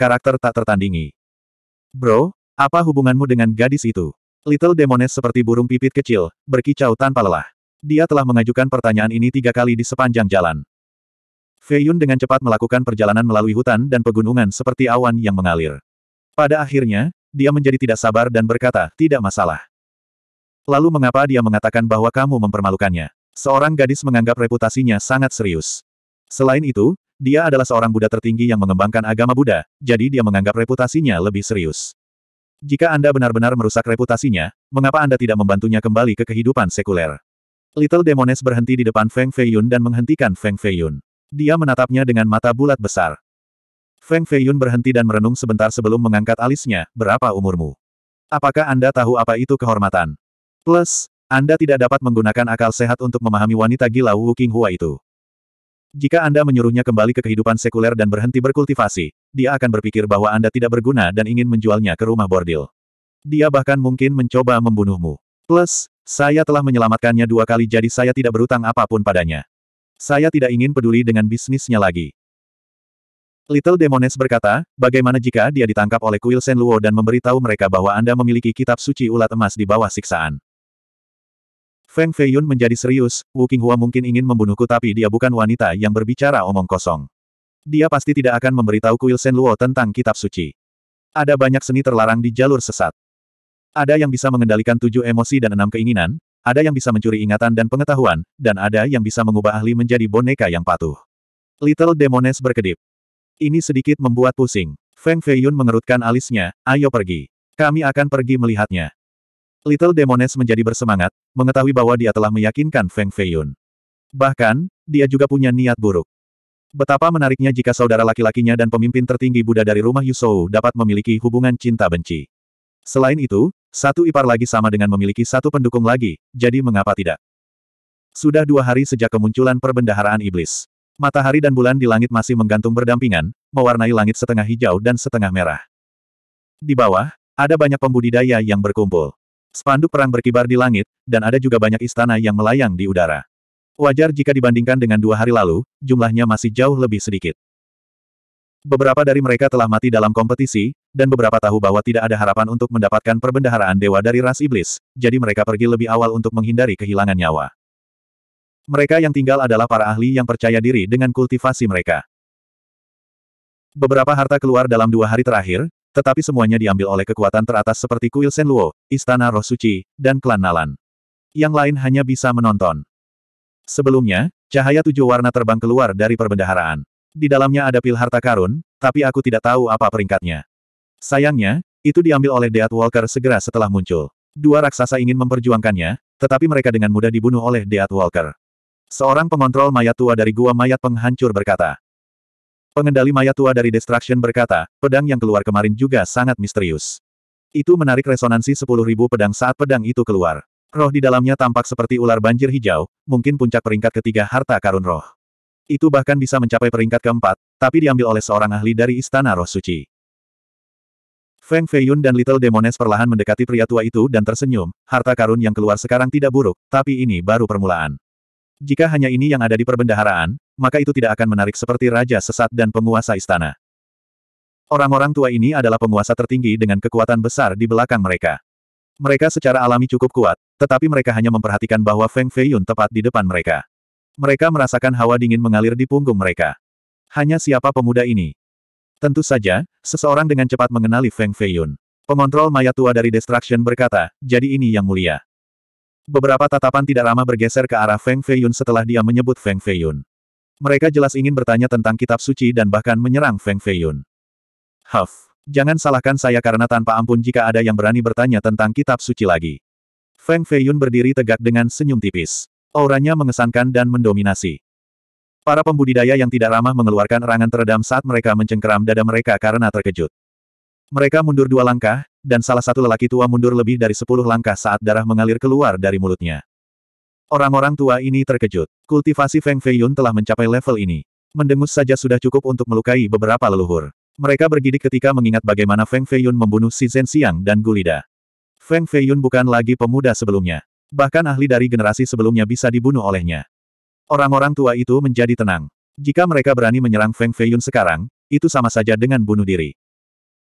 Karakter tak tertandingi. Bro, apa hubunganmu dengan gadis itu? Little Demones seperti burung pipit kecil, berkicau tanpa lelah. Dia telah mengajukan pertanyaan ini tiga kali di sepanjang jalan. Fei Yun dengan cepat melakukan perjalanan melalui hutan dan pegunungan seperti awan yang mengalir. Pada akhirnya, dia menjadi tidak sabar dan berkata, tidak masalah. Lalu mengapa dia mengatakan bahwa kamu mempermalukannya? Seorang gadis menganggap reputasinya sangat serius. Selain itu, dia adalah seorang Buddha tertinggi yang mengembangkan agama Buddha, jadi dia menganggap reputasinya lebih serius. Jika Anda benar-benar merusak reputasinya, mengapa Anda tidak membantunya kembali ke kehidupan sekuler? Little Demones berhenti di depan Feng Feiyun dan menghentikan Feng Feiyun. Dia menatapnya dengan mata bulat besar. Feng Feiyun berhenti dan merenung sebentar sebelum mengangkat alisnya, berapa umurmu? Apakah Anda tahu apa itu kehormatan? Plus, Anda tidak dapat menggunakan akal sehat untuk memahami wanita gila Wu Qinghua itu. Jika Anda menyuruhnya kembali ke kehidupan sekuler dan berhenti berkultivasi, dia akan berpikir bahwa Anda tidak berguna dan ingin menjualnya ke rumah bordil. Dia bahkan mungkin mencoba membunuhmu. Plus, saya telah menyelamatkannya dua kali jadi saya tidak berutang apapun padanya. Saya tidak ingin peduli dengan bisnisnya lagi. Little Demones berkata, bagaimana jika dia ditangkap oleh Kuil Luo dan memberitahu mereka bahwa Anda memiliki kitab suci ulat emas di bawah siksaan. Feng Feiyun menjadi serius, Wu Qinghua mungkin ingin membunuhku tapi dia bukan wanita yang berbicara omong kosong. Dia pasti tidak akan memberitahu Kuil Sen Luo tentang kitab suci. Ada banyak seni terlarang di jalur sesat. Ada yang bisa mengendalikan tujuh emosi dan enam keinginan, ada yang bisa mencuri ingatan dan pengetahuan, dan ada yang bisa mengubah ahli menjadi boneka yang patuh. Little Demones berkedip. Ini sedikit membuat pusing. Feng Feiyun mengerutkan alisnya, ayo pergi. Kami akan pergi melihatnya. Little Demoness menjadi bersemangat, mengetahui bahwa dia telah meyakinkan Feng Feiyun. Bahkan, dia juga punya niat buruk. Betapa menariknya jika saudara laki-lakinya dan pemimpin tertinggi Buddha dari rumah Yusou dapat memiliki hubungan cinta benci. Selain itu, satu ipar lagi sama dengan memiliki satu pendukung lagi, jadi mengapa tidak? Sudah dua hari sejak kemunculan perbendaharaan iblis. Matahari dan bulan di langit masih menggantung berdampingan, mewarnai langit setengah hijau dan setengah merah. Di bawah, ada banyak pembudidaya yang berkumpul. Spanduk perang berkibar di langit, dan ada juga banyak istana yang melayang di udara. Wajar jika dibandingkan dengan dua hari lalu, jumlahnya masih jauh lebih sedikit. Beberapa dari mereka telah mati dalam kompetisi, dan beberapa tahu bahwa tidak ada harapan untuk mendapatkan perbendaharaan dewa dari ras iblis, jadi mereka pergi lebih awal untuk menghindari kehilangan nyawa. Mereka yang tinggal adalah para ahli yang percaya diri dengan kultivasi mereka. Beberapa harta keluar dalam dua hari terakhir, tetapi semuanya diambil oleh kekuatan teratas seperti kuil Senluo, Istana Roh Suci, dan klan Nalan. Yang lain hanya bisa menonton. Sebelumnya, cahaya tujuh warna terbang keluar dari perbendaharaan. Di dalamnya ada pil harta karun, tapi aku tidak tahu apa peringkatnya. Sayangnya, itu diambil oleh Death Walker segera setelah muncul. Dua raksasa ingin memperjuangkannya, tetapi mereka dengan mudah dibunuh oleh Death Walker. Seorang pengontrol mayat tua dari gua mayat penghancur berkata, Pengendali mayat tua dari Destruction berkata, pedang yang keluar kemarin juga sangat misterius. Itu menarik resonansi 10.000 pedang saat pedang itu keluar. Roh di dalamnya tampak seperti ular banjir hijau, mungkin puncak peringkat ketiga harta karun roh. Itu bahkan bisa mencapai peringkat keempat, tapi diambil oleh seorang ahli dari Istana Roh Suci. Feng Feiyun dan Little Demones perlahan mendekati pria tua itu dan tersenyum, harta karun yang keluar sekarang tidak buruk, tapi ini baru permulaan. Jika hanya ini yang ada di perbendaharaan, maka itu tidak akan menarik seperti raja sesat dan penguasa istana. Orang-orang tua ini adalah penguasa tertinggi dengan kekuatan besar di belakang mereka. Mereka secara alami cukup kuat, tetapi mereka hanya memperhatikan bahwa Feng Feiyun tepat di depan mereka. Mereka merasakan hawa dingin mengalir di punggung mereka. Hanya siapa pemuda ini? Tentu saja, seseorang dengan cepat mengenali Feng Feiyun. Pengontrol mayat tua dari Destruction berkata, jadi ini yang mulia. Beberapa tatapan tidak ramah bergeser ke arah Feng Feiyun setelah dia menyebut Feng Feiyun. Mereka jelas ingin bertanya tentang kitab suci dan bahkan menyerang Feng Feiyun. Huff, jangan salahkan saya karena tanpa ampun jika ada yang berani bertanya tentang kitab suci lagi. Feng Feiyun berdiri tegak dengan senyum tipis. Auranya mengesankan dan mendominasi. Para pembudidaya yang tidak ramah mengeluarkan erangan teredam saat mereka mencengkeram dada mereka karena terkejut. Mereka mundur dua langkah, dan salah satu lelaki tua mundur lebih dari sepuluh langkah saat darah mengalir keluar dari mulutnya. Orang-orang tua ini terkejut. Kultivasi Feng Feiyun telah mencapai level ini. Mendengus saja sudah cukup untuk melukai beberapa leluhur. Mereka bergidik ketika mengingat bagaimana Feng Feiyun membunuh si Zhen Xiang dan Gulida. Feng Feiyun bukan lagi pemuda sebelumnya. Bahkan ahli dari generasi sebelumnya bisa dibunuh olehnya. Orang-orang tua itu menjadi tenang. Jika mereka berani menyerang Feng Feiyun sekarang, itu sama saja dengan bunuh diri.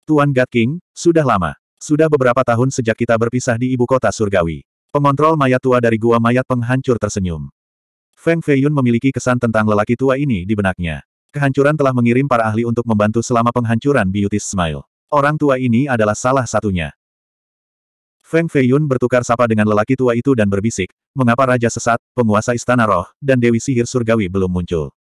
Tuan God King, sudah lama. Sudah beberapa tahun sejak kita berpisah di ibu kota surgawi. Pengontrol mayat tua dari gua mayat penghancur tersenyum. Feng Feiyun memiliki kesan tentang lelaki tua ini di benaknya. Kehancuran telah mengirim para ahli untuk membantu selama penghancuran Beauty Smile. Orang tua ini adalah salah satunya. Feng Feiyun bertukar sapa dengan lelaki tua itu dan berbisik, mengapa Raja Sesat, penguasa Istana Roh, dan Dewi Sihir Surgawi belum muncul.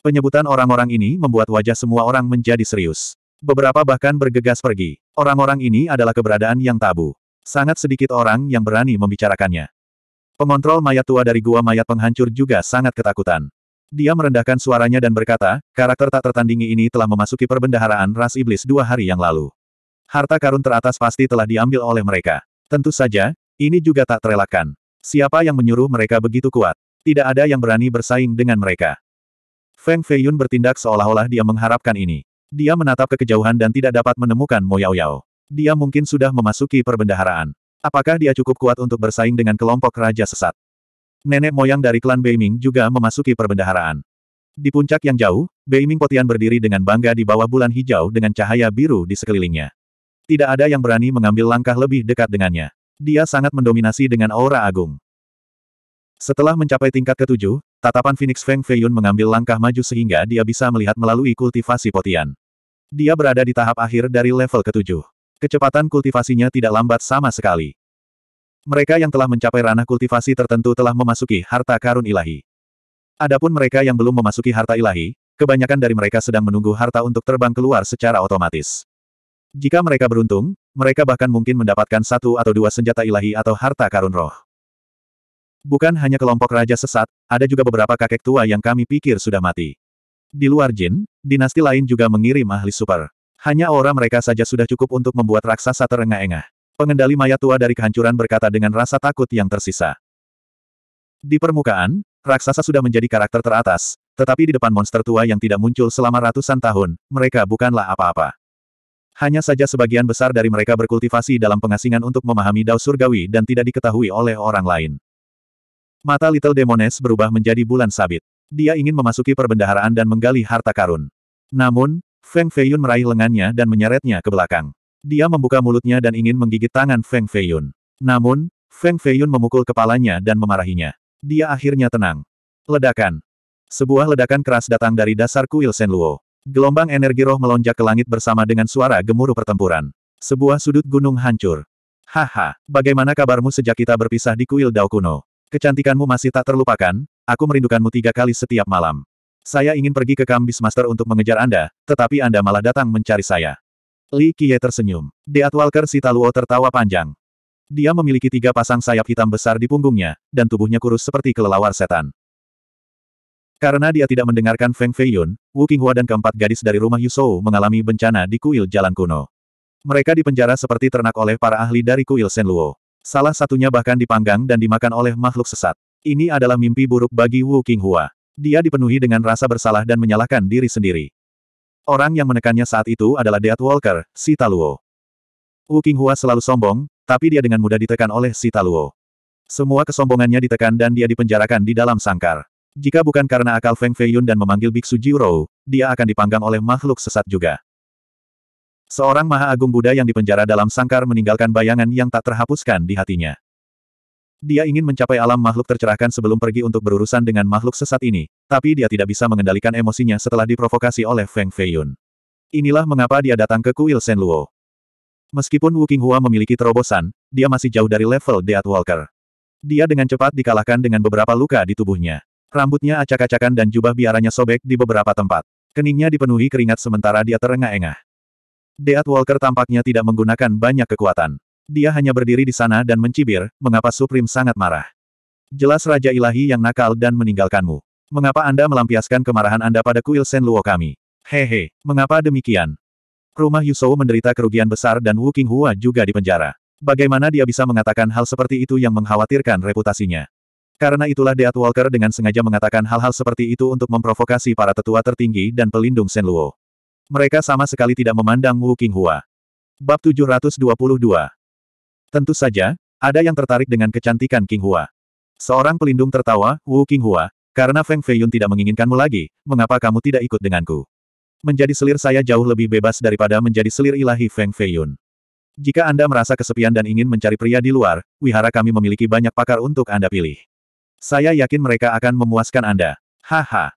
Penyebutan orang-orang ini membuat wajah semua orang menjadi serius. Beberapa bahkan bergegas pergi. Orang-orang ini adalah keberadaan yang tabu. Sangat sedikit orang yang berani membicarakannya. Pengontrol mayat tua dari gua mayat penghancur juga sangat ketakutan. Dia merendahkan suaranya dan berkata, karakter tak tertandingi ini telah memasuki perbendaharaan ras iblis dua hari yang lalu. Harta karun teratas pasti telah diambil oleh mereka. Tentu saja, ini juga tak terelakkan. Siapa yang menyuruh mereka begitu kuat? Tidak ada yang berani bersaing dengan mereka. Feng Feiyun bertindak seolah-olah dia mengharapkan ini. Dia menatap ke kejauhan dan tidak dapat menemukan Mo Yao Yao. Dia mungkin sudah memasuki perbendaharaan. Apakah dia cukup kuat untuk bersaing dengan kelompok raja sesat? Nenek moyang dari klan Beiming juga memasuki perbendaharaan. Di puncak yang jauh, Beiming Potian berdiri dengan bangga di bawah bulan hijau dengan cahaya biru di sekelilingnya. Tidak ada yang berani mengambil langkah lebih dekat dengannya. Dia sangat mendominasi dengan aura agung. Setelah mencapai tingkat ketujuh, tatapan Phoenix Feng Feiyun mengambil langkah maju sehingga dia bisa melihat melalui kultivasi potian. Dia berada di tahap akhir dari level ketujuh. Kecepatan kultivasinya tidak lambat sama sekali. Mereka yang telah mencapai ranah kultivasi tertentu telah memasuki harta karun ilahi. Adapun mereka yang belum memasuki harta ilahi, kebanyakan dari mereka sedang menunggu harta untuk terbang keluar secara otomatis. Jika mereka beruntung, mereka bahkan mungkin mendapatkan satu atau dua senjata ilahi atau harta karun roh. Bukan hanya kelompok raja sesat, ada juga beberapa kakek tua yang kami pikir sudah mati. Di luar jin, dinasti lain juga mengirim ahli super. Hanya aura mereka saja sudah cukup untuk membuat raksasa terengah-engah. Pengendali mayat tua dari kehancuran berkata dengan rasa takut yang tersisa. Di permukaan, raksasa sudah menjadi karakter teratas, tetapi di depan monster tua yang tidak muncul selama ratusan tahun, mereka bukanlah apa-apa. Hanya saja sebagian besar dari mereka berkultivasi dalam pengasingan untuk memahami dao surgawi dan tidak diketahui oleh orang lain. Mata Little Demones berubah menjadi bulan sabit. Dia ingin memasuki perbendaharaan dan menggali harta karun. Namun, Feng Feiyun meraih lengannya dan menyeretnya ke belakang. Dia membuka mulutnya dan ingin menggigit tangan Feng Feiyun. Namun, Feng Feiyun memukul kepalanya dan memarahinya. Dia akhirnya tenang. Ledakan. Sebuah ledakan keras datang dari dasar kuil Senluo. Gelombang energi roh melonjak ke langit bersama dengan suara gemuruh pertempuran. Sebuah sudut gunung hancur. Haha, bagaimana kabarmu sejak kita berpisah di kuil Dao Kuno? Kecantikanmu masih tak terlupakan, aku merindukanmu tiga kali setiap malam. Saya ingin pergi ke Kambis Master untuk mengejar Anda, tetapi Anda malah datang mencari saya. Li Qiye tersenyum. Deat Walker Taluo tertawa panjang. Dia memiliki tiga pasang sayap hitam besar di punggungnya, dan tubuhnya kurus seperti kelelawar setan. Karena dia tidak mendengarkan Feng Feiyun, Wu Qinghua dan keempat gadis dari rumah Yusou mengalami bencana di kuil jalan kuno. Mereka dipenjara seperti ternak oleh para ahli dari kuil Senluo. Salah satunya bahkan dipanggang dan dimakan oleh makhluk sesat. Ini adalah mimpi buruk bagi Wu Qinghua. Dia dipenuhi dengan rasa bersalah dan menyalahkan diri sendiri. Orang yang menekannya saat itu adalah Death Walker, si Taluo. Wu Qinghua selalu sombong, tapi dia dengan mudah ditekan oleh si Taluo. Semua kesombongannya ditekan dan dia dipenjarakan di dalam sangkar. Jika bukan karena akal Feng Feiyun dan memanggil Biksu Rou, dia akan dipanggang oleh makhluk sesat juga. Seorang Maha Agung Buddha yang dipenjara dalam sangkar meninggalkan bayangan yang tak terhapuskan di hatinya. Dia ingin mencapai alam makhluk tercerahkan sebelum pergi untuk berurusan dengan makhluk sesat ini, tapi dia tidak bisa mengendalikan emosinya setelah diprovokasi oleh Feng Feiyun. Inilah mengapa dia datang ke kuil Luo. Meskipun Wu Qinghua memiliki terobosan, dia masih jauh dari level Death Walker. Dia dengan cepat dikalahkan dengan beberapa luka di tubuhnya. Rambutnya acak-acakan dan jubah biaranya sobek di beberapa tempat. Keningnya dipenuhi keringat sementara dia terengah-engah. Death Walker tampaknya tidak menggunakan banyak kekuatan. Dia hanya berdiri di sana dan mencibir, mengapa Supreme sangat marah. Jelas Raja Ilahi yang nakal dan meninggalkanmu. Mengapa Anda melampiaskan kemarahan Anda pada kuil Sen Luo kami? Hehe, mengapa demikian? Rumah Yusou menderita kerugian besar dan Wu Qinghua juga dipenjara. Bagaimana dia bisa mengatakan hal seperti itu yang mengkhawatirkan reputasinya? Karena itulah Deat Walker dengan sengaja mengatakan hal-hal seperti itu untuk memprovokasi para tetua tertinggi dan pelindung Sen Luo. Mereka sama sekali tidak memandang Wu Qinghua. Bab 722 Tentu saja, ada yang tertarik dengan kecantikan King Hua. Seorang pelindung tertawa, Wu King Hua, karena Feng Feiyun tidak menginginkanmu lagi, mengapa kamu tidak ikut denganku? Menjadi selir saya jauh lebih bebas daripada menjadi selir ilahi Feng Feiyun. Jika Anda merasa kesepian dan ingin mencari pria di luar, wihara kami memiliki banyak pakar untuk Anda pilih. Saya yakin mereka akan memuaskan Anda. Haha.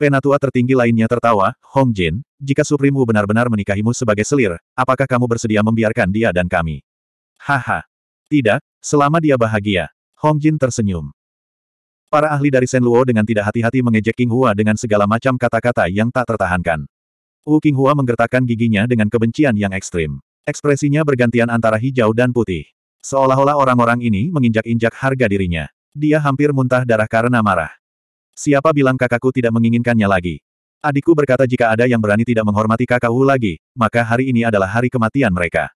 Penatua tertinggi lainnya tertawa, Hong Jin, jika Suprimu benar-benar menikahimu sebagai selir, apakah kamu bersedia membiarkan dia dan kami? Haha. Tidak, selama dia bahagia. Hong Jin tersenyum. Para ahli dari Luo dengan tidak hati-hati mengejek King Hua dengan segala macam kata-kata yang tak tertahankan. Wu King Hua menggertakkan giginya dengan kebencian yang ekstrim. Ekspresinya bergantian antara hijau dan putih. Seolah-olah orang-orang ini menginjak-injak harga dirinya. Dia hampir muntah darah karena marah. Siapa bilang kakakku tidak menginginkannya lagi? Adikku berkata jika ada yang berani tidak menghormati kakakku lagi, maka hari ini adalah hari kematian mereka.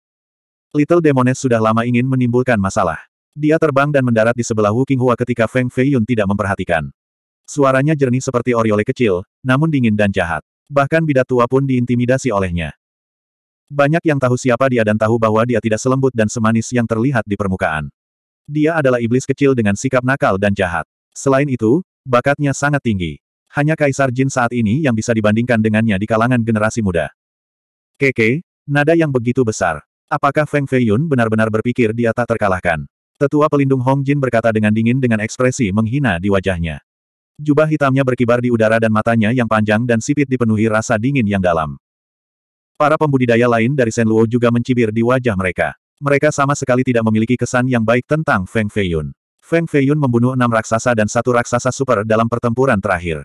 Little Demoness sudah lama ingin menimbulkan masalah. Dia terbang dan mendarat di sebelah Wu Qinghua ketika Feng Feiyun tidak memperhatikan. Suaranya jernih seperti oriole kecil, namun dingin dan jahat. Bahkan bidat tua pun diintimidasi olehnya. Banyak yang tahu siapa dia dan tahu bahwa dia tidak selembut dan semanis yang terlihat di permukaan. Dia adalah iblis kecil dengan sikap nakal dan jahat. Selain itu, bakatnya sangat tinggi. Hanya Kaisar Jin saat ini yang bisa dibandingkan dengannya di kalangan generasi muda. Keke, nada yang begitu besar. Apakah Feng Feiyun benar-benar berpikir dia tak terkalahkan? Tetua pelindung Hong Jin berkata dengan dingin dengan ekspresi menghina di wajahnya. Jubah hitamnya berkibar di udara dan matanya yang panjang dan sipit dipenuhi rasa dingin yang dalam. Para pembudidaya lain dari Luo juga mencibir di wajah mereka. Mereka sama sekali tidak memiliki kesan yang baik tentang Feng Feiyun. Feng Feiyun membunuh enam raksasa dan satu raksasa super dalam pertempuran terakhir.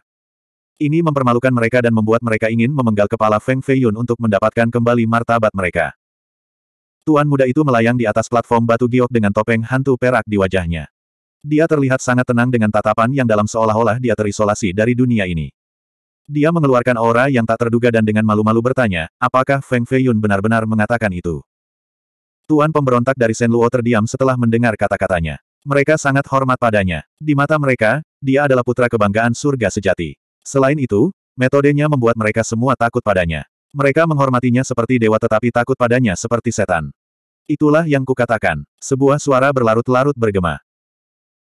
Ini mempermalukan mereka dan membuat mereka ingin memenggal kepala Feng Feiyun untuk mendapatkan kembali martabat mereka. Tuan muda itu melayang di atas platform batu giok dengan topeng hantu perak di wajahnya. Dia terlihat sangat tenang dengan tatapan yang dalam seolah-olah dia terisolasi dari dunia ini. Dia mengeluarkan aura yang tak terduga dan dengan malu-malu bertanya, apakah Feng Feiyun benar-benar mengatakan itu? Tuan pemberontak dari Shen Luo terdiam setelah mendengar kata-katanya. Mereka sangat hormat padanya. Di mata mereka, dia adalah putra kebanggaan surga sejati. Selain itu, metodenya membuat mereka semua takut padanya. Mereka menghormatinya seperti dewa tetapi takut padanya seperti setan. Itulah yang kukatakan. Sebuah suara berlarut-larut bergema.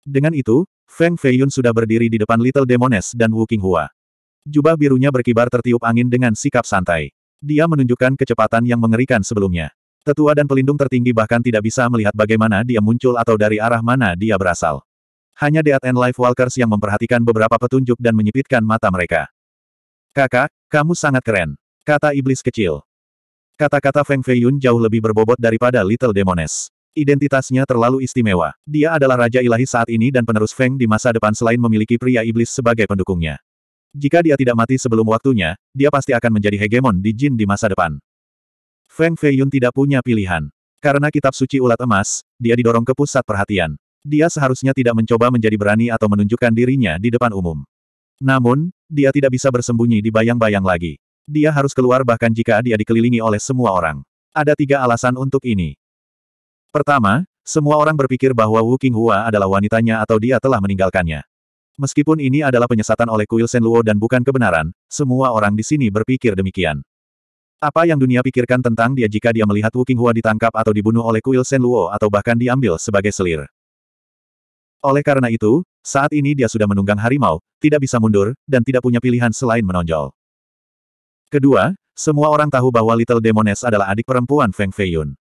Dengan itu, Feng Feiyun sudah berdiri di depan Little Demoness dan Wu Qinghua. Jubah birunya berkibar tertiup angin dengan sikap santai. Dia menunjukkan kecepatan yang mengerikan sebelumnya. Tetua dan pelindung tertinggi bahkan tidak bisa melihat bagaimana dia muncul atau dari arah mana dia berasal. Hanya Death and Life Walkers yang memperhatikan beberapa petunjuk dan menyipitkan mata mereka. Kakak, kamu sangat keren. Kata iblis kecil. Kata-kata Feng Feiyun jauh lebih berbobot daripada Little Demoness. Identitasnya terlalu istimewa. Dia adalah Raja Ilahi saat ini dan penerus Feng di masa depan selain memiliki pria iblis sebagai pendukungnya. Jika dia tidak mati sebelum waktunya, dia pasti akan menjadi hegemon di Jin di masa depan. Feng Feiyun tidak punya pilihan. Karena kitab suci ulat emas, dia didorong ke pusat perhatian. Dia seharusnya tidak mencoba menjadi berani atau menunjukkan dirinya di depan umum. Namun, dia tidak bisa bersembunyi di bayang-bayang lagi. Dia harus keluar bahkan jika dia dikelilingi oleh semua orang. Ada tiga alasan untuk ini. Pertama, semua orang berpikir bahwa Wu Hua adalah wanitanya atau dia telah meninggalkannya. Meskipun ini adalah penyesatan oleh Kuil Sen Luo dan bukan kebenaran, semua orang di sini berpikir demikian. Apa yang dunia pikirkan tentang dia jika dia melihat Wu Hua ditangkap atau dibunuh oleh Kuil Sen Luo atau bahkan diambil sebagai selir? Oleh karena itu, saat ini dia sudah menunggang harimau, tidak bisa mundur, dan tidak punya pilihan selain menonjol. Kedua, semua orang tahu bahwa Little Demoness adalah adik perempuan Feng Feiyun.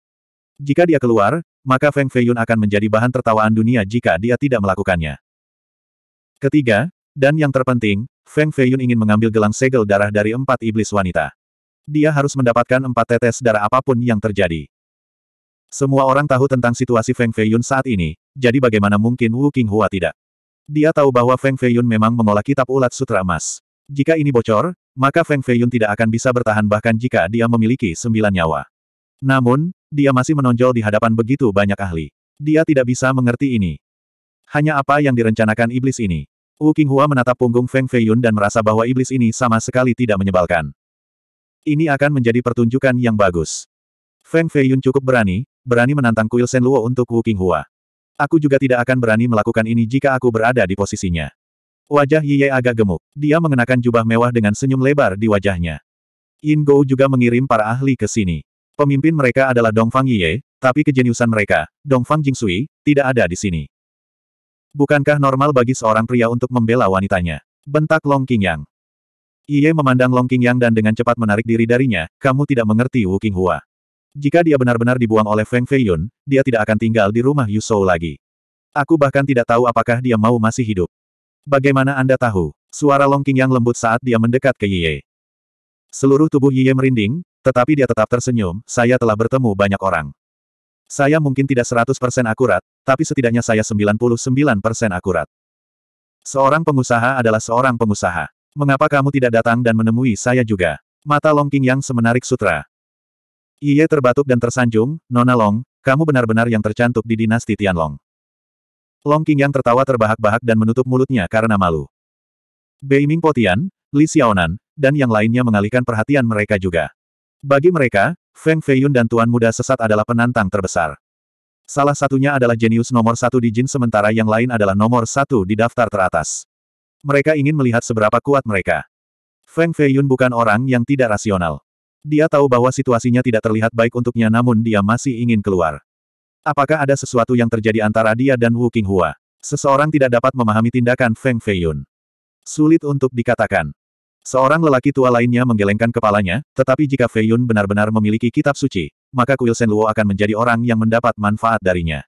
Jika dia keluar, maka Feng Feiyun akan menjadi bahan tertawaan dunia jika dia tidak melakukannya. Ketiga, dan yang terpenting, Feng Feiyun ingin mengambil gelang segel darah dari empat iblis wanita. Dia harus mendapatkan empat tetes darah apapun yang terjadi. Semua orang tahu tentang situasi Feng Feiyun saat ini, jadi bagaimana mungkin Wu Hua tidak? Dia tahu bahwa Feng Feiyun memang mengolah kitab ulat sutra emas. Jika ini bocor, maka Feng Feiyun tidak akan bisa bertahan bahkan jika dia memiliki sembilan nyawa. Namun, dia masih menonjol di hadapan begitu banyak ahli. Dia tidak bisa mengerti ini. Hanya apa yang direncanakan iblis ini. Wu Qinghua menatap punggung Feng Feiyun dan merasa bahwa iblis ini sama sekali tidak menyebalkan. Ini akan menjadi pertunjukan yang bagus. Feng Feiyun cukup berani, berani menantang kuil Senluo untuk Wu Qinghua. Aku juga tidak akan berani melakukan ini jika aku berada di posisinya. Wajah Yiye agak gemuk. Dia mengenakan jubah mewah dengan senyum lebar di wajahnya. Yin Gou juga mengirim para ahli ke sini. Pemimpin mereka adalah Dongfang Yiye, tapi kejeniusan mereka, Dongfang Jingsui, tidak ada di sini. Bukankah normal bagi seorang pria untuk membela wanitanya? Bentak Long King Yang. Yiye memandang Long King Yang dan dengan cepat menarik diri darinya, kamu tidak mengerti Wu King Hua. Jika dia benar-benar dibuang oleh Feng Feiyun, dia tidak akan tinggal di rumah Yusou lagi. Aku bahkan tidak tahu apakah dia mau masih hidup. Bagaimana Anda tahu? Suara Longking yang lembut saat dia mendekat ke Yiye. Seluruh tubuh Yiye merinding, tetapi dia tetap tersenyum, saya telah bertemu banyak orang. Saya mungkin tidak 100% akurat, tapi setidaknya saya 99% akurat. Seorang pengusaha adalah seorang pengusaha. Mengapa kamu tidak datang dan menemui saya juga? Mata Longking yang semenarik sutra. Yiye terbatuk dan tersanjung, Nona Long, kamu benar-benar yang tercantik di dinasti Tianlong. Long yang tertawa terbahak-bahak dan menutup mulutnya karena malu. Beiming Potian, Li Xiaonan, dan yang lainnya mengalihkan perhatian mereka juga. Bagi mereka, Feng Feiyun dan Tuan Muda Sesat adalah penantang terbesar. Salah satunya adalah jenius nomor satu di Jin sementara yang lain adalah nomor satu di daftar teratas. Mereka ingin melihat seberapa kuat mereka. Feng Feiyun bukan orang yang tidak rasional. Dia tahu bahwa situasinya tidak terlihat baik untuknya namun dia masih ingin keluar. Apakah ada sesuatu yang terjadi antara dia dan Wu Qinghua? Seseorang tidak dapat memahami tindakan Feng Feiyun. Sulit untuk dikatakan. Seorang lelaki tua lainnya menggelengkan kepalanya, tetapi jika Feiyun benar-benar memiliki kitab suci, maka kuil Luo akan menjadi orang yang mendapat manfaat darinya.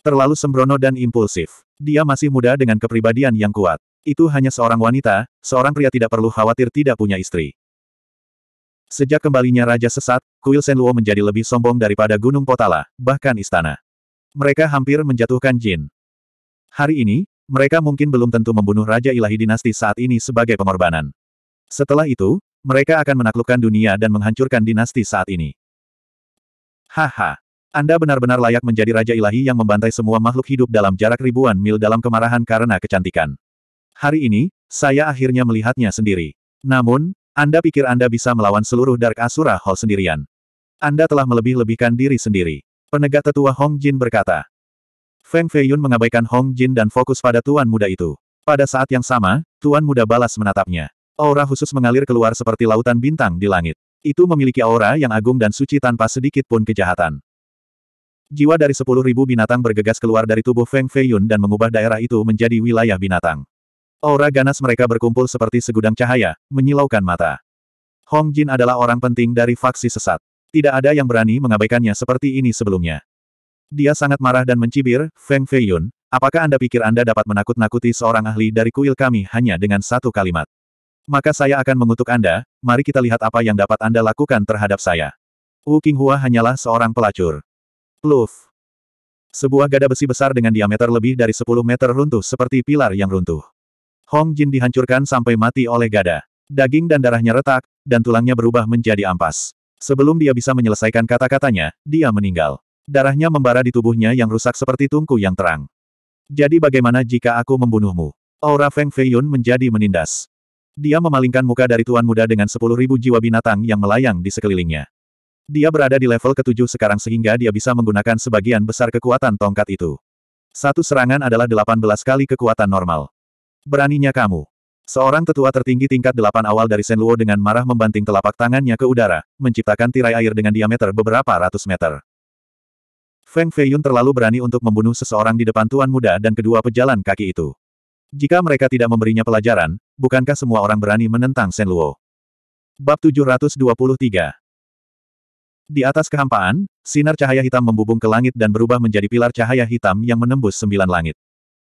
Terlalu sembrono dan impulsif. Dia masih muda dengan kepribadian yang kuat. Itu hanya seorang wanita, seorang pria tidak perlu khawatir tidak punya istri. Sejak kembalinya Raja Sesat, kuil Senluo menjadi lebih sombong daripada Gunung Potala, bahkan istana. Mereka hampir menjatuhkan Jin. Hari ini, mereka mungkin belum tentu membunuh Raja Ilahi Dinasti saat ini sebagai pengorbanan. Setelah itu, mereka akan menaklukkan dunia dan menghancurkan dinasti saat ini. Haha. Anda benar-benar layak menjadi Raja Ilahi yang membantai semua makhluk hidup dalam jarak ribuan mil dalam kemarahan karena kecantikan. Hari ini, saya akhirnya melihatnya sendiri. Namun, anda pikir Anda bisa melawan seluruh Dark Asura Hall sendirian. Anda telah melebih-lebihkan diri sendiri. Penegak tetua Hong Jin berkata. Feng Feiyun mengabaikan Hong Jin dan fokus pada tuan muda itu. Pada saat yang sama, tuan muda balas menatapnya. Aura khusus mengalir keluar seperti lautan bintang di langit. Itu memiliki aura yang agung dan suci tanpa sedikit pun kejahatan. Jiwa dari sepuluh ribu binatang bergegas keluar dari tubuh Feng Feiyun dan mengubah daerah itu menjadi wilayah binatang. Aura ganas mereka berkumpul seperti segudang cahaya, menyilaukan mata. Hong Jin adalah orang penting dari faksi sesat. Tidak ada yang berani mengabaikannya seperti ini sebelumnya. Dia sangat marah dan mencibir, Feng Feiyun, apakah Anda pikir Anda dapat menakut-nakuti seorang ahli dari kuil kami hanya dengan satu kalimat? Maka saya akan mengutuk Anda, mari kita lihat apa yang dapat Anda lakukan terhadap saya. Wu Hua hanyalah seorang pelacur. Pluf. Sebuah gada besi besar dengan diameter lebih dari 10 meter runtuh seperti pilar yang runtuh. Hong Jin dihancurkan sampai mati oleh gada. Daging dan darahnya retak, dan tulangnya berubah menjadi ampas. Sebelum dia bisa menyelesaikan kata-katanya, dia meninggal. Darahnya membara di tubuhnya yang rusak seperti tungku yang terang. Jadi bagaimana jika aku membunuhmu? Aura Feng Feiyun menjadi menindas. Dia memalingkan muka dari tuan muda dengan sepuluh ribu jiwa binatang yang melayang di sekelilingnya. Dia berada di level ketujuh sekarang sehingga dia bisa menggunakan sebagian besar kekuatan tongkat itu. Satu serangan adalah delapan belas kali kekuatan normal. Beraninya kamu. Seorang tetua tertinggi tingkat delapan awal dari Senluo dengan marah membanting telapak tangannya ke udara, menciptakan tirai air dengan diameter beberapa ratus meter. Feng Feiyun terlalu berani untuk membunuh seseorang di depan tuan muda dan kedua pejalan kaki itu. Jika mereka tidak memberinya pelajaran, bukankah semua orang berani menentang Senluo? Bab 723 Di atas kehampaan, sinar cahaya hitam membubung ke langit dan berubah menjadi pilar cahaya hitam yang menembus sembilan langit.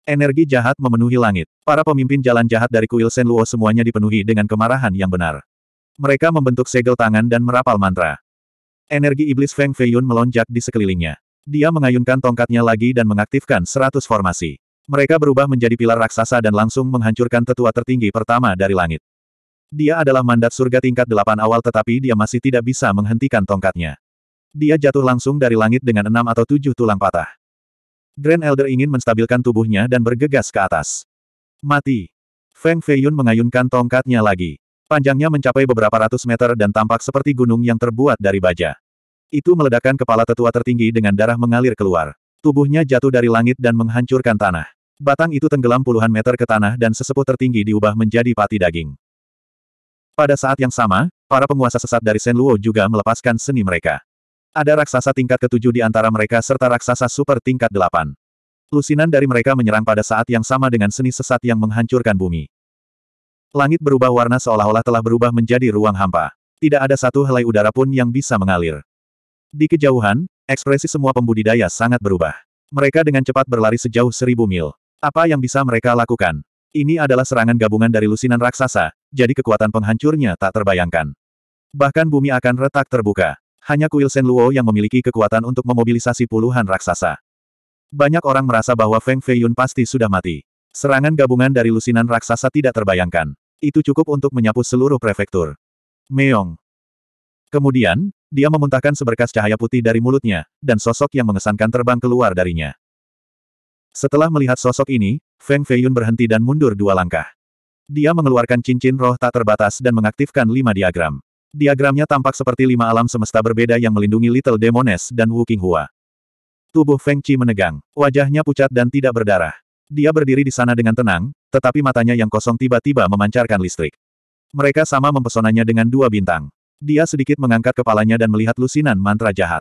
Energi jahat memenuhi langit. Para pemimpin jalan jahat dari kuil Sen Luo semuanya dipenuhi dengan kemarahan yang benar. Mereka membentuk segel tangan dan merapal mantra. Energi iblis Feng Feiyun melonjak di sekelilingnya. Dia mengayunkan tongkatnya lagi dan mengaktifkan seratus formasi. Mereka berubah menjadi pilar raksasa dan langsung menghancurkan tetua tertinggi pertama dari langit. Dia adalah mandat surga tingkat delapan awal tetapi dia masih tidak bisa menghentikan tongkatnya. Dia jatuh langsung dari langit dengan enam atau tujuh tulang patah. Grand Elder ingin menstabilkan tubuhnya dan bergegas ke atas. Mati. Feng Feiyun mengayunkan tongkatnya lagi. Panjangnya mencapai beberapa ratus meter dan tampak seperti gunung yang terbuat dari baja. Itu meledakkan kepala tetua tertinggi dengan darah mengalir keluar. Tubuhnya jatuh dari langit dan menghancurkan tanah. Batang itu tenggelam puluhan meter ke tanah dan sesepuh tertinggi diubah menjadi pati daging. Pada saat yang sama, para penguasa sesat dari Luo juga melepaskan seni mereka. Ada raksasa tingkat ketujuh di antara mereka serta raksasa super tingkat delapan. Lusinan dari mereka menyerang pada saat yang sama dengan seni sesat yang menghancurkan bumi. Langit berubah warna seolah-olah telah berubah menjadi ruang hampa. Tidak ada satu helai udara pun yang bisa mengalir. Di kejauhan, ekspresi semua pembudidaya sangat berubah. Mereka dengan cepat berlari sejauh seribu mil. Apa yang bisa mereka lakukan? Ini adalah serangan gabungan dari lusinan raksasa, jadi kekuatan penghancurnya tak terbayangkan. Bahkan bumi akan retak terbuka. Hanya kuil Sen Luo yang memiliki kekuatan untuk memobilisasi puluhan raksasa. Banyak orang merasa bahwa Feng Feiyun pasti sudah mati. Serangan gabungan dari lusinan raksasa tidak terbayangkan. Itu cukup untuk menyapu seluruh prefektur. Meong. Kemudian, dia memuntahkan seberkas cahaya putih dari mulutnya, dan sosok yang mengesankan terbang keluar darinya. Setelah melihat sosok ini, Feng Feiyun berhenti dan mundur dua langkah. Dia mengeluarkan cincin roh tak terbatas dan mengaktifkan lima diagram. Diagramnya tampak seperti lima alam semesta berbeda yang melindungi Little Demoness dan Wu Qinghua. Tubuh Feng Chi menegang, wajahnya pucat dan tidak berdarah. Dia berdiri di sana dengan tenang, tetapi matanya yang kosong tiba-tiba memancarkan listrik. Mereka sama mempesonanya dengan dua bintang. Dia sedikit mengangkat kepalanya dan melihat lusinan mantra jahat.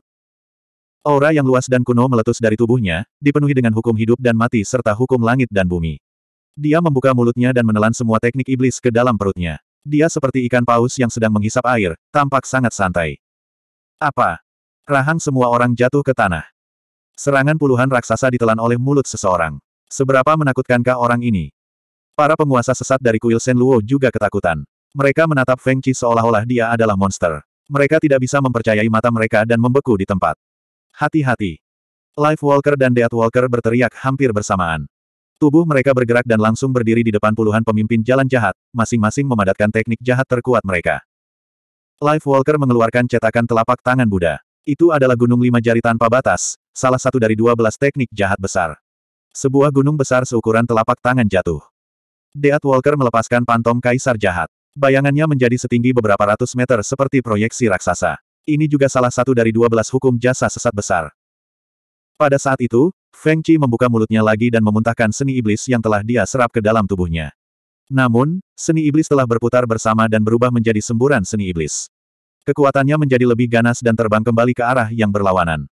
Aura yang luas dan kuno meletus dari tubuhnya, dipenuhi dengan hukum hidup dan mati serta hukum langit dan bumi. Dia membuka mulutnya dan menelan semua teknik iblis ke dalam perutnya. Dia seperti ikan paus yang sedang menghisap air, tampak sangat santai. Apa? Rahang semua orang jatuh ke tanah. Serangan puluhan raksasa ditelan oleh mulut seseorang. Seberapa menakutkankah orang ini? Para penguasa sesat dari kuil Luo juga ketakutan. Mereka menatap Feng Qi seolah-olah dia adalah monster. Mereka tidak bisa mempercayai mata mereka dan membeku di tempat. Hati-hati. Life Walker dan Death Walker berteriak hampir bersamaan. Tubuh mereka bergerak dan langsung berdiri di depan puluhan pemimpin jalan jahat, masing-masing memadatkan teknik jahat terkuat mereka. Life Walker mengeluarkan cetakan telapak tangan Buddha. Itu adalah gunung lima jari tanpa batas, salah satu dari dua belas teknik jahat besar. Sebuah gunung besar seukuran telapak tangan jatuh. Deat Walker melepaskan pantom kaisar jahat. Bayangannya menjadi setinggi beberapa ratus meter seperti proyeksi raksasa. Ini juga salah satu dari dua belas hukum jasa sesat besar. Pada saat itu, Feng Qi membuka mulutnya lagi dan memuntahkan seni iblis yang telah dia serap ke dalam tubuhnya. Namun, seni iblis telah berputar bersama dan berubah menjadi semburan seni iblis. Kekuatannya menjadi lebih ganas dan terbang kembali ke arah yang berlawanan.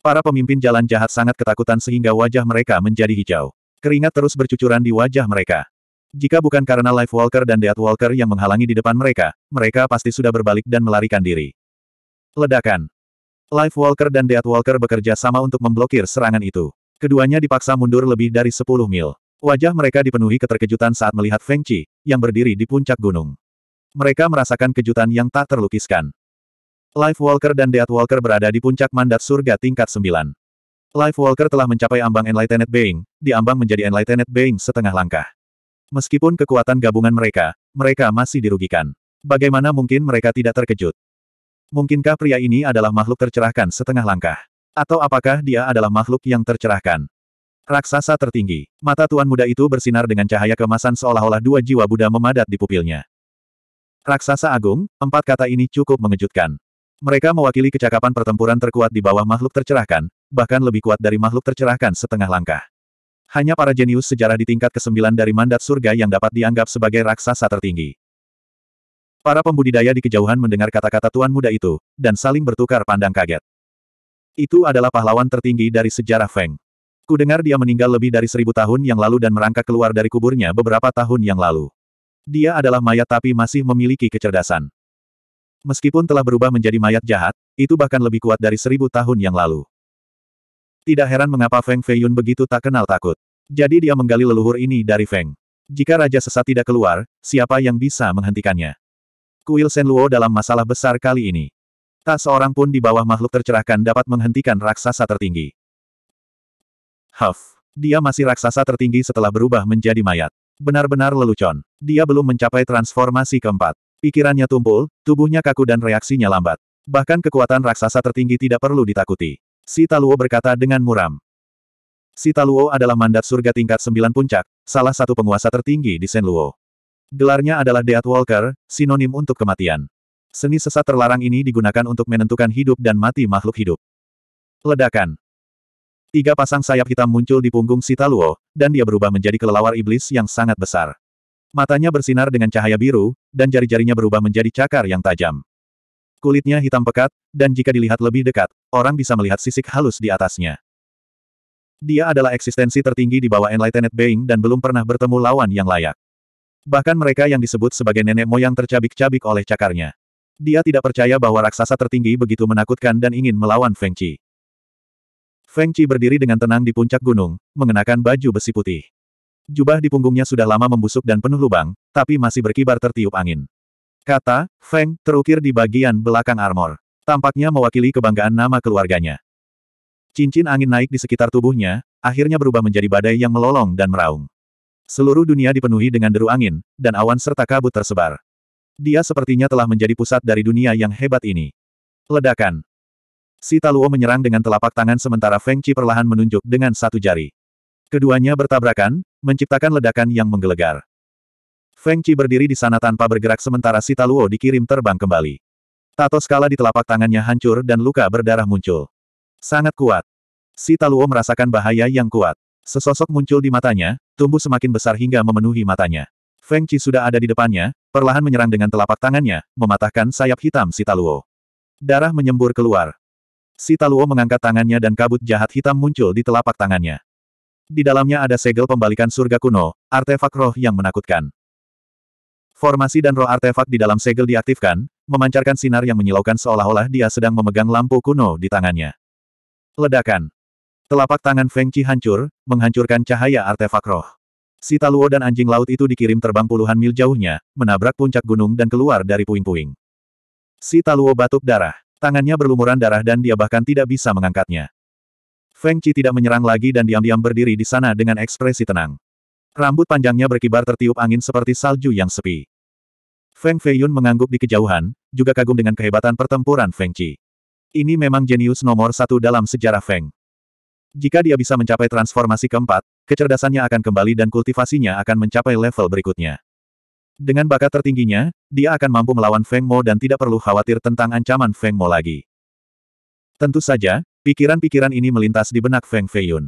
Para pemimpin jalan jahat sangat ketakutan sehingga wajah mereka menjadi hijau. Keringat terus bercucuran di wajah mereka. Jika bukan karena Life Walker dan Death Walker yang menghalangi di depan mereka, mereka pasti sudah berbalik dan melarikan diri. Ledakan. Life Walker dan Death Walker bekerja sama untuk memblokir serangan itu. Keduanya dipaksa mundur lebih dari 10 mil. Wajah mereka dipenuhi keterkejutan saat melihat Feng Chi, yang berdiri di puncak gunung. Mereka merasakan kejutan yang tak terlukiskan. Life Walker dan Death Walker berada di puncak mandat surga tingkat 9. Life Walker telah mencapai ambang Enlightened Being, diambang menjadi Enlightened Being setengah langkah. Meskipun kekuatan gabungan mereka, mereka masih dirugikan. Bagaimana mungkin mereka tidak terkejut? Mungkinkah pria ini adalah makhluk tercerahkan setengah langkah? Atau apakah dia adalah makhluk yang tercerahkan? Raksasa tertinggi. Mata tuan muda itu bersinar dengan cahaya kemasan seolah-olah dua jiwa Buddha memadat di pupilnya. Raksasa agung, empat kata ini cukup mengejutkan. Mereka mewakili kecakapan pertempuran terkuat di bawah makhluk tercerahkan, bahkan lebih kuat dari makhluk tercerahkan setengah langkah. Hanya para jenius sejarah di tingkat ke-9 dari mandat surga yang dapat dianggap sebagai raksasa tertinggi. Para pembudidaya di kejauhan mendengar kata-kata tuan muda itu, dan saling bertukar pandang kaget. Itu adalah pahlawan tertinggi dari sejarah Feng. Kudengar dia meninggal lebih dari seribu tahun yang lalu dan merangkak keluar dari kuburnya beberapa tahun yang lalu. Dia adalah mayat tapi masih memiliki kecerdasan. Meskipun telah berubah menjadi mayat jahat, itu bahkan lebih kuat dari seribu tahun yang lalu. Tidak heran mengapa Feng Feiyun begitu tak kenal takut. Jadi dia menggali leluhur ini dari Feng. Jika Raja Sesat tidak keluar, siapa yang bisa menghentikannya? kuil Senluo dalam masalah besar kali ini. Tak seorang pun di bawah makhluk tercerahkan dapat menghentikan raksasa tertinggi. Huff. Dia masih raksasa tertinggi setelah berubah menjadi mayat. Benar-benar lelucon. Dia belum mencapai transformasi keempat. Pikirannya tumpul, tubuhnya kaku dan reaksinya lambat. Bahkan kekuatan raksasa tertinggi tidak perlu ditakuti. Si Taluo berkata dengan muram. Si Taluo adalah mandat surga tingkat sembilan puncak, salah satu penguasa tertinggi di Senluo. Gelarnya adalah Death Walker, sinonim untuk kematian. Seni sesat terlarang ini digunakan untuk menentukan hidup dan mati makhluk hidup. Ledakan. Tiga pasang sayap hitam muncul di punggung Sitaluo, dan dia berubah menjadi kelelawar iblis yang sangat besar. Matanya bersinar dengan cahaya biru, dan jari-jarinya berubah menjadi cakar yang tajam. Kulitnya hitam pekat, dan jika dilihat lebih dekat, orang bisa melihat sisik halus di atasnya. Dia adalah eksistensi tertinggi di bawah Enlightened Being dan belum pernah bertemu lawan yang layak. Bahkan mereka yang disebut sebagai nenek moyang tercabik-cabik oleh cakarnya. Dia tidak percaya bahwa raksasa tertinggi begitu menakutkan dan ingin melawan Feng Chi. Feng Chi berdiri dengan tenang di puncak gunung, mengenakan baju besi putih. Jubah di punggungnya sudah lama membusuk dan penuh lubang, tapi masih berkibar tertiup angin. Kata, Feng, terukir di bagian belakang armor. Tampaknya mewakili kebanggaan nama keluarganya. Cincin angin naik di sekitar tubuhnya, akhirnya berubah menjadi badai yang melolong dan meraung. Seluruh dunia dipenuhi dengan deru angin, dan awan serta kabut tersebar. Dia sepertinya telah menjadi pusat dari dunia yang hebat ini. Ledakan. Si Taluo menyerang dengan telapak tangan sementara Feng Qi perlahan menunjuk dengan satu jari. Keduanya bertabrakan, menciptakan ledakan yang menggelegar. Feng Qi berdiri di sana tanpa bergerak sementara si Taluo dikirim terbang kembali. Tato skala di telapak tangannya hancur dan luka berdarah muncul. Sangat kuat. Si Taluo merasakan bahaya yang kuat. Sesosok muncul di matanya, tumbuh semakin besar hingga memenuhi matanya. Feng Chi sudah ada di depannya, perlahan menyerang dengan telapak tangannya, mematahkan sayap hitam si Taluo. Darah menyembur keluar. Si Taluo mengangkat tangannya dan kabut jahat hitam muncul di telapak tangannya. Di dalamnya ada segel pembalikan surga kuno, artefak roh yang menakutkan. Formasi dan roh artefak di dalam segel diaktifkan, memancarkan sinar yang menyilaukan seolah-olah dia sedang memegang lampu kuno di tangannya. Ledakan. Telapak tangan Feng Chi hancur, menghancurkan cahaya artefak roh. Si Taluo dan anjing laut itu dikirim terbang puluhan mil jauhnya, menabrak puncak gunung dan keluar dari puing-puing. Si Taluo batuk darah. Tangannya berlumuran darah dan dia bahkan tidak bisa mengangkatnya. Feng Chi tidak menyerang lagi dan diam-diam berdiri di sana dengan ekspresi tenang. Rambut panjangnya berkibar tertiup angin seperti salju yang sepi. Feng Feiyun mengangguk di kejauhan, juga kagum dengan kehebatan pertempuran Feng Chi. Ini memang jenius nomor satu dalam sejarah Feng. Jika dia bisa mencapai transformasi keempat, kecerdasannya akan kembali dan kultivasinya akan mencapai level berikutnya. Dengan bakat tertingginya, dia akan mampu melawan Feng Mo dan tidak perlu khawatir tentang ancaman Feng Mo lagi. Tentu saja, pikiran-pikiran ini melintas di benak Feng Feiyun.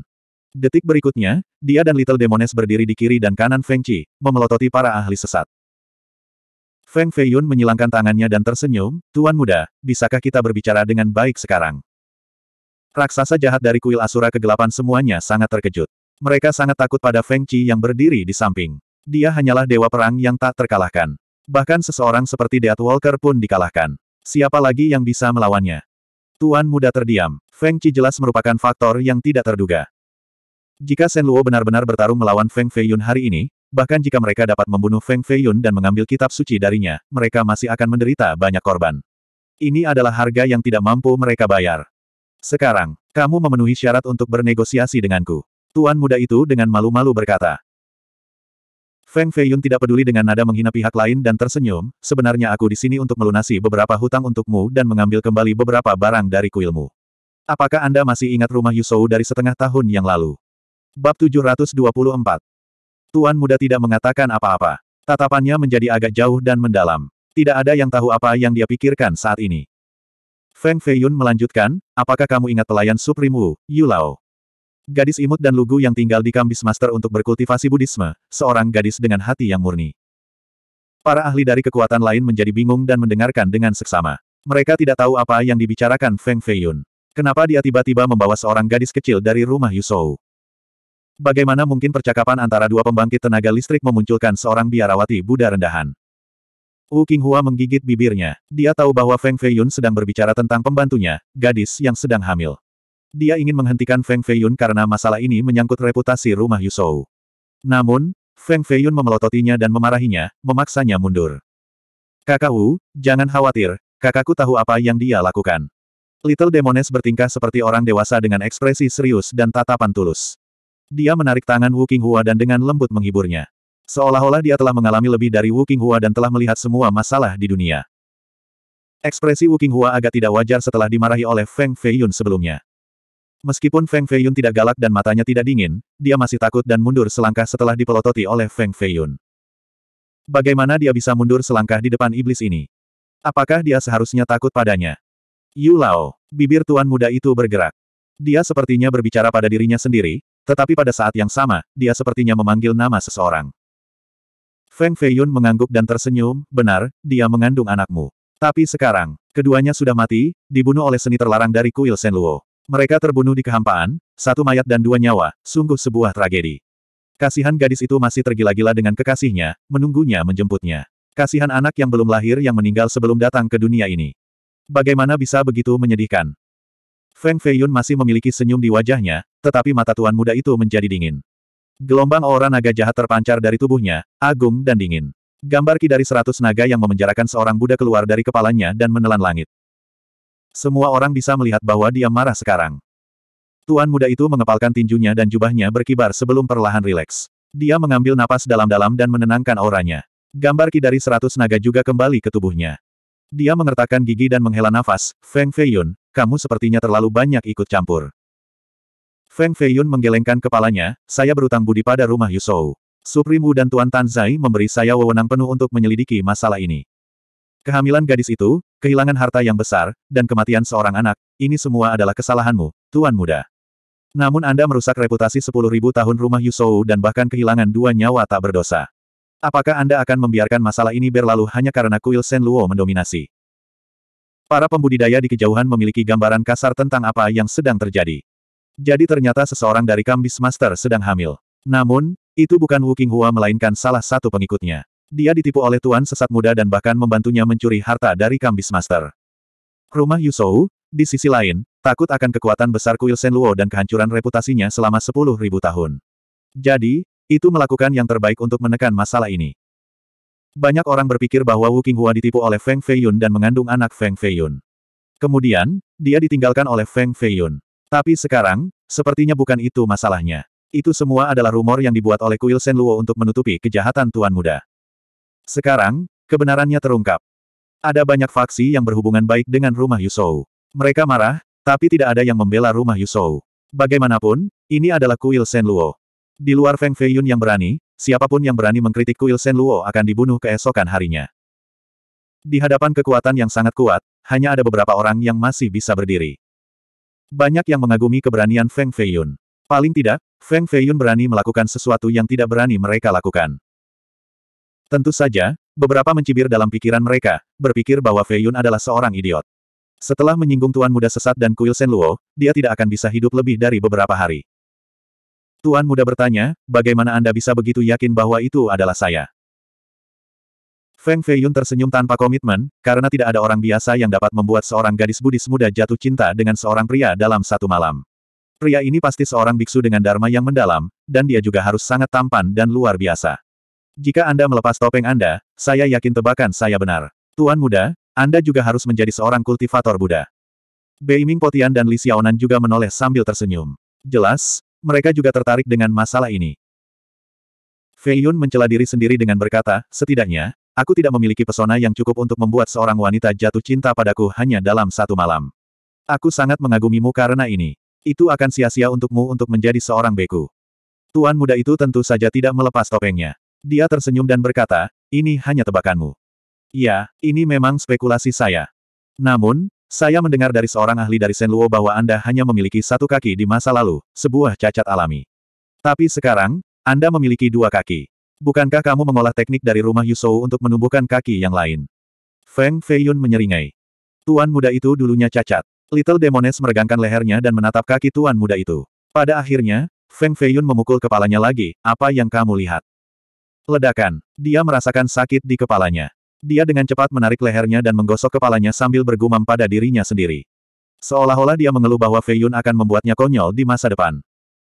Detik berikutnya, dia dan Little Demones berdiri di kiri dan kanan Feng Qi, memelototi para ahli sesat. Feng Feiyun menyilangkan tangannya dan tersenyum, Tuan Muda, bisakah kita berbicara dengan baik sekarang? Raksasa jahat dari kuil Asura kegelapan semuanya sangat terkejut. Mereka sangat takut pada Feng Chi yang berdiri di samping. Dia hanyalah dewa perang yang tak terkalahkan. Bahkan seseorang seperti Death Walker pun dikalahkan. Siapa lagi yang bisa melawannya? Tuan muda terdiam. Feng Chi jelas merupakan faktor yang tidak terduga. Jika Shen Luo benar-benar bertarung melawan Feng Fei Yun hari ini, bahkan jika mereka dapat membunuh Feng Fei Yun dan mengambil kitab suci darinya, mereka masih akan menderita banyak korban. Ini adalah harga yang tidak mampu mereka bayar. Sekarang, kamu memenuhi syarat untuk bernegosiasi denganku. Tuan muda itu dengan malu-malu berkata. Feng Feiyun tidak peduli dengan nada menghina pihak lain dan tersenyum, sebenarnya aku di sini untuk melunasi beberapa hutang untukmu dan mengambil kembali beberapa barang dari kuilmu. Apakah Anda masih ingat rumah Yusou dari setengah tahun yang lalu? Bab 724 Tuan muda tidak mengatakan apa-apa. Tatapannya menjadi agak jauh dan mendalam. Tidak ada yang tahu apa yang dia pikirkan saat ini. Feng Feiyun melanjutkan, apakah kamu ingat pelayan suprimu, Yu Lao? Gadis imut dan lugu yang tinggal di Kambis Master untuk berkultivasi Buddhisme, seorang gadis dengan hati yang murni. Para ahli dari kekuatan lain menjadi bingung dan mendengarkan dengan seksama. Mereka tidak tahu apa yang dibicarakan Feng Feiyun. Kenapa dia tiba-tiba membawa seorang gadis kecil dari rumah Yusou? Bagaimana mungkin percakapan antara dua pembangkit tenaga listrik memunculkan seorang biarawati Buddha rendahan? Wu Qinghua menggigit bibirnya. Dia tahu bahwa Feng Feiyun sedang berbicara tentang pembantunya, gadis yang sedang hamil. Dia ingin menghentikan Feng Feiyun karena masalah ini menyangkut reputasi rumah Yusou. Namun, Feng Feiyun memelototinya dan memarahinya, memaksanya mundur. Kakak Wu, jangan khawatir, kakakku tahu apa yang dia lakukan. Little Demones bertingkah seperti orang dewasa dengan ekspresi serius dan tatapan tulus. Dia menarik tangan Wu Qinghua dan dengan lembut menghiburnya. Seolah-olah dia telah mengalami lebih dari Wu Hua dan telah melihat semua masalah di dunia. Ekspresi Wu Hua agak tidak wajar setelah dimarahi oleh Feng Feiyun sebelumnya. Meskipun Feng Feiyun tidak galak dan matanya tidak dingin, dia masih takut dan mundur selangkah setelah dipelototi oleh Feng Feiyun. Bagaimana dia bisa mundur selangkah di depan iblis ini? Apakah dia seharusnya takut padanya? Yu Lao, bibir tuan muda itu bergerak. Dia sepertinya berbicara pada dirinya sendiri, tetapi pada saat yang sama, dia sepertinya memanggil nama seseorang. Feng Feiyun mengangguk dan tersenyum, benar, dia mengandung anakmu. Tapi sekarang, keduanya sudah mati, dibunuh oleh seni terlarang dari kuil Senluo. Mereka terbunuh di kehampaan, satu mayat dan dua nyawa, sungguh sebuah tragedi. Kasihan gadis itu masih tergila-gila dengan kekasihnya, menunggunya menjemputnya. Kasihan anak yang belum lahir yang meninggal sebelum datang ke dunia ini. Bagaimana bisa begitu menyedihkan? Feng Feiyun masih memiliki senyum di wajahnya, tetapi mata tuan muda itu menjadi dingin. Gelombang aura naga jahat terpancar dari tubuhnya, agung dan dingin. Gambar ki dari seratus naga yang memenjarakan seorang Buddha keluar dari kepalanya dan menelan langit. Semua orang bisa melihat bahwa dia marah sekarang. Tuan muda itu mengepalkan tinjunya dan jubahnya berkibar sebelum perlahan rileks. Dia mengambil napas dalam-dalam dan menenangkan auranya. Gambar ki dari seratus naga juga kembali ke tubuhnya. Dia mengertakkan gigi dan menghela nafas, Feng Feiyun, kamu sepertinya terlalu banyak ikut campur. Feng Feiyun menggelengkan kepalanya, saya berutang budi pada rumah Yusou. Suprimu dan Tuan Tanzai memberi saya wewenang penuh untuk menyelidiki masalah ini. Kehamilan gadis itu, kehilangan harta yang besar, dan kematian seorang anak, ini semua adalah kesalahanmu, Tuan Muda. Namun Anda merusak reputasi 10.000 tahun rumah Yusou dan bahkan kehilangan dua nyawa tak berdosa. Apakah Anda akan membiarkan masalah ini berlalu hanya karena kuil Sen Luo mendominasi? Para pembudidaya di kejauhan memiliki gambaran kasar tentang apa yang sedang terjadi. Jadi ternyata seseorang dari Kambis Master sedang hamil. Namun, itu bukan Wu Qinghua melainkan salah satu pengikutnya. Dia ditipu oleh tuan sesat muda dan bahkan membantunya mencuri harta dari Kambis Master. Rumah Yusou, di sisi lain, takut akan kekuatan besar kuil Luo dan kehancuran reputasinya selama 10.000 tahun. Jadi, itu melakukan yang terbaik untuk menekan masalah ini. Banyak orang berpikir bahwa Wu Qinghua ditipu oleh Feng Feiyun dan mengandung anak Feng Feiyun. Kemudian, dia ditinggalkan oleh Feng Feiyun. Tapi sekarang, sepertinya bukan itu masalahnya. Itu semua adalah rumor yang dibuat oleh Kuil Sen Luo untuk menutupi kejahatan Tuan Muda. Sekarang, kebenarannya terungkap. Ada banyak faksi yang berhubungan baik dengan rumah Yusou. Mereka marah, tapi tidak ada yang membela rumah Yusou. Bagaimanapun, ini adalah kuil Sen Luo. Di luar Feng Feiyun yang berani, siapapun yang berani mengkritik kuil Sen Luo akan dibunuh keesokan harinya. Di hadapan kekuatan yang sangat kuat, hanya ada beberapa orang yang masih bisa berdiri. Banyak yang mengagumi keberanian Feng Feiyun. Paling tidak, Feng Feiyun berani melakukan sesuatu yang tidak berani mereka lakukan. Tentu saja, beberapa mencibir dalam pikiran mereka, berpikir bahwa Feiyun adalah seorang idiot. Setelah menyinggung Tuan Muda Sesat dan Kuil Luo, dia tidak akan bisa hidup lebih dari beberapa hari. Tuan Muda bertanya, bagaimana Anda bisa begitu yakin bahwa itu adalah saya? Feng Feiyun tersenyum tanpa komitmen, karena tidak ada orang biasa yang dapat membuat seorang gadis Buddhis muda jatuh cinta dengan seorang pria dalam satu malam. Pria ini pasti seorang biksu dengan dharma yang mendalam, dan dia juga harus sangat tampan dan luar biasa. Jika Anda melepas topeng Anda, saya yakin tebakan saya benar. Tuan muda, Anda juga harus menjadi seorang kultivator Buddha. Beiming Potian dan Li Xiaonan juga menoleh sambil tersenyum. Jelas, mereka juga tertarik dengan masalah ini. Feiyun mencela diri sendiri dengan berkata, setidaknya, Aku tidak memiliki pesona yang cukup untuk membuat seorang wanita jatuh cinta padaku hanya dalam satu malam. Aku sangat mengagumimu karena ini. Itu akan sia-sia untukmu untuk menjadi seorang beku. Tuan muda itu tentu saja tidak melepas topengnya. Dia tersenyum dan berkata, ini hanya tebakanmu. Ya, ini memang spekulasi saya. Namun, saya mendengar dari seorang ahli dari Senluo bahwa Anda hanya memiliki satu kaki di masa lalu, sebuah cacat alami. Tapi sekarang, Anda memiliki dua kaki. Bukankah kamu mengolah teknik dari rumah Yusou untuk menumbuhkan kaki yang lain? Feng Feiyun menyeringai. Tuan muda itu dulunya cacat. Little Demones meregangkan lehernya dan menatap kaki tuan muda itu. Pada akhirnya, Feng Feiyun memukul kepalanya lagi, apa yang kamu lihat? Ledakan. Dia merasakan sakit di kepalanya. Dia dengan cepat menarik lehernya dan menggosok kepalanya sambil bergumam pada dirinya sendiri. Seolah-olah dia mengeluh bahwa Feiyun akan membuatnya konyol di masa depan.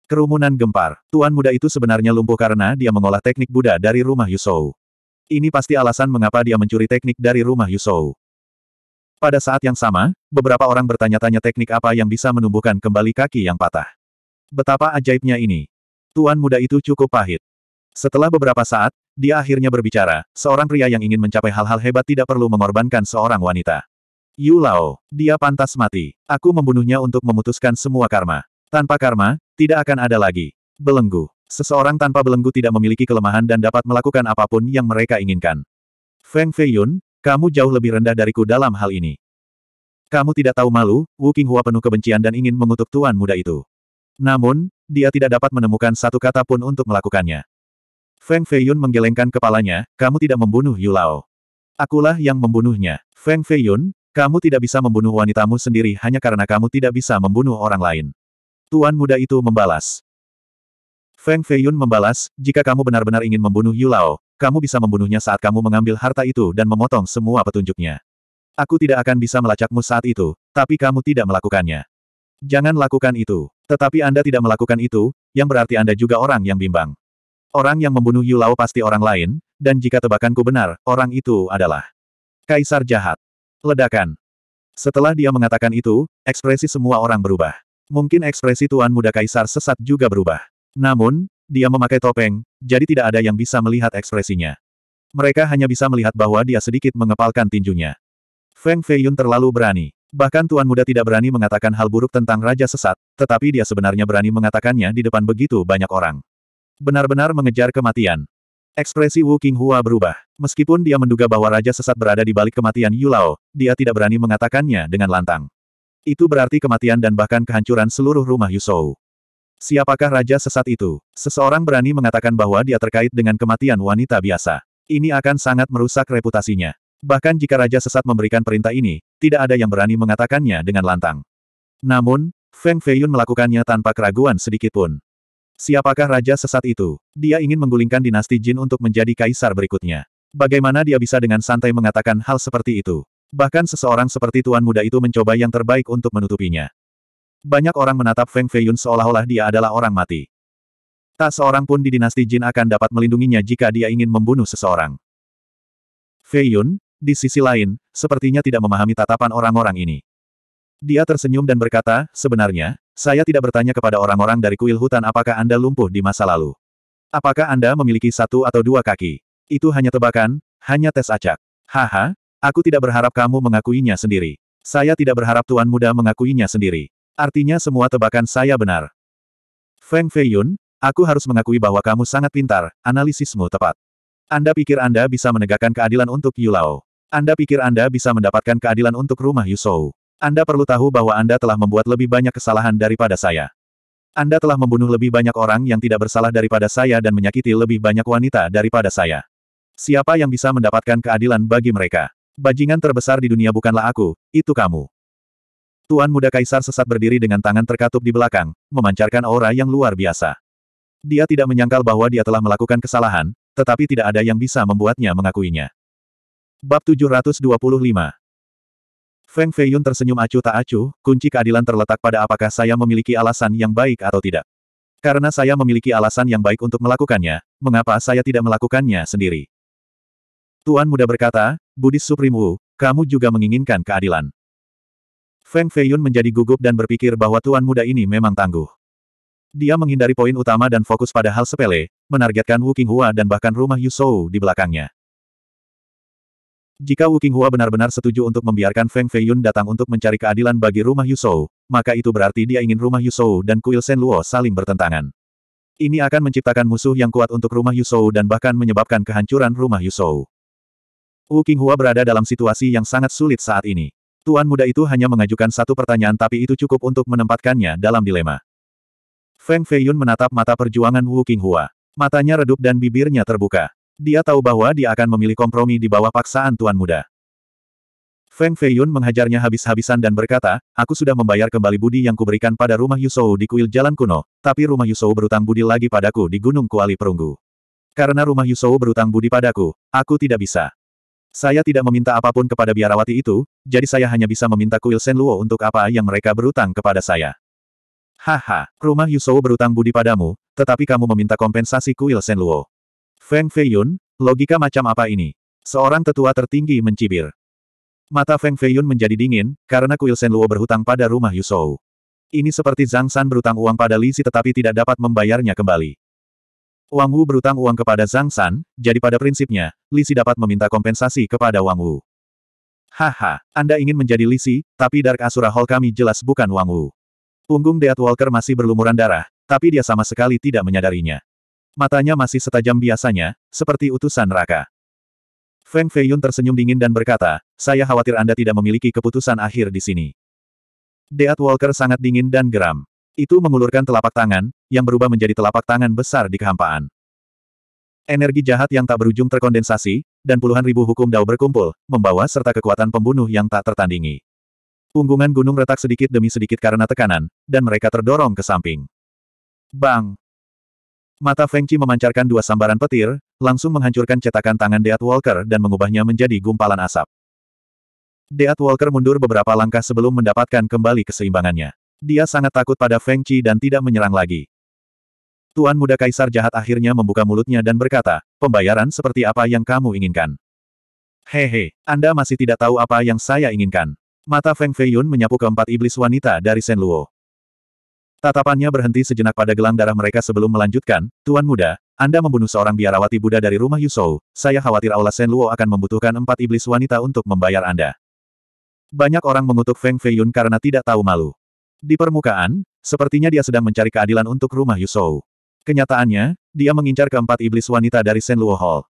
Kerumunan gempar. Tuan muda itu sebenarnya lumpuh karena dia mengolah teknik Buddha dari rumah Yusou. Ini pasti alasan mengapa dia mencuri teknik dari rumah Yusou. Pada saat yang sama, beberapa orang bertanya-tanya teknik apa yang bisa menumbuhkan kembali kaki yang patah. Betapa ajaibnya ini. Tuan muda itu cukup pahit. Setelah beberapa saat, dia akhirnya berbicara, seorang pria yang ingin mencapai hal-hal hebat tidak perlu mengorbankan seorang wanita. yulao dia pantas mati. Aku membunuhnya untuk memutuskan semua karma. Tanpa karma, tidak akan ada lagi. Belenggu. Seseorang tanpa belenggu tidak memiliki kelemahan dan dapat melakukan apapun yang mereka inginkan. Feng Feiyun, kamu jauh lebih rendah dariku dalam hal ini. Kamu tidak tahu malu, Wu Qinghua penuh kebencian dan ingin mengutuk tuan muda itu. Namun, dia tidak dapat menemukan satu kata pun untuk melakukannya. Feng Feiyun menggelengkan kepalanya, kamu tidak membunuh Yulao. Akulah yang membunuhnya. Feng Feiyun, kamu tidak bisa membunuh wanitamu sendiri hanya karena kamu tidak bisa membunuh orang lain. Tuan muda itu membalas. Feng Feiyun membalas, jika kamu benar-benar ingin membunuh Yulao, kamu bisa membunuhnya saat kamu mengambil harta itu dan memotong semua petunjuknya. Aku tidak akan bisa melacakmu saat itu, tapi kamu tidak melakukannya. Jangan lakukan itu. Tetapi Anda tidak melakukan itu, yang berarti Anda juga orang yang bimbang. Orang yang membunuh Yulao pasti orang lain, dan jika tebakanku benar, orang itu adalah Kaisar Jahat. Ledakan. Setelah dia mengatakan itu, ekspresi semua orang berubah. Mungkin ekspresi Tuan Muda Kaisar sesat juga berubah. Namun, dia memakai topeng, jadi tidak ada yang bisa melihat ekspresinya. Mereka hanya bisa melihat bahwa dia sedikit mengepalkan tinjunya. Feng Feiyun terlalu berani. Bahkan Tuan Muda tidak berani mengatakan hal buruk tentang Raja Sesat, tetapi dia sebenarnya berani mengatakannya di depan begitu banyak orang. Benar-benar mengejar kematian. Ekspresi Wu King Hua berubah. Meskipun dia menduga bahwa Raja Sesat berada di balik kematian Yulao, dia tidak berani mengatakannya dengan lantang. Itu berarti kematian dan bahkan kehancuran seluruh rumah Yusou. Siapakah raja sesat itu? Seseorang berani mengatakan bahwa dia terkait dengan kematian wanita biasa. Ini akan sangat merusak reputasinya. Bahkan jika raja sesat memberikan perintah ini, tidak ada yang berani mengatakannya dengan lantang. Namun, Feng Feiyun melakukannya tanpa keraguan sedikitpun. Siapakah raja sesat itu? Dia ingin menggulingkan dinasti Jin untuk menjadi kaisar berikutnya. Bagaimana dia bisa dengan santai mengatakan hal seperti itu? Bahkan seseorang seperti tuan muda itu mencoba yang terbaik untuk menutupinya. Banyak orang menatap Feng Feiyun seolah-olah dia adalah orang mati. Tak seorang pun di dinasti Jin akan dapat melindunginya jika dia ingin membunuh seseorang. Feiyun, di sisi lain, sepertinya tidak memahami tatapan orang-orang ini. Dia tersenyum dan berkata, sebenarnya, saya tidak bertanya kepada orang-orang dari kuil hutan apakah Anda lumpuh di masa lalu. Apakah Anda memiliki satu atau dua kaki? Itu hanya tebakan, hanya tes acak. Haha, Aku tidak berharap kamu mengakuinya sendiri. Saya tidak berharap Tuan Muda mengakuinya sendiri. Artinya semua tebakan saya benar. Feng Feiyun, aku harus mengakui bahwa kamu sangat pintar, analisismu tepat. Anda pikir Anda bisa menegakkan keadilan untuk Yulao. Anda pikir Anda bisa mendapatkan keadilan untuk rumah Yusou. Anda perlu tahu bahwa Anda telah membuat lebih banyak kesalahan daripada saya. Anda telah membunuh lebih banyak orang yang tidak bersalah daripada saya dan menyakiti lebih banyak wanita daripada saya. Siapa yang bisa mendapatkan keadilan bagi mereka? Bajingan terbesar di dunia bukanlah aku, itu kamu. Tuan muda kaisar sesat berdiri dengan tangan terkatup di belakang, memancarkan aura yang luar biasa. Dia tidak menyangkal bahwa dia telah melakukan kesalahan, tetapi tidak ada yang bisa membuatnya mengakuinya. Bab 725 Feng Feiyun tersenyum acuh tak acuh, kunci keadilan terletak pada apakah saya memiliki alasan yang baik atau tidak. Karena saya memiliki alasan yang baik untuk melakukannya, mengapa saya tidak melakukannya sendiri? Tuan muda berkata, Budis Suprimu, kamu juga menginginkan keadilan. Feng Feiyun menjadi gugup dan berpikir bahwa tuan muda ini memang tangguh. Dia menghindari poin utama dan fokus pada hal sepele, menargetkan Wu Qinghua dan bahkan rumah Yusou di belakangnya. Jika Wu Qinghua benar-benar setuju untuk membiarkan Feng Feiyun datang untuk mencari keadilan bagi rumah Yusou, maka itu berarti dia ingin rumah Yusou dan kuil Sen Luo saling bertentangan. Ini akan menciptakan musuh yang kuat untuk rumah Yusou dan bahkan menyebabkan kehancuran rumah Yusou. Wu Qinghua berada dalam situasi yang sangat sulit saat ini. Tuan muda itu hanya mengajukan satu pertanyaan tapi itu cukup untuk menempatkannya dalam dilema. Feng Feiyun menatap mata perjuangan Wu Qinghua. Matanya redup dan bibirnya terbuka. Dia tahu bahwa dia akan memilih kompromi di bawah paksaan tuan muda. Feng Feiyun menghajarnya habis-habisan dan berkata, aku sudah membayar kembali budi yang kuberikan pada rumah Yusou di kuil jalan kuno, tapi rumah Yusou berutang budi lagi padaku di Gunung Kuali Perunggu. Karena rumah Yusou berutang budi padaku, aku tidak bisa. Saya tidak meminta apapun kepada biarawati itu, jadi saya hanya bisa meminta kuil Senluo untuk apa yang mereka berutang kepada saya. Haha, rumah Yusou berutang budi padamu, tetapi kamu meminta kompensasi kuil Senluo. Feng Feiyun, logika macam apa ini? Seorang tetua tertinggi mencibir. Mata Feng Feiyun menjadi dingin, karena kuil Senluo berhutang pada rumah Yusou. Ini seperti Zhang San berutang uang pada Lisi tetapi tidak dapat membayarnya kembali. Wang Wu berutang uang kepada Zhang San, jadi pada prinsipnya, Li Lisi dapat meminta kompensasi kepada Wang Wu. Haha, Anda ingin menjadi Li Lisi, tapi Dark Asura Hall kami jelas bukan Wang Wu. Punggung Deat Walker masih berlumuran darah, tapi dia sama sekali tidak menyadarinya. Matanya masih setajam biasanya, seperti utusan raka. Feng Feiyun tersenyum dingin dan berkata, saya khawatir Anda tidak memiliki keputusan akhir di sini. Deat Walker sangat dingin dan geram. Itu mengulurkan telapak tangan, yang berubah menjadi telapak tangan besar di kehampaan. Energi jahat yang tak berujung terkondensasi, dan puluhan ribu hukum dao berkumpul, membawa serta kekuatan pembunuh yang tak tertandingi. Punggungan gunung retak sedikit demi sedikit karena tekanan, dan mereka terdorong ke samping. Bang! Mata Feng Chi memancarkan dua sambaran petir, langsung menghancurkan cetakan tangan Deat Walker dan mengubahnya menjadi gumpalan asap. Deat Walker mundur beberapa langkah sebelum mendapatkan kembali keseimbangannya. Dia sangat takut pada Feng Qi dan tidak menyerang lagi. Tuan muda kaisar jahat akhirnya membuka mulutnya dan berkata, pembayaran seperti apa yang kamu inginkan. Hehe, Anda masih tidak tahu apa yang saya inginkan. Mata Feng Feiyun menyapu keempat iblis wanita dari Shen Luo. Tatapannya berhenti sejenak pada gelang darah mereka sebelum melanjutkan, Tuan muda, Anda membunuh seorang biarawati Buddha dari rumah Yusou, saya khawatir Aula Luo akan membutuhkan empat iblis wanita untuk membayar Anda. Banyak orang mengutuk Feng Feiyun karena tidak tahu malu. Di permukaan, sepertinya dia sedang mencari keadilan untuk rumah Yusou. Kenyataannya, dia mengincar keempat iblis wanita dari Senluo Hall.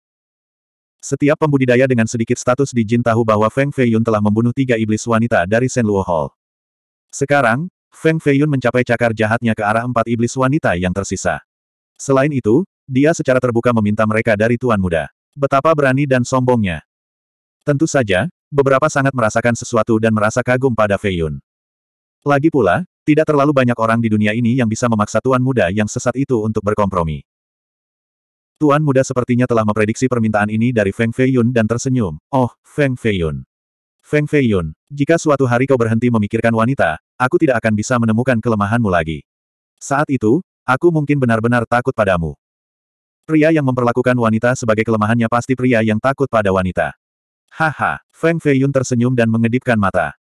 Setiap pembudidaya dengan sedikit status di Jin tahu bahwa Feng Feiyun telah membunuh tiga iblis wanita dari Senluo Hall. Sekarang, Feng Feiyun mencapai cakar jahatnya ke arah empat iblis wanita yang tersisa. Selain itu, dia secara terbuka meminta mereka dari Tuan Muda. Betapa berani dan sombongnya. Tentu saja, beberapa sangat merasakan sesuatu dan merasa kagum pada Feiyun. Lagi pula, tidak terlalu banyak orang di dunia ini yang bisa memaksa tuan muda yang sesat itu untuk berkompromi. Tuan muda sepertinya telah memprediksi permintaan ini dari Feng Feiyun dan tersenyum. Oh, Feng Feiyun. Feng Feiyun, jika suatu hari kau berhenti memikirkan wanita, aku tidak akan bisa menemukan kelemahanmu lagi. Saat itu, aku mungkin benar-benar takut padamu. Pria yang memperlakukan wanita sebagai kelemahannya pasti pria yang takut pada wanita. Haha, Feng Feiyun tersenyum dan mengedipkan mata.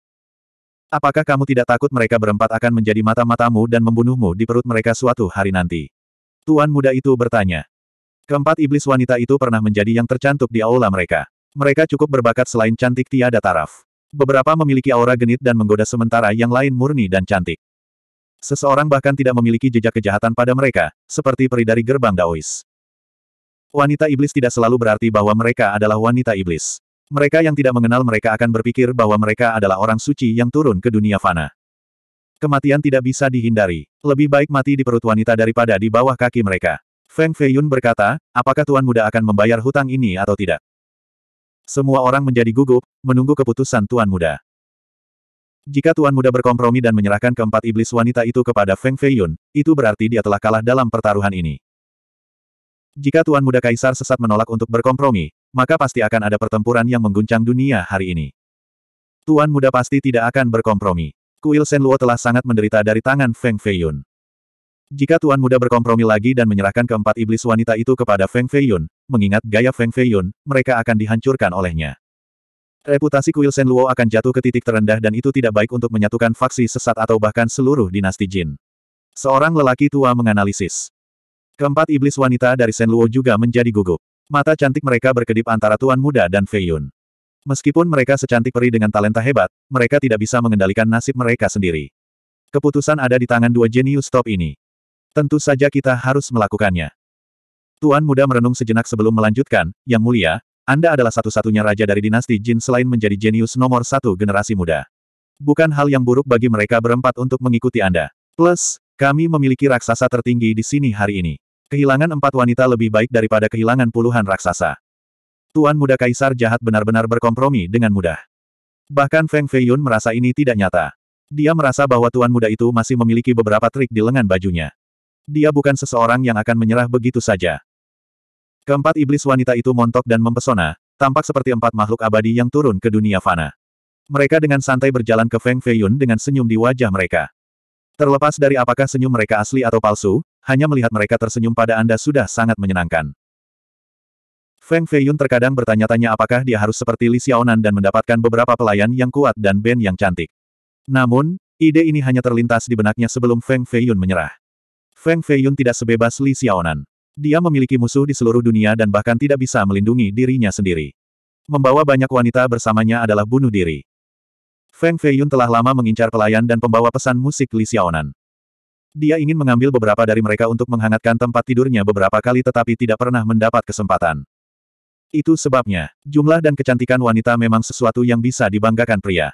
Apakah kamu tidak takut mereka berempat akan menjadi mata-matamu dan membunuhmu di perut mereka suatu hari nanti? Tuan muda itu bertanya. Keempat iblis wanita itu pernah menjadi yang tercantuk di aula mereka. Mereka cukup berbakat selain cantik tiada taraf. Beberapa memiliki aura genit dan menggoda sementara yang lain murni dan cantik. Seseorang bahkan tidak memiliki jejak kejahatan pada mereka, seperti peri dari gerbang Daois. Wanita iblis tidak selalu berarti bahwa mereka adalah wanita iblis. Mereka yang tidak mengenal mereka akan berpikir bahwa mereka adalah orang suci yang turun ke dunia fana. Kematian tidak bisa dihindari. Lebih baik mati di perut wanita daripada di bawah kaki mereka. Feng Feiyun berkata, apakah Tuan Muda akan membayar hutang ini atau tidak? Semua orang menjadi gugup, menunggu keputusan Tuan Muda. Jika Tuan Muda berkompromi dan menyerahkan keempat iblis wanita itu kepada Feng Feiyun, itu berarti dia telah kalah dalam pertaruhan ini. Jika Tuan Muda Kaisar sesat menolak untuk berkompromi, maka pasti akan ada pertempuran yang mengguncang dunia hari ini. Tuan muda pasti tidak akan berkompromi. Kuil Sen Luo telah sangat menderita dari tangan Feng Feiyun. Jika Tuan Muda berkompromi lagi dan menyerahkan keempat iblis wanita itu kepada Feng Feiyun, mengingat gaya Feng Feiyun, mereka akan dihancurkan olehnya. Reputasi kuil Sen Luo akan jatuh ke titik terendah dan itu tidak baik untuk menyatukan faksi sesat atau bahkan seluruh dinasti Jin. Seorang lelaki tua menganalisis. Keempat iblis wanita dari Sen Luo juga menjadi gugup. Mata cantik mereka berkedip antara Tuan Muda dan Fei Yun. Meskipun mereka secantik peri dengan talenta hebat, mereka tidak bisa mengendalikan nasib mereka sendiri. Keputusan ada di tangan dua jenius top ini. Tentu saja kita harus melakukannya. Tuan Muda merenung sejenak sebelum melanjutkan, Yang Mulia, Anda adalah satu-satunya raja dari dinasti Jin selain menjadi jenius nomor satu generasi muda. Bukan hal yang buruk bagi mereka berempat untuk mengikuti Anda. Plus, kami memiliki raksasa tertinggi di sini hari ini. Kehilangan empat wanita lebih baik daripada kehilangan puluhan raksasa. Tuan muda kaisar jahat benar-benar berkompromi dengan mudah. Bahkan Feng Feiyun merasa ini tidak nyata. Dia merasa bahwa tuan muda itu masih memiliki beberapa trik di lengan bajunya. Dia bukan seseorang yang akan menyerah begitu saja. Keempat iblis wanita itu montok dan mempesona, tampak seperti empat makhluk abadi yang turun ke dunia fana. Mereka dengan santai berjalan ke Feng Feiyun dengan senyum di wajah mereka. Terlepas dari apakah senyum mereka asli atau palsu, hanya melihat mereka tersenyum pada Anda sudah sangat menyenangkan. Feng Feiyun terkadang bertanya-tanya apakah dia harus seperti Li Xiaonan dan mendapatkan beberapa pelayan yang kuat dan band yang cantik. Namun, ide ini hanya terlintas di benaknya sebelum Feng Feiyun menyerah. Feng Feiyun tidak sebebas Li Xiaonan. Dia memiliki musuh di seluruh dunia dan bahkan tidak bisa melindungi dirinya sendiri. Membawa banyak wanita bersamanya adalah bunuh diri. Feng Feiyun telah lama mengincar pelayan dan pembawa pesan musik Li Xiaonan. Dia ingin mengambil beberapa dari mereka untuk menghangatkan tempat tidurnya beberapa kali tetapi tidak pernah mendapat kesempatan. Itu sebabnya, jumlah dan kecantikan wanita memang sesuatu yang bisa dibanggakan pria.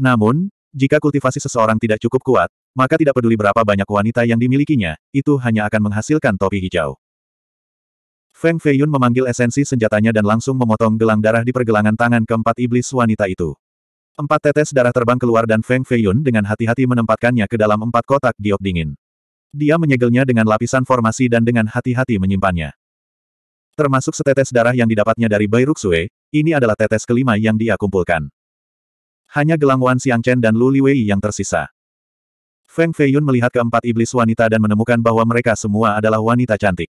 Namun, jika kultivasi seseorang tidak cukup kuat, maka tidak peduli berapa banyak wanita yang dimilikinya, itu hanya akan menghasilkan topi hijau. Feng Feiyun memanggil esensi senjatanya dan langsung memotong gelang darah di pergelangan tangan keempat iblis wanita itu. Empat tetes darah terbang keluar dan Feng Feiyun dengan hati-hati menempatkannya ke dalam empat kotak giok dingin. Dia menyegelnya dengan lapisan formasi dan dengan hati-hati menyimpannya. Termasuk setetes darah yang didapatnya dari Bai Ruxue, ini adalah tetes kelima yang dia kumpulkan. Hanya gelang Wan Chen dan Lu Liwei yang tersisa. Feng Feiyun melihat keempat iblis wanita dan menemukan bahwa mereka semua adalah wanita cantik.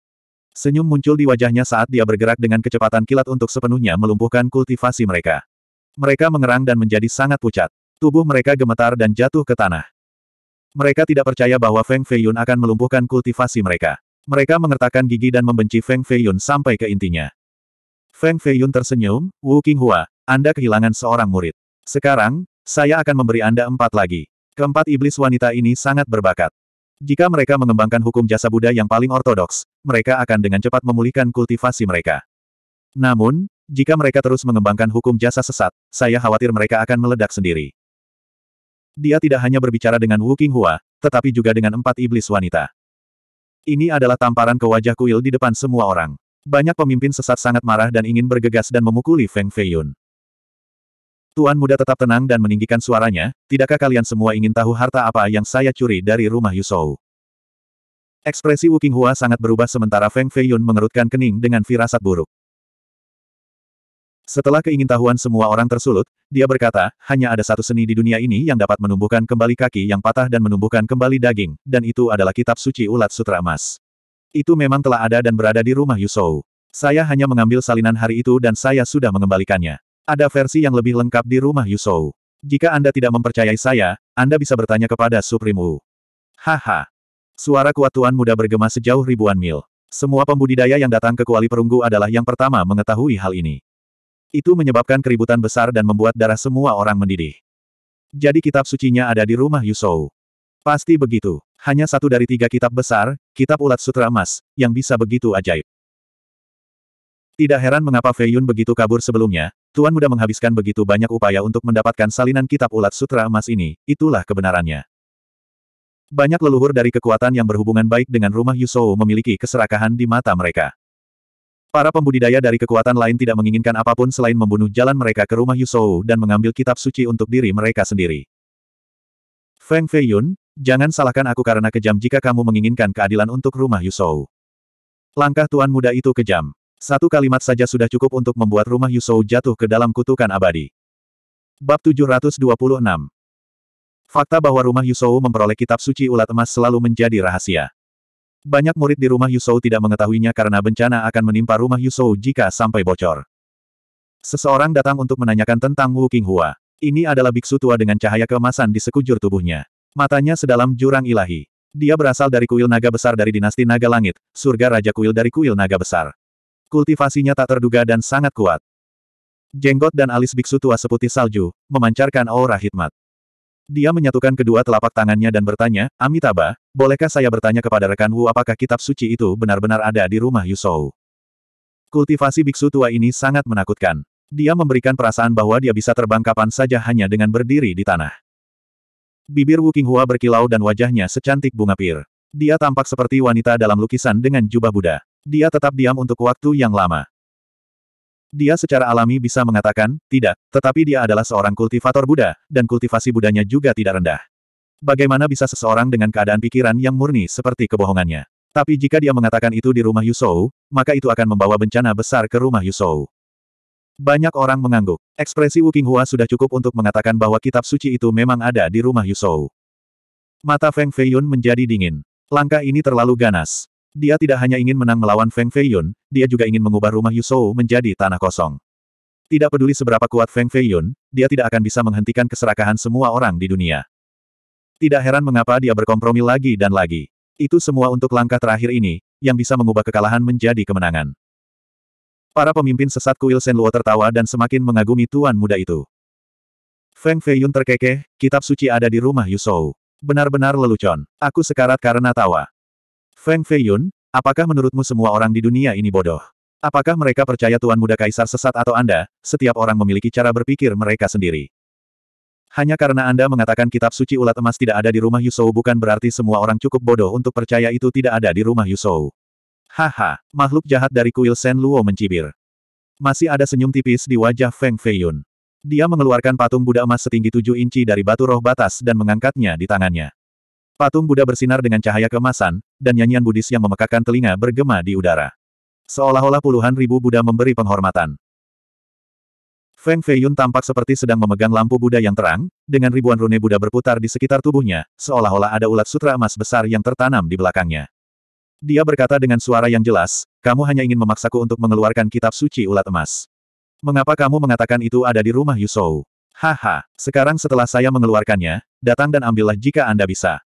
Senyum muncul di wajahnya saat dia bergerak dengan kecepatan kilat untuk sepenuhnya melumpuhkan kultivasi mereka. Mereka mengerang dan menjadi sangat pucat. Tubuh mereka gemetar dan jatuh ke tanah. Mereka tidak percaya bahwa Feng Feiyun akan melumpuhkan kultivasi mereka. Mereka mengertakkan gigi dan membenci Feng Feiyun sampai ke intinya. Feng Feiyun tersenyum, Wu Qinghua, Anda kehilangan seorang murid. Sekarang, saya akan memberi Anda empat lagi. Keempat iblis wanita ini sangat berbakat. Jika mereka mengembangkan hukum jasa Buddha yang paling ortodoks, mereka akan dengan cepat memulihkan kultivasi mereka. Namun, jika mereka terus mengembangkan hukum jasa sesat, saya khawatir mereka akan meledak sendiri. Dia tidak hanya berbicara dengan Wu Hua, tetapi juga dengan empat iblis wanita. Ini adalah tamparan ke wajah kuil di depan semua orang. Banyak pemimpin sesat sangat marah dan ingin bergegas dan memukuli Feng Feiyun. Tuan muda tetap tenang dan meninggikan suaranya, tidakkah kalian semua ingin tahu harta apa yang saya curi dari rumah Yusou? Ekspresi Wu Hua sangat berubah sementara Feng Feiyun mengerutkan kening dengan firasat buruk. Setelah keingintahuan semua orang tersulut, dia berkata, hanya ada satu seni di dunia ini yang dapat menumbuhkan kembali kaki yang patah dan menumbuhkan kembali daging, dan itu adalah kitab suci ulat sutra emas. Itu memang telah ada dan berada di rumah Yusou. Saya hanya mengambil salinan hari itu dan saya sudah mengembalikannya. Ada versi yang lebih lengkap di rumah Yusou. Jika Anda tidak mempercayai saya, Anda bisa bertanya kepada Suprimu. Haha. Suara kuat Tuan Muda bergema sejauh ribuan mil. Semua pembudidaya yang datang ke Kuali Perunggu adalah yang pertama mengetahui hal ini. Itu menyebabkan keributan besar dan membuat darah semua orang mendidih. Jadi kitab sucinya ada di rumah Yusou. Pasti begitu. Hanya satu dari tiga kitab besar, kitab ulat sutra emas, yang bisa begitu ajaib. Tidak heran mengapa Fei Yun begitu kabur sebelumnya, Tuan Muda menghabiskan begitu banyak upaya untuk mendapatkan salinan kitab ulat sutra emas ini, itulah kebenarannya. Banyak leluhur dari kekuatan yang berhubungan baik dengan rumah Yusou memiliki keserakahan di mata mereka. Para pembudidaya dari kekuatan lain tidak menginginkan apapun selain membunuh jalan mereka ke rumah Yusou dan mengambil kitab suci untuk diri mereka sendiri. Feng Feiyun, jangan salahkan aku karena kejam jika kamu menginginkan keadilan untuk rumah Yusou. Langkah tuan muda itu kejam. Satu kalimat saja sudah cukup untuk membuat rumah Yusou jatuh ke dalam kutukan abadi. Bab 726 Fakta bahwa rumah Yusou memperoleh kitab suci ulat emas selalu menjadi rahasia. Banyak murid di rumah Yusou tidak mengetahuinya karena bencana akan menimpa rumah Yusou jika sampai bocor. Seseorang datang untuk menanyakan tentang Wu Qinghua. Ini adalah biksu tua dengan cahaya keemasan di sekujur tubuhnya. Matanya sedalam jurang ilahi. Dia berasal dari kuil naga besar dari dinasti naga langit, surga raja kuil dari kuil naga besar. Kultivasinya tak terduga dan sangat kuat. Jenggot dan alis biksu tua seputih salju, memancarkan aura hikmat. Dia menyatukan kedua telapak tangannya dan bertanya, Amitabha, bolehkah saya bertanya kepada rekan Wu apakah kitab suci itu benar-benar ada di rumah Yusou? Kultivasi biksu tua ini sangat menakutkan. Dia memberikan perasaan bahwa dia bisa terbang kapan saja hanya dengan berdiri di tanah. Bibir Wu Qinghua berkilau dan wajahnya secantik bunga pir. Dia tampak seperti wanita dalam lukisan dengan jubah Buddha. Dia tetap diam untuk waktu yang lama. Dia secara alami bisa mengatakan, tidak, tetapi dia adalah seorang kultivator Buddha, dan kultivasi Budanya juga tidak rendah. Bagaimana bisa seseorang dengan keadaan pikiran yang murni seperti kebohongannya? Tapi jika dia mengatakan itu di rumah Yusou, maka itu akan membawa bencana besar ke rumah Yusou. Banyak orang mengangguk. Ekspresi Wu Qinghua sudah cukup untuk mengatakan bahwa kitab suci itu memang ada di rumah Yusou. Mata Feng Feiyun menjadi dingin. Langkah ini terlalu ganas. Dia tidak hanya ingin menang melawan Feng Feiyun, dia juga ingin mengubah rumah Yusou menjadi tanah kosong. Tidak peduli seberapa kuat Feng Feiyun, dia tidak akan bisa menghentikan keserakahan semua orang di dunia. Tidak heran mengapa dia berkompromi lagi dan lagi. Itu semua untuk langkah terakhir ini, yang bisa mengubah kekalahan menjadi kemenangan. Para pemimpin sesat kuil Senluo tertawa dan semakin mengagumi tuan muda itu. Feng Feiyun terkekeh, kitab suci ada di rumah Yusou. Benar-benar lelucon. Aku sekarat karena tawa. Feng Feiyun, apakah menurutmu semua orang di dunia ini bodoh? Apakah mereka percaya Tuan Muda Kaisar sesat atau Anda, setiap orang memiliki cara berpikir mereka sendiri. Hanya karena Anda mengatakan kitab suci ulat emas tidak ada di rumah Yusou bukan berarti semua orang cukup bodoh untuk percaya itu tidak ada di rumah Yusou. Haha, makhluk jahat dari kuil Sen Luo mencibir. Masih ada senyum tipis di wajah Feng Feiyun. Dia mengeluarkan patung Buddha emas setinggi tujuh inci dari batu roh batas dan mengangkatnya di tangannya. Patung Buddha bersinar dengan cahaya kemasan dan nyanyian Buddhis yang memekakan telinga bergema di udara. Seolah-olah puluhan ribu Buddha memberi penghormatan. Feng Feiyun tampak seperti sedang memegang lampu Buddha yang terang, dengan ribuan rune Buddha berputar di sekitar tubuhnya, seolah-olah ada ulat sutra emas besar yang tertanam di belakangnya. Dia berkata dengan suara yang jelas, kamu hanya ingin memaksaku untuk mengeluarkan kitab suci ulat emas. Mengapa kamu mengatakan itu ada di rumah Yusou? Haha, sekarang setelah saya mengeluarkannya, datang dan ambillah jika Anda bisa.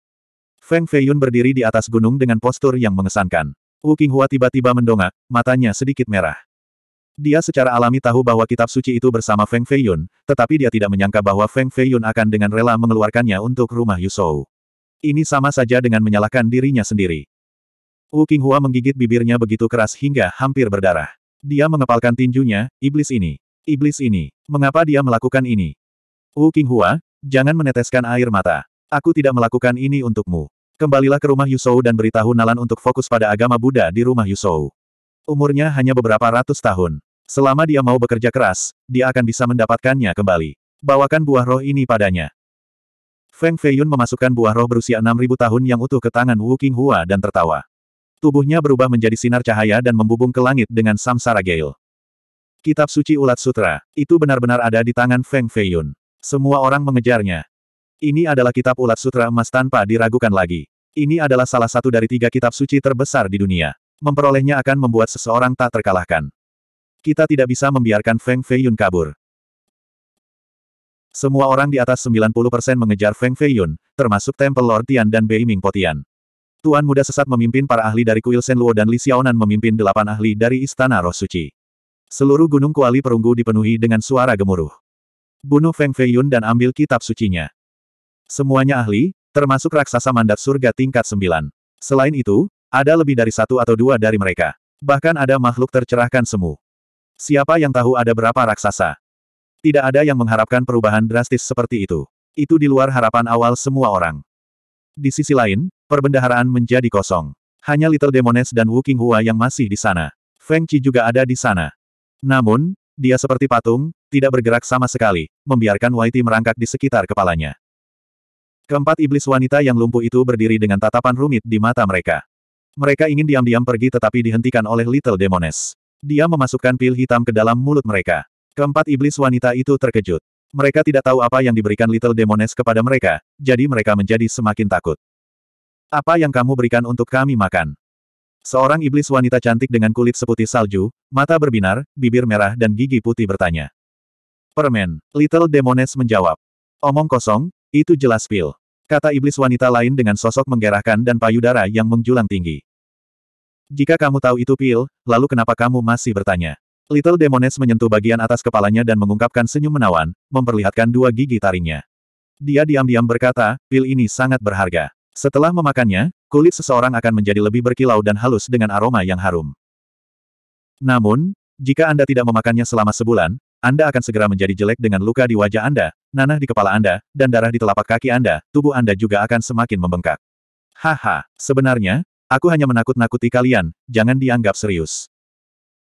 Feng Feiyun berdiri di atas gunung dengan postur yang mengesankan. Wu Qinghua tiba-tiba mendongak, matanya sedikit merah. Dia secara alami tahu bahwa kitab suci itu bersama Feng Feiyun, tetapi dia tidak menyangka bahwa Feng Feiyun akan dengan rela mengeluarkannya untuk rumah Yusou. Ini sama saja dengan menyalahkan dirinya sendiri. Wu Qinghua menggigit bibirnya begitu keras hingga hampir berdarah. Dia mengepalkan tinjunya, iblis ini. Iblis ini. Mengapa dia melakukan ini? Wu Qinghua, jangan meneteskan air mata. Aku tidak melakukan ini untukmu. Kembalilah ke rumah Yusou dan beritahu Nalan untuk fokus pada agama Buddha di rumah Yusou. Umurnya hanya beberapa ratus tahun. Selama dia mau bekerja keras, dia akan bisa mendapatkannya kembali. Bawakan buah roh ini padanya. Feng Feiyun memasukkan buah roh berusia 6.000 tahun yang utuh ke tangan Wu Qinghua dan tertawa. Tubuhnya berubah menjadi sinar cahaya dan membubung ke langit dengan samsara gale. Kitab suci ulat sutra, itu benar-benar ada di tangan Feng Feiyun. Semua orang mengejarnya. Ini adalah kitab ulat sutra emas tanpa diragukan lagi. Ini adalah salah satu dari tiga kitab suci terbesar di dunia. Memperolehnya akan membuat seseorang tak terkalahkan. Kita tidak bisa membiarkan Feng Feiyun kabur. Semua orang di atas 90% mengejar Feng Feiyun, termasuk Temple Lord Tian dan Bei Ming Potian. Tuan muda sesat memimpin para ahli dari Kuil Sen Luo dan Li Xiaonan memimpin delapan ahli dari Istana Roh Suci. Seluruh gunung kuali perunggu dipenuhi dengan suara gemuruh. Bunuh Feng Feiyun dan ambil kitab sucinya. Semuanya ahli, termasuk raksasa mandat surga tingkat 9. Selain itu, ada lebih dari satu atau dua dari mereka. Bahkan ada makhluk tercerahkan semu. Siapa yang tahu ada berapa raksasa? Tidak ada yang mengharapkan perubahan drastis seperti itu. Itu di luar harapan awal semua orang. Di sisi lain, perbendaharaan menjadi kosong. Hanya Little Demoness dan Wu Hua yang masih di sana. Feng Chi juga ada di sana. Namun, dia seperti patung, tidak bergerak sama sekali, membiarkan Whitey merangkak di sekitar kepalanya. Keempat iblis wanita yang lumpuh itu berdiri dengan tatapan rumit di mata mereka. Mereka ingin diam-diam pergi tetapi dihentikan oleh Little Demones. Dia memasukkan pil hitam ke dalam mulut mereka. Keempat iblis wanita itu terkejut. Mereka tidak tahu apa yang diberikan Little Demones kepada mereka, jadi mereka menjadi semakin takut. Apa yang kamu berikan untuk kami makan? Seorang iblis wanita cantik dengan kulit seputih salju, mata berbinar, bibir merah dan gigi putih bertanya. Permen, Little Demones menjawab. Omong kosong, itu jelas pil. Kata iblis wanita lain dengan sosok menggerahkan dan payudara yang menjulang tinggi. Jika kamu tahu itu pil, lalu kenapa kamu masih bertanya? Little Demones menyentuh bagian atas kepalanya dan mengungkapkan senyum menawan, memperlihatkan dua gigi taringnya. Dia diam-diam berkata, pil ini sangat berharga. Setelah memakannya, kulit seseorang akan menjadi lebih berkilau dan halus dengan aroma yang harum. Namun, jika Anda tidak memakannya selama sebulan, anda akan segera menjadi jelek dengan luka di wajah Anda, nanah di kepala Anda, dan darah di telapak kaki Anda, tubuh Anda juga akan semakin membengkak. Haha, sebenarnya, aku hanya menakut-nakuti kalian, jangan dianggap serius.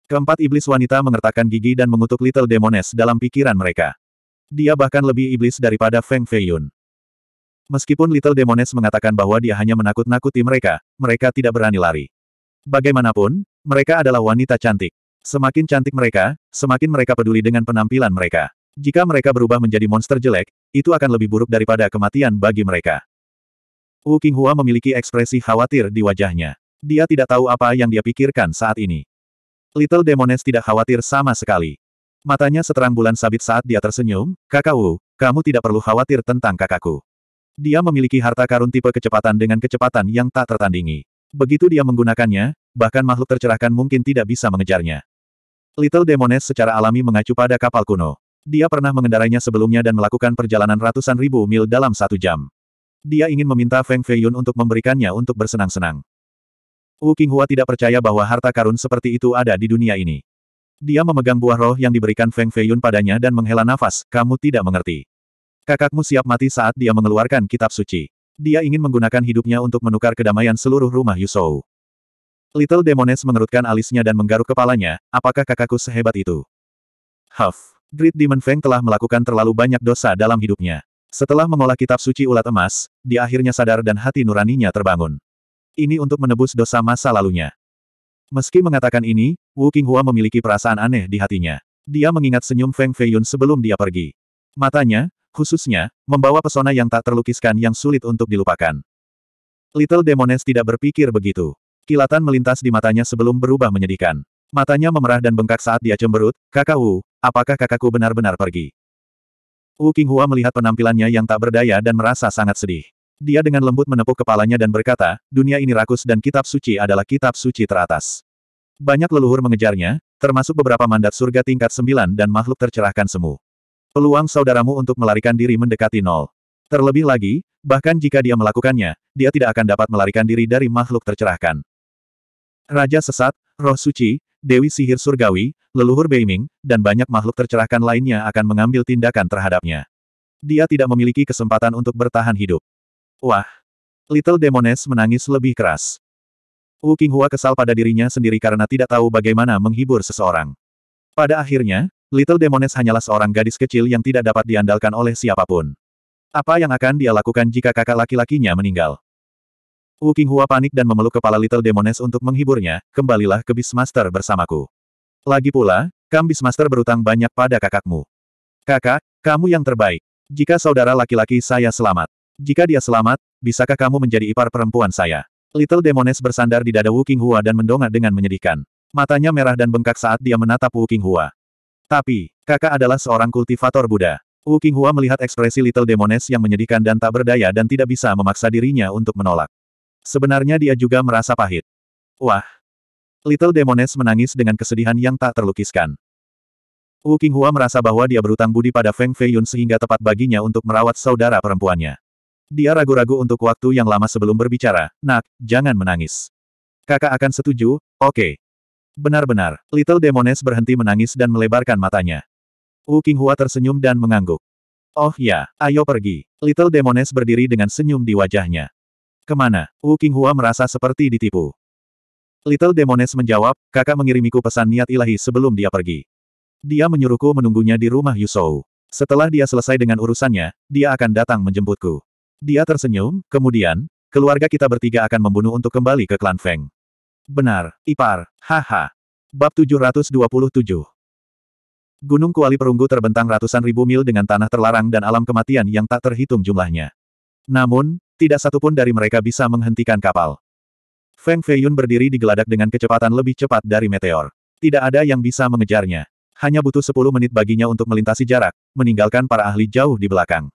Keempat iblis wanita mengertakkan gigi dan mengutuk Little Demones dalam pikiran mereka. Dia bahkan lebih iblis daripada Feng Feiyun. Meskipun Little Demones mengatakan bahwa dia hanya menakut-nakuti mereka, mereka tidak berani lari. Bagaimanapun, mereka adalah wanita cantik. Semakin cantik mereka, semakin mereka peduli dengan penampilan mereka. Jika mereka berubah menjadi monster jelek, itu akan lebih buruk daripada kematian bagi mereka. Wu Qinghua memiliki ekspresi khawatir di wajahnya. Dia tidak tahu apa yang dia pikirkan saat ini. Little Demones tidak khawatir sama sekali. Matanya seterang bulan sabit saat dia tersenyum, Kakak Wu, kamu tidak perlu khawatir tentang kakakku. Dia memiliki harta karun tipe kecepatan dengan kecepatan yang tak tertandingi. Begitu dia menggunakannya, bahkan makhluk tercerahkan mungkin tidak bisa mengejarnya. Little Demoness secara alami mengacu pada kapal kuno. Dia pernah mengendarainya sebelumnya dan melakukan perjalanan ratusan ribu mil dalam satu jam. Dia ingin meminta Feng Feiyun untuk memberikannya untuk bersenang-senang. Wu Qinghua tidak percaya bahwa harta karun seperti itu ada di dunia ini. Dia memegang buah roh yang diberikan Feng Feiyun padanya dan menghela nafas, kamu tidak mengerti. Kakakmu siap mati saat dia mengeluarkan kitab suci. Dia ingin menggunakan hidupnya untuk menukar kedamaian seluruh rumah Yusou. Little Demones mengerutkan alisnya dan menggaruk kepalanya, apakah kakakku sehebat itu? Huff. Great Demon Feng telah melakukan terlalu banyak dosa dalam hidupnya. Setelah mengolah kitab suci ulat emas, dia akhirnya sadar dan hati nuraninya terbangun. Ini untuk menebus dosa masa lalunya. Meski mengatakan ini, Wu Qinghua memiliki perasaan aneh di hatinya. Dia mengingat senyum Feng Feiyun sebelum dia pergi. Matanya, khususnya, membawa pesona yang tak terlukiskan yang sulit untuk dilupakan. Little Demones tidak berpikir begitu. Kilatan melintas di matanya sebelum berubah menyedihkan. Matanya memerah dan bengkak saat dia cemberut, kakak Wu, apakah kakakku benar-benar pergi? Wu Qinghua melihat penampilannya yang tak berdaya dan merasa sangat sedih. Dia dengan lembut menepuk kepalanya dan berkata, dunia ini rakus dan kitab suci adalah kitab suci teratas. Banyak leluhur mengejarnya, termasuk beberapa mandat surga tingkat sembilan dan makhluk tercerahkan semu. Peluang saudaramu untuk melarikan diri mendekati nol. Terlebih lagi, bahkan jika dia melakukannya, dia tidak akan dapat melarikan diri dari makhluk tercerahkan. Raja sesat, roh suci, dewi sihir surgawi, leluhur Beiming, dan banyak makhluk tercerahkan lainnya akan mengambil tindakan terhadapnya. Dia tidak memiliki kesempatan untuk bertahan hidup. Wah! Little Demoness menangis lebih keras. Wu Qinghua kesal pada dirinya sendiri karena tidak tahu bagaimana menghibur seseorang. Pada akhirnya, Little Demoness hanyalah seorang gadis kecil yang tidak dapat diandalkan oleh siapapun. Apa yang akan dia lakukan jika kakak laki-lakinya meninggal? Wu King Hua panik dan memeluk kepala Little Demoness untuk menghiburnya, kembalilah ke Beastmaster bersamaku. Lagi pula, Kam Beastmaster berutang banyak pada kakakmu. Kakak, kamu yang terbaik. Jika saudara laki-laki saya selamat. Jika dia selamat, bisakah kamu menjadi ipar perempuan saya? Little Demoness bersandar di dada Wu King Hua dan mendongak dengan menyedihkan. Matanya merah dan bengkak saat dia menatap Wu King Hua. Tapi, kakak adalah seorang kultivator Buddha. Wu King Hua melihat ekspresi Little Demoness yang menyedihkan dan tak berdaya dan tidak bisa memaksa dirinya untuk menolak. Sebenarnya dia juga merasa pahit. Wah! Little Demoness menangis dengan kesedihan yang tak terlukiskan. Wu Qinghua merasa bahwa dia berutang budi pada Feng Feiyun sehingga tepat baginya untuk merawat saudara perempuannya. Dia ragu-ragu untuk waktu yang lama sebelum berbicara, nak, jangan menangis. Kakak akan setuju, oke. Okay. Benar-benar, Little Demoness berhenti menangis dan melebarkan matanya. Wu Qinghua tersenyum dan mengangguk. Oh ya, ayo pergi. Little Demoness berdiri dengan senyum di wajahnya. Kemana? Wu Qinghua merasa seperti ditipu. Little Demones menjawab, kakak mengirimiku pesan niat ilahi sebelum dia pergi. Dia menyuruhku menunggunya di rumah Yusou. Setelah dia selesai dengan urusannya, dia akan datang menjemputku. Dia tersenyum, kemudian, keluarga kita bertiga akan membunuh untuk kembali ke klan Feng. Benar, Ipar, haha. Bab 727 Gunung Kuali Perunggu terbentang ratusan ribu mil dengan tanah terlarang dan alam kematian yang tak terhitung jumlahnya. Namun, tidak satupun dari mereka bisa menghentikan kapal. Feng Feiyun berdiri di geladak dengan kecepatan lebih cepat dari meteor. Tidak ada yang bisa mengejarnya. Hanya butuh 10 menit baginya untuk melintasi jarak, meninggalkan para ahli jauh di belakang.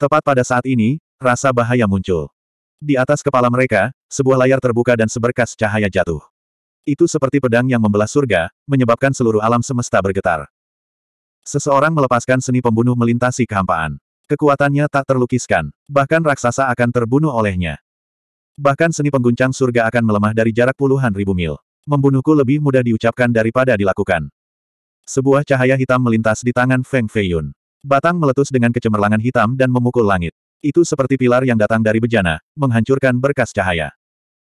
Tepat pada saat ini, rasa bahaya muncul. Di atas kepala mereka, sebuah layar terbuka dan seberkas cahaya jatuh. Itu seperti pedang yang membelah surga, menyebabkan seluruh alam semesta bergetar. Seseorang melepaskan seni pembunuh melintasi kehampaan. Kekuatannya tak terlukiskan, bahkan raksasa akan terbunuh olehnya. Bahkan seni pengguncang surga akan melemah dari jarak puluhan ribu mil. Membunuhku lebih mudah diucapkan daripada dilakukan. Sebuah cahaya hitam melintas di tangan Feng Feiyun. Batang meletus dengan kecemerlangan hitam dan memukul langit. Itu seperti pilar yang datang dari bejana, menghancurkan berkas cahaya.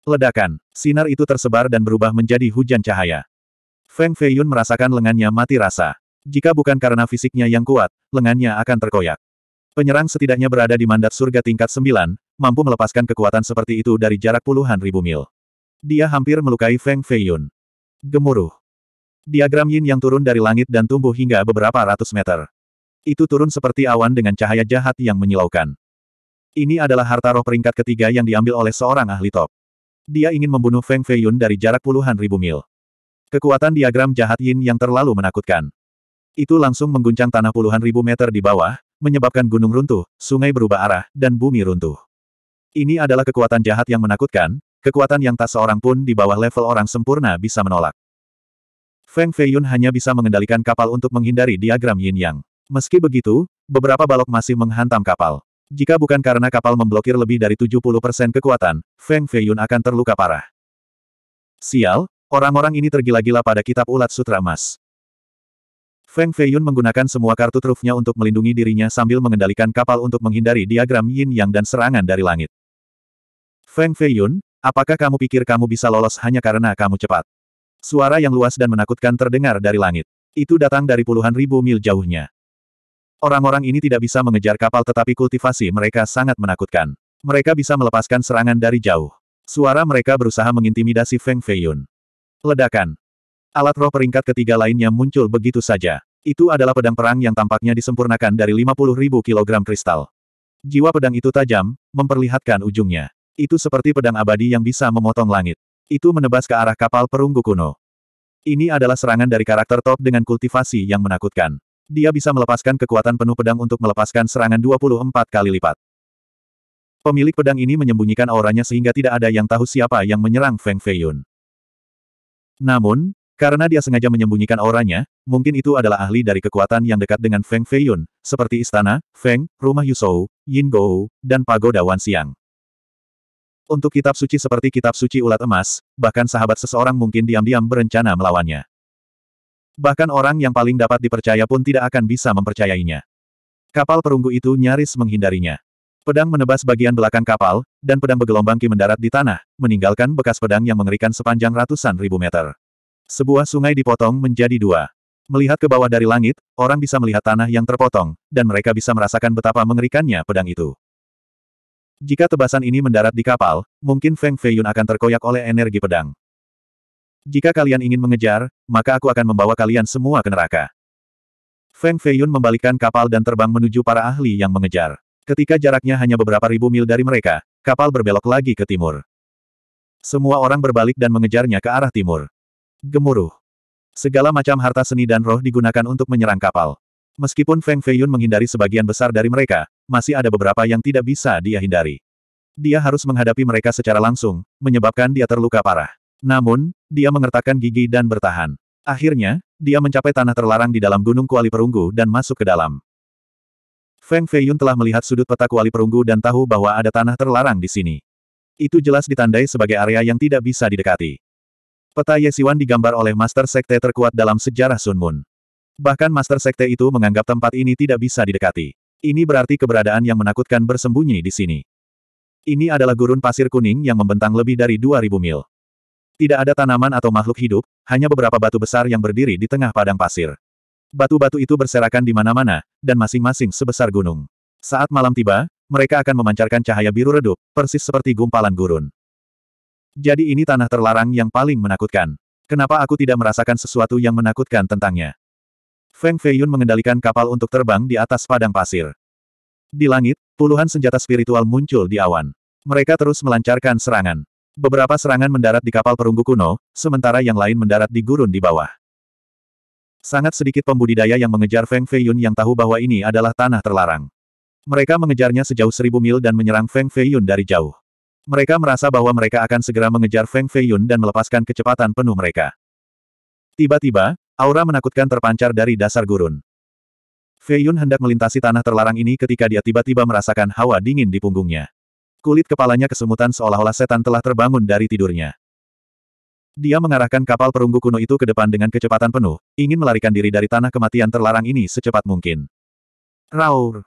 Ledakan, sinar itu tersebar dan berubah menjadi hujan cahaya. Feng Feiyun merasakan lengannya mati rasa. Jika bukan karena fisiknya yang kuat, lengannya akan terkoyak. Penyerang setidaknya berada di mandat surga tingkat 9, mampu melepaskan kekuatan seperti itu dari jarak puluhan ribu mil. Dia hampir melukai Feng Feiyun. Gemuruh. Diagram yin yang turun dari langit dan tumbuh hingga beberapa ratus meter. Itu turun seperti awan dengan cahaya jahat yang menyilaukan. Ini adalah harta roh peringkat ketiga yang diambil oleh seorang ahli top. Dia ingin membunuh Feng Feiyun dari jarak puluhan ribu mil. Kekuatan diagram jahat yin yang terlalu menakutkan. Itu langsung mengguncang tanah puluhan ribu meter di bawah, menyebabkan gunung runtuh, sungai berubah arah, dan bumi runtuh. Ini adalah kekuatan jahat yang menakutkan, kekuatan yang tak seorang pun di bawah level orang sempurna bisa menolak. Feng Feiyun hanya bisa mengendalikan kapal untuk menghindari diagram yin yang. Meski begitu, beberapa balok masih menghantam kapal. Jika bukan karena kapal memblokir lebih dari 70% kekuatan, Feng Feiyun akan terluka parah. Sial, orang-orang ini tergila-gila pada kitab ulat sutra emas. Feng Feiyun menggunakan semua kartu trufnya untuk melindungi dirinya sambil mengendalikan kapal untuk menghindari diagram yin yang dan serangan dari langit. Feng Feiyun, apakah kamu pikir kamu bisa lolos hanya karena kamu cepat? Suara yang luas dan menakutkan terdengar dari langit. Itu datang dari puluhan ribu mil jauhnya. Orang-orang ini tidak bisa mengejar kapal tetapi kultivasi mereka sangat menakutkan. Mereka bisa melepaskan serangan dari jauh. Suara mereka berusaha mengintimidasi Feng Feiyun. Ledakan. Alat roh peringkat ketiga lainnya muncul begitu saja. Itu adalah pedang perang yang tampaknya disempurnakan dari 50.000 kg kristal. Jiwa pedang itu tajam, memperlihatkan ujungnya. Itu seperti pedang abadi yang bisa memotong langit. Itu menebas ke arah kapal perunggu kuno. Ini adalah serangan dari karakter top dengan kultivasi yang menakutkan. Dia bisa melepaskan kekuatan penuh pedang untuk melepaskan serangan 24 kali lipat. Pemilik pedang ini menyembunyikan auranya sehingga tidak ada yang tahu siapa yang menyerang Feng Feiyun. Namun, karena dia sengaja menyembunyikan auranya, mungkin itu adalah ahli dari kekuatan yang dekat dengan Feng Feiyun, seperti istana, Feng, rumah Yusou, Yin Yingou, dan pagoda Wan Siang. Untuk kitab suci seperti kitab suci ulat emas, bahkan sahabat seseorang mungkin diam-diam berencana melawannya. Bahkan orang yang paling dapat dipercaya pun tidak akan bisa mempercayainya. Kapal perunggu itu nyaris menghindarinya. Pedang menebas bagian belakang kapal, dan pedang bergelombang ki mendarat di tanah, meninggalkan bekas pedang yang mengerikan sepanjang ratusan ribu meter. Sebuah sungai dipotong menjadi dua. Melihat ke bawah dari langit, orang bisa melihat tanah yang terpotong, dan mereka bisa merasakan betapa mengerikannya pedang itu. Jika tebasan ini mendarat di kapal, mungkin Feng Feiyun akan terkoyak oleh energi pedang. Jika kalian ingin mengejar, maka aku akan membawa kalian semua ke neraka. Feng Feiyun membalikkan kapal dan terbang menuju para ahli yang mengejar. Ketika jaraknya hanya beberapa ribu mil dari mereka, kapal berbelok lagi ke timur. Semua orang berbalik dan mengejarnya ke arah timur. Gemuruh. Segala macam harta seni dan roh digunakan untuk menyerang kapal. Meskipun Feng Feiyun menghindari sebagian besar dari mereka, masih ada beberapa yang tidak bisa dia hindari. Dia harus menghadapi mereka secara langsung, menyebabkan dia terluka parah. Namun, dia mengertakkan gigi dan bertahan. Akhirnya, dia mencapai tanah terlarang di dalam Gunung Kuali Perunggu dan masuk ke dalam. Feng Feiyun telah melihat sudut peta Kuali Perunggu dan tahu bahwa ada tanah terlarang di sini. Itu jelas ditandai sebagai area yang tidak bisa didekati. Peta Yesiwan digambar oleh Master Sekte terkuat dalam sejarah Sun Moon. Bahkan Master Sekte itu menganggap tempat ini tidak bisa didekati. Ini berarti keberadaan yang menakutkan bersembunyi di sini. Ini adalah gurun pasir kuning yang membentang lebih dari 2000 mil. Tidak ada tanaman atau makhluk hidup, hanya beberapa batu besar yang berdiri di tengah padang pasir. Batu-batu itu berserakan di mana-mana, dan masing-masing sebesar gunung. Saat malam tiba, mereka akan memancarkan cahaya biru redup, persis seperti gumpalan gurun. Jadi ini tanah terlarang yang paling menakutkan. Kenapa aku tidak merasakan sesuatu yang menakutkan tentangnya? Feng Feiyun mengendalikan kapal untuk terbang di atas padang pasir. Di langit, puluhan senjata spiritual muncul di awan. Mereka terus melancarkan serangan. Beberapa serangan mendarat di kapal perunggu kuno, sementara yang lain mendarat di gurun di bawah. Sangat sedikit pembudidaya yang mengejar Feng Feiyun yang tahu bahwa ini adalah tanah terlarang. Mereka mengejarnya sejauh seribu mil dan menyerang Feng Feiyun dari jauh. Mereka merasa bahwa mereka akan segera mengejar Feng Feiyun dan melepaskan kecepatan penuh mereka. Tiba-tiba, aura menakutkan terpancar dari dasar gurun. Feiyun hendak melintasi tanah terlarang ini ketika dia tiba-tiba merasakan hawa dingin di punggungnya. Kulit kepalanya kesemutan seolah-olah setan telah terbangun dari tidurnya. Dia mengarahkan kapal perunggu kuno itu ke depan dengan kecepatan penuh, ingin melarikan diri dari tanah kematian terlarang ini secepat mungkin. Raur!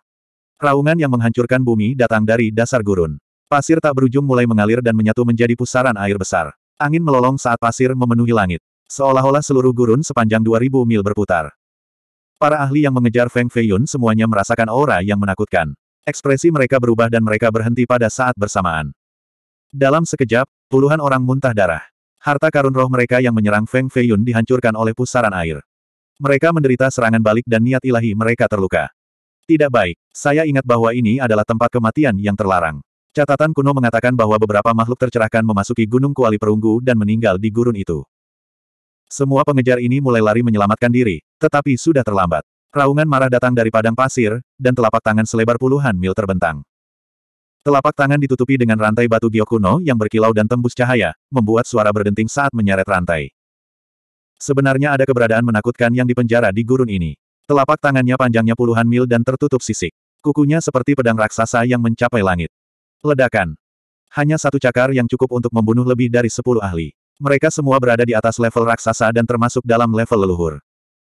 Raungan yang menghancurkan bumi datang dari dasar gurun. Pasir tak berujung mulai mengalir dan menyatu menjadi pusaran air besar. Angin melolong saat pasir memenuhi langit. Seolah-olah seluruh gurun sepanjang 2000 mil berputar. Para ahli yang mengejar Feng Feiyun semuanya merasakan aura yang menakutkan. Ekspresi mereka berubah dan mereka berhenti pada saat bersamaan. Dalam sekejap, puluhan orang muntah darah. Harta karun roh mereka yang menyerang Feng Feiyun dihancurkan oleh pusaran air. Mereka menderita serangan balik dan niat ilahi mereka terluka. Tidak baik, saya ingat bahwa ini adalah tempat kematian yang terlarang. Catatan kuno mengatakan bahwa beberapa makhluk tercerahkan memasuki Gunung Kuali Perunggu dan meninggal di gurun itu. Semua pengejar ini mulai lari menyelamatkan diri, tetapi sudah terlambat. Raungan marah datang dari padang pasir, dan telapak tangan selebar puluhan mil terbentang. Telapak tangan ditutupi dengan rantai batu giok kuno yang berkilau dan tembus cahaya, membuat suara berdenting saat menyeret rantai. Sebenarnya ada keberadaan menakutkan yang dipenjara di gurun ini. Telapak tangannya panjangnya puluhan mil dan tertutup sisik. Kukunya seperti pedang raksasa yang mencapai langit. Ledakan. Hanya satu cakar yang cukup untuk membunuh lebih dari sepuluh ahli. Mereka semua berada di atas level raksasa dan termasuk dalam level leluhur.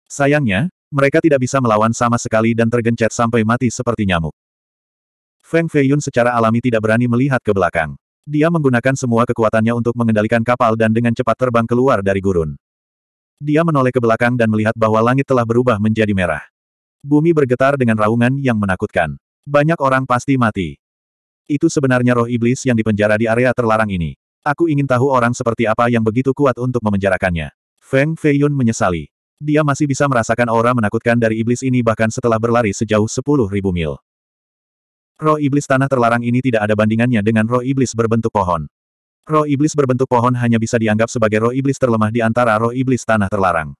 Sayangnya, mereka tidak bisa melawan sama sekali dan tergencet sampai mati seperti nyamuk. Feng Feiyun secara alami tidak berani melihat ke belakang. Dia menggunakan semua kekuatannya untuk mengendalikan kapal dan dengan cepat terbang keluar dari gurun. Dia menoleh ke belakang dan melihat bahwa langit telah berubah menjadi merah. Bumi bergetar dengan raungan yang menakutkan. Banyak orang pasti mati. Itu sebenarnya roh iblis yang dipenjara di area terlarang ini. Aku ingin tahu orang seperti apa yang begitu kuat untuk memenjarakannya. Feng Feiyun menyesali. Dia masih bisa merasakan aura menakutkan dari iblis ini bahkan setelah berlari sejauh ribu mil. Roh iblis tanah terlarang ini tidak ada bandingannya dengan roh iblis berbentuk pohon. Roh iblis berbentuk pohon hanya bisa dianggap sebagai roh iblis terlemah di antara roh iblis tanah terlarang.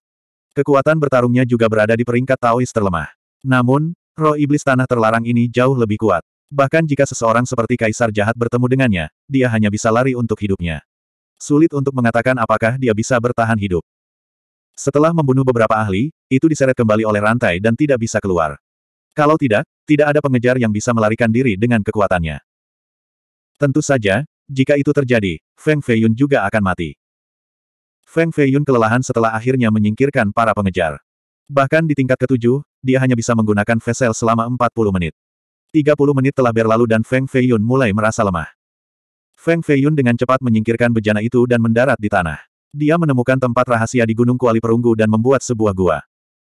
Kekuatan bertarungnya juga berada di peringkat Taois terlemah. Namun, roh iblis tanah terlarang ini jauh lebih kuat. Bahkan jika seseorang seperti kaisar jahat bertemu dengannya, dia hanya bisa lari untuk hidupnya. Sulit untuk mengatakan apakah dia bisa bertahan hidup. Setelah membunuh beberapa ahli, itu diseret kembali oleh rantai dan tidak bisa keluar. Kalau tidak, tidak ada pengejar yang bisa melarikan diri dengan kekuatannya. Tentu saja, jika itu terjadi, Feng Feiyun juga akan mati. Feng Feiyun kelelahan setelah akhirnya menyingkirkan para pengejar. Bahkan di tingkat ketujuh, dia hanya bisa menggunakan Vessel selama 40 menit. 30 menit telah berlalu dan Feng Feiyun mulai merasa lemah. Feng Feiyun dengan cepat menyingkirkan bejana itu dan mendarat di tanah. Dia menemukan tempat rahasia di Gunung Kuali Perunggu dan membuat sebuah gua.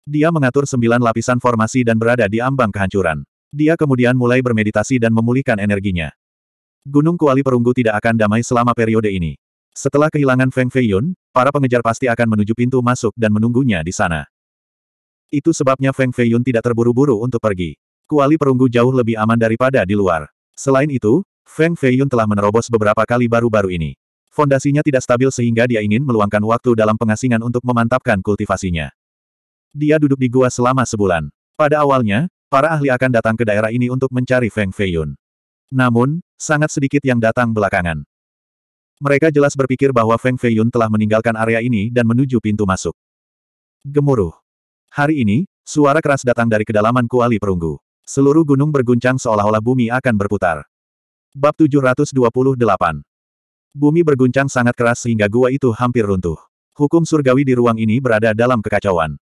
Dia mengatur sembilan lapisan formasi dan berada di ambang kehancuran. Dia kemudian mulai bermeditasi dan memulihkan energinya. Gunung Kuali Perunggu tidak akan damai selama periode ini. Setelah kehilangan Feng Feiyun, para pengejar pasti akan menuju pintu masuk dan menunggunya di sana. Itu sebabnya Feng Feiyun tidak terburu-buru untuk pergi kuali perunggu jauh lebih aman daripada di luar. Selain itu, Feng Feiyun telah menerobos beberapa kali baru-baru ini. Fondasinya tidak stabil sehingga dia ingin meluangkan waktu dalam pengasingan untuk memantapkan kultivasinya. Dia duduk di gua selama sebulan. Pada awalnya, para ahli akan datang ke daerah ini untuk mencari Feng Feiyun. Namun, sangat sedikit yang datang belakangan. Mereka jelas berpikir bahwa Feng Feiyun telah meninggalkan area ini dan menuju pintu masuk. Gemuruh. Hari ini, suara keras datang dari kedalaman kuali perunggu. Seluruh gunung berguncang seolah-olah bumi akan berputar. Bab 728 Bumi berguncang sangat keras sehingga gua itu hampir runtuh. Hukum surgawi di ruang ini berada dalam kekacauan.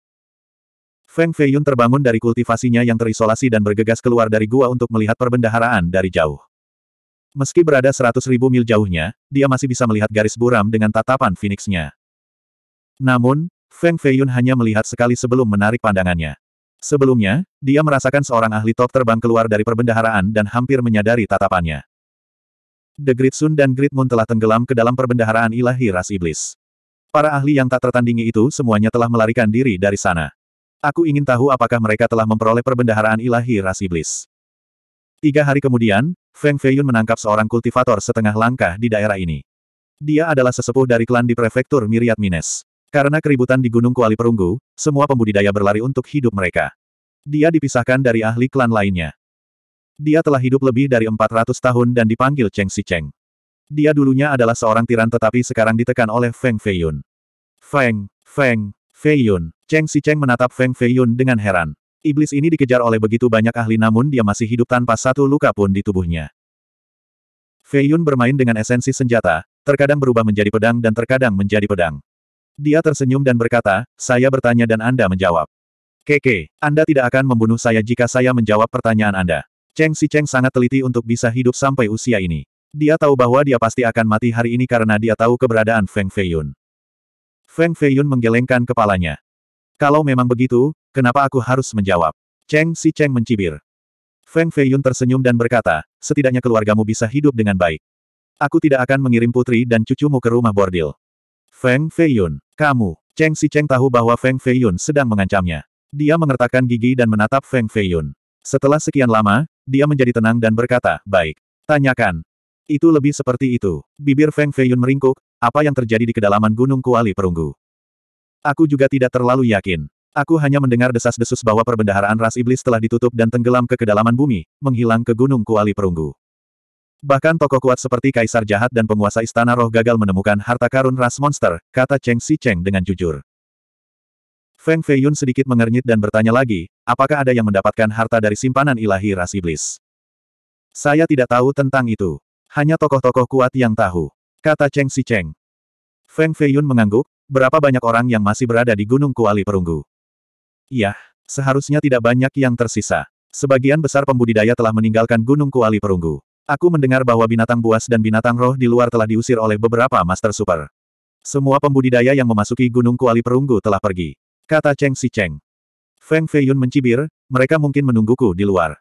Feng Feiyun terbangun dari kultivasinya yang terisolasi dan bergegas keluar dari gua untuk melihat perbendaharaan dari jauh. Meski berada seratus ribu mil jauhnya, dia masih bisa melihat garis buram dengan tatapan Phoenixnya. Namun, Feng Feiyun hanya melihat sekali sebelum menarik pandangannya. Sebelumnya, dia merasakan seorang ahli top terbang keluar dari perbendaharaan dan hampir menyadari tatapannya. The Great Sun dan Great Moon telah tenggelam ke dalam perbendaharaan ilahi ras iblis. Para ahli yang tak tertandingi itu semuanya telah melarikan diri dari sana. Aku ingin tahu apakah mereka telah memperoleh perbendaharaan ilahi ras iblis. Tiga hari kemudian, Feng Feiyun menangkap seorang kultivator setengah langkah di daerah ini. Dia adalah sesepuh dari klan di prefektur Miriat Mines. Karena keributan di Gunung Kuali Perunggu, semua pembudidaya berlari untuk hidup mereka. Dia dipisahkan dari ahli klan lainnya. Dia telah hidup lebih dari 400 tahun dan dipanggil Cheng Si Cheng. Dia dulunya adalah seorang tiran tetapi sekarang ditekan oleh Feng Feiyun. Feng, Feng, Feiyun. Cheng Si Cheng menatap Feng Feiyun dengan heran. Iblis ini dikejar oleh begitu banyak ahli namun dia masih hidup tanpa satu luka pun di tubuhnya. Feiyun bermain dengan esensi senjata, terkadang berubah menjadi pedang dan terkadang menjadi pedang. Dia tersenyum dan berkata, saya bertanya dan Anda menjawab. Keke, Anda tidak akan membunuh saya jika saya menjawab pertanyaan Anda. Cheng Si Cheng sangat teliti untuk bisa hidup sampai usia ini. Dia tahu bahwa dia pasti akan mati hari ini karena dia tahu keberadaan Feng Feiyun. Feng Feiyun menggelengkan kepalanya. Kalau memang begitu, kenapa aku harus menjawab? Cheng Si Cheng mencibir. Feng Feiyun tersenyum dan berkata, setidaknya keluargamu bisa hidup dengan baik. Aku tidak akan mengirim putri dan cucumu ke rumah bordil. Feng Feiyun, kamu. Cheng Si Cheng tahu bahwa Feng Feiyun sedang mengancamnya. Dia mengertakkan gigi dan menatap Feng Feiyun. Setelah sekian lama, dia menjadi tenang dan berkata, baik. Tanyakan. Itu lebih seperti itu. Bibir Feng Feiyun meringkuk, apa yang terjadi di kedalaman Gunung Kuali Perunggu. Aku juga tidak terlalu yakin. Aku hanya mendengar desas-desus bahwa perbendaharaan ras iblis telah ditutup dan tenggelam ke kedalaman bumi, menghilang ke Gunung Kuali Perunggu. Bahkan tokoh kuat seperti kaisar jahat dan penguasa istana roh gagal menemukan harta karun ras monster, kata Cheng Si Cheng dengan jujur. Feng Feiyun sedikit mengernyit dan bertanya lagi, apakah ada yang mendapatkan harta dari simpanan ilahi ras iblis? Saya tidak tahu tentang itu. Hanya tokoh-tokoh kuat yang tahu. Kata Cheng Si Cheng. Feng Feiyun mengangguk, berapa banyak orang yang masih berada di Gunung Kuali Perunggu? Yah, seharusnya tidak banyak yang tersisa. Sebagian besar pembudidaya telah meninggalkan Gunung Kuali Perunggu. Aku mendengar bahwa binatang buas dan binatang roh di luar telah diusir oleh beberapa Master Super. Semua pembudidaya yang memasuki Gunung Kuali Perunggu telah pergi. Kata Cheng Si Cheng. Feng Feiyun mencibir, mereka mungkin menungguku di luar.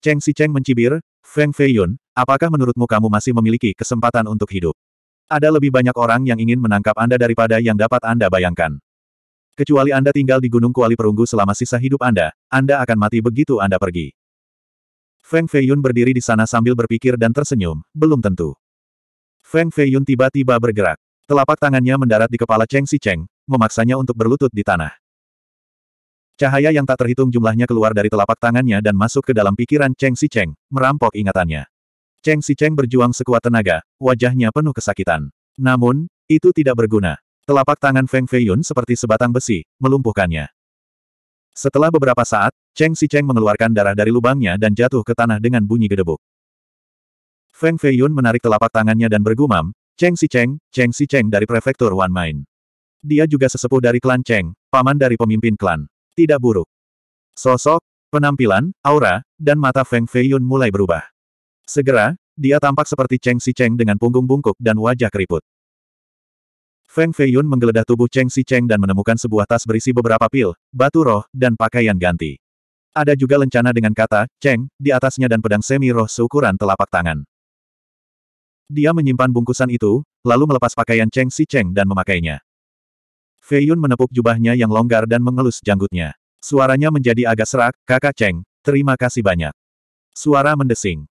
Cheng Si Cheng mencibir, Feng Feiyun, apakah menurutmu kamu masih memiliki kesempatan untuk hidup? Ada lebih banyak orang yang ingin menangkap Anda daripada yang dapat Anda bayangkan. Kecuali Anda tinggal di Gunung Kuali Perunggu selama sisa hidup Anda, Anda akan mati begitu Anda pergi. Feng Feiyun berdiri di sana sambil berpikir dan tersenyum, belum tentu. Feng Feiyun tiba-tiba bergerak. Telapak tangannya mendarat di kepala Cheng Si Cheng, memaksanya untuk berlutut di tanah. Cahaya yang tak terhitung jumlahnya keluar dari telapak tangannya dan masuk ke dalam pikiran Cheng Si Cheng, merampok ingatannya. Cheng Si Cheng berjuang sekuat tenaga, wajahnya penuh kesakitan. Namun, itu tidak berguna. Telapak tangan Feng Feiyun seperti sebatang besi, melumpuhkannya. Setelah beberapa saat, Cheng Si Cheng mengeluarkan darah dari lubangnya dan jatuh ke tanah dengan bunyi gedebuk. Feng Feiyun menarik telapak tangannya dan bergumam, Cheng Si Cheng, Cheng Si Cheng dari prefektur Wan Main. Dia juga sesepuh dari klan Cheng, paman dari pemimpin klan. Tidak buruk. Sosok, penampilan, aura, dan mata Feng Feiyun mulai berubah. Segera, dia tampak seperti Cheng Si Cheng dengan punggung bungkuk dan wajah keriput. Feng Feiyun menggeledah tubuh Cheng Si Cheng dan menemukan sebuah tas berisi beberapa pil, batu roh, dan pakaian ganti. Ada juga lencana dengan kata, Cheng, di atasnya dan pedang semi roh seukuran telapak tangan. Dia menyimpan bungkusan itu, lalu melepas pakaian Cheng Si Cheng dan memakainya. Feiyun menepuk jubahnya yang longgar dan mengelus janggutnya. Suaranya menjadi agak serak, kakak Cheng, terima kasih banyak. Suara mendesing.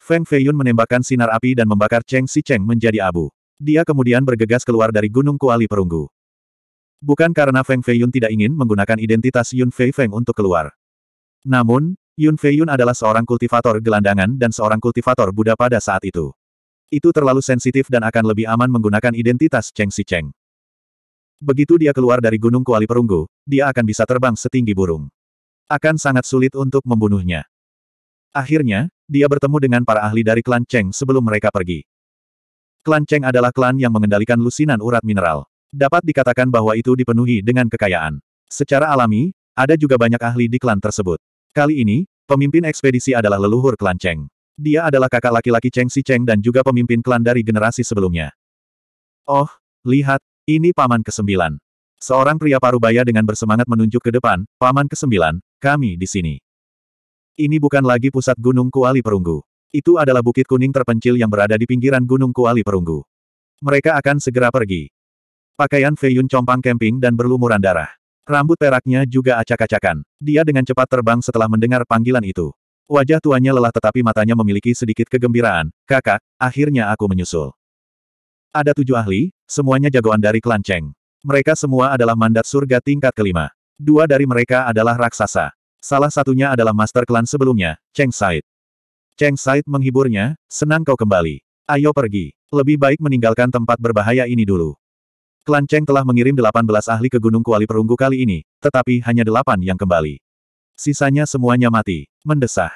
Feng Feiyun menembakkan sinar api dan membakar Cheng Si Cheng menjadi abu. Dia kemudian bergegas keluar dari Gunung Kuali Perunggu. Bukan karena Feng Feiyun tidak ingin menggunakan identitas Yun Fei Feng untuk keluar. Namun, Yun Feiyun adalah seorang kultivator gelandangan dan seorang kultivator Buddha pada saat itu. Itu terlalu sensitif dan akan lebih aman menggunakan identitas Cheng Si Cheng. Begitu dia keluar dari Gunung Kuali Perunggu, dia akan bisa terbang setinggi burung. Akan sangat sulit untuk membunuhnya. Akhirnya, dia bertemu dengan para ahli dari klan Cheng sebelum mereka pergi. Klan Cheng adalah klan yang mengendalikan lusinan urat mineral. Dapat dikatakan bahwa itu dipenuhi dengan kekayaan. Secara alami, ada juga banyak ahli di klan tersebut. Kali ini, pemimpin ekspedisi adalah leluhur klan Cheng. Dia adalah kakak laki-laki Cheng Si Cheng dan juga pemimpin klan dari generasi sebelumnya. Oh, lihat, ini paman kesembilan. Seorang pria parubaya dengan bersemangat menunjuk ke depan, paman kesembilan, kami di sini. Ini bukan lagi pusat gunung kuali perunggu. Itu adalah bukit kuning terpencil yang berada di pinggiran Gunung Kuali Perunggu. Mereka akan segera pergi. Pakaian Fei Yun compang camping dan berlumuran darah. Rambut peraknya juga acak-acakan. Dia dengan cepat terbang setelah mendengar panggilan itu. Wajah tuanya lelah tetapi matanya memiliki sedikit kegembiraan. Kakak, akhirnya aku menyusul. Ada tujuh ahli, semuanya jagoan dari klan Cheng. Mereka semua adalah mandat surga tingkat kelima. Dua dari mereka adalah raksasa. Salah satunya adalah master klan sebelumnya, Cheng Said. Cheng Said menghiburnya, senang kau kembali. Ayo pergi. Lebih baik meninggalkan tempat berbahaya ini dulu. Klan Cheng telah mengirim 18 ahli ke Gunung Kuali Perunggu kali ini, tetapi hanya 8 yang kembali. Sisanya semuanya mati. Mendesah.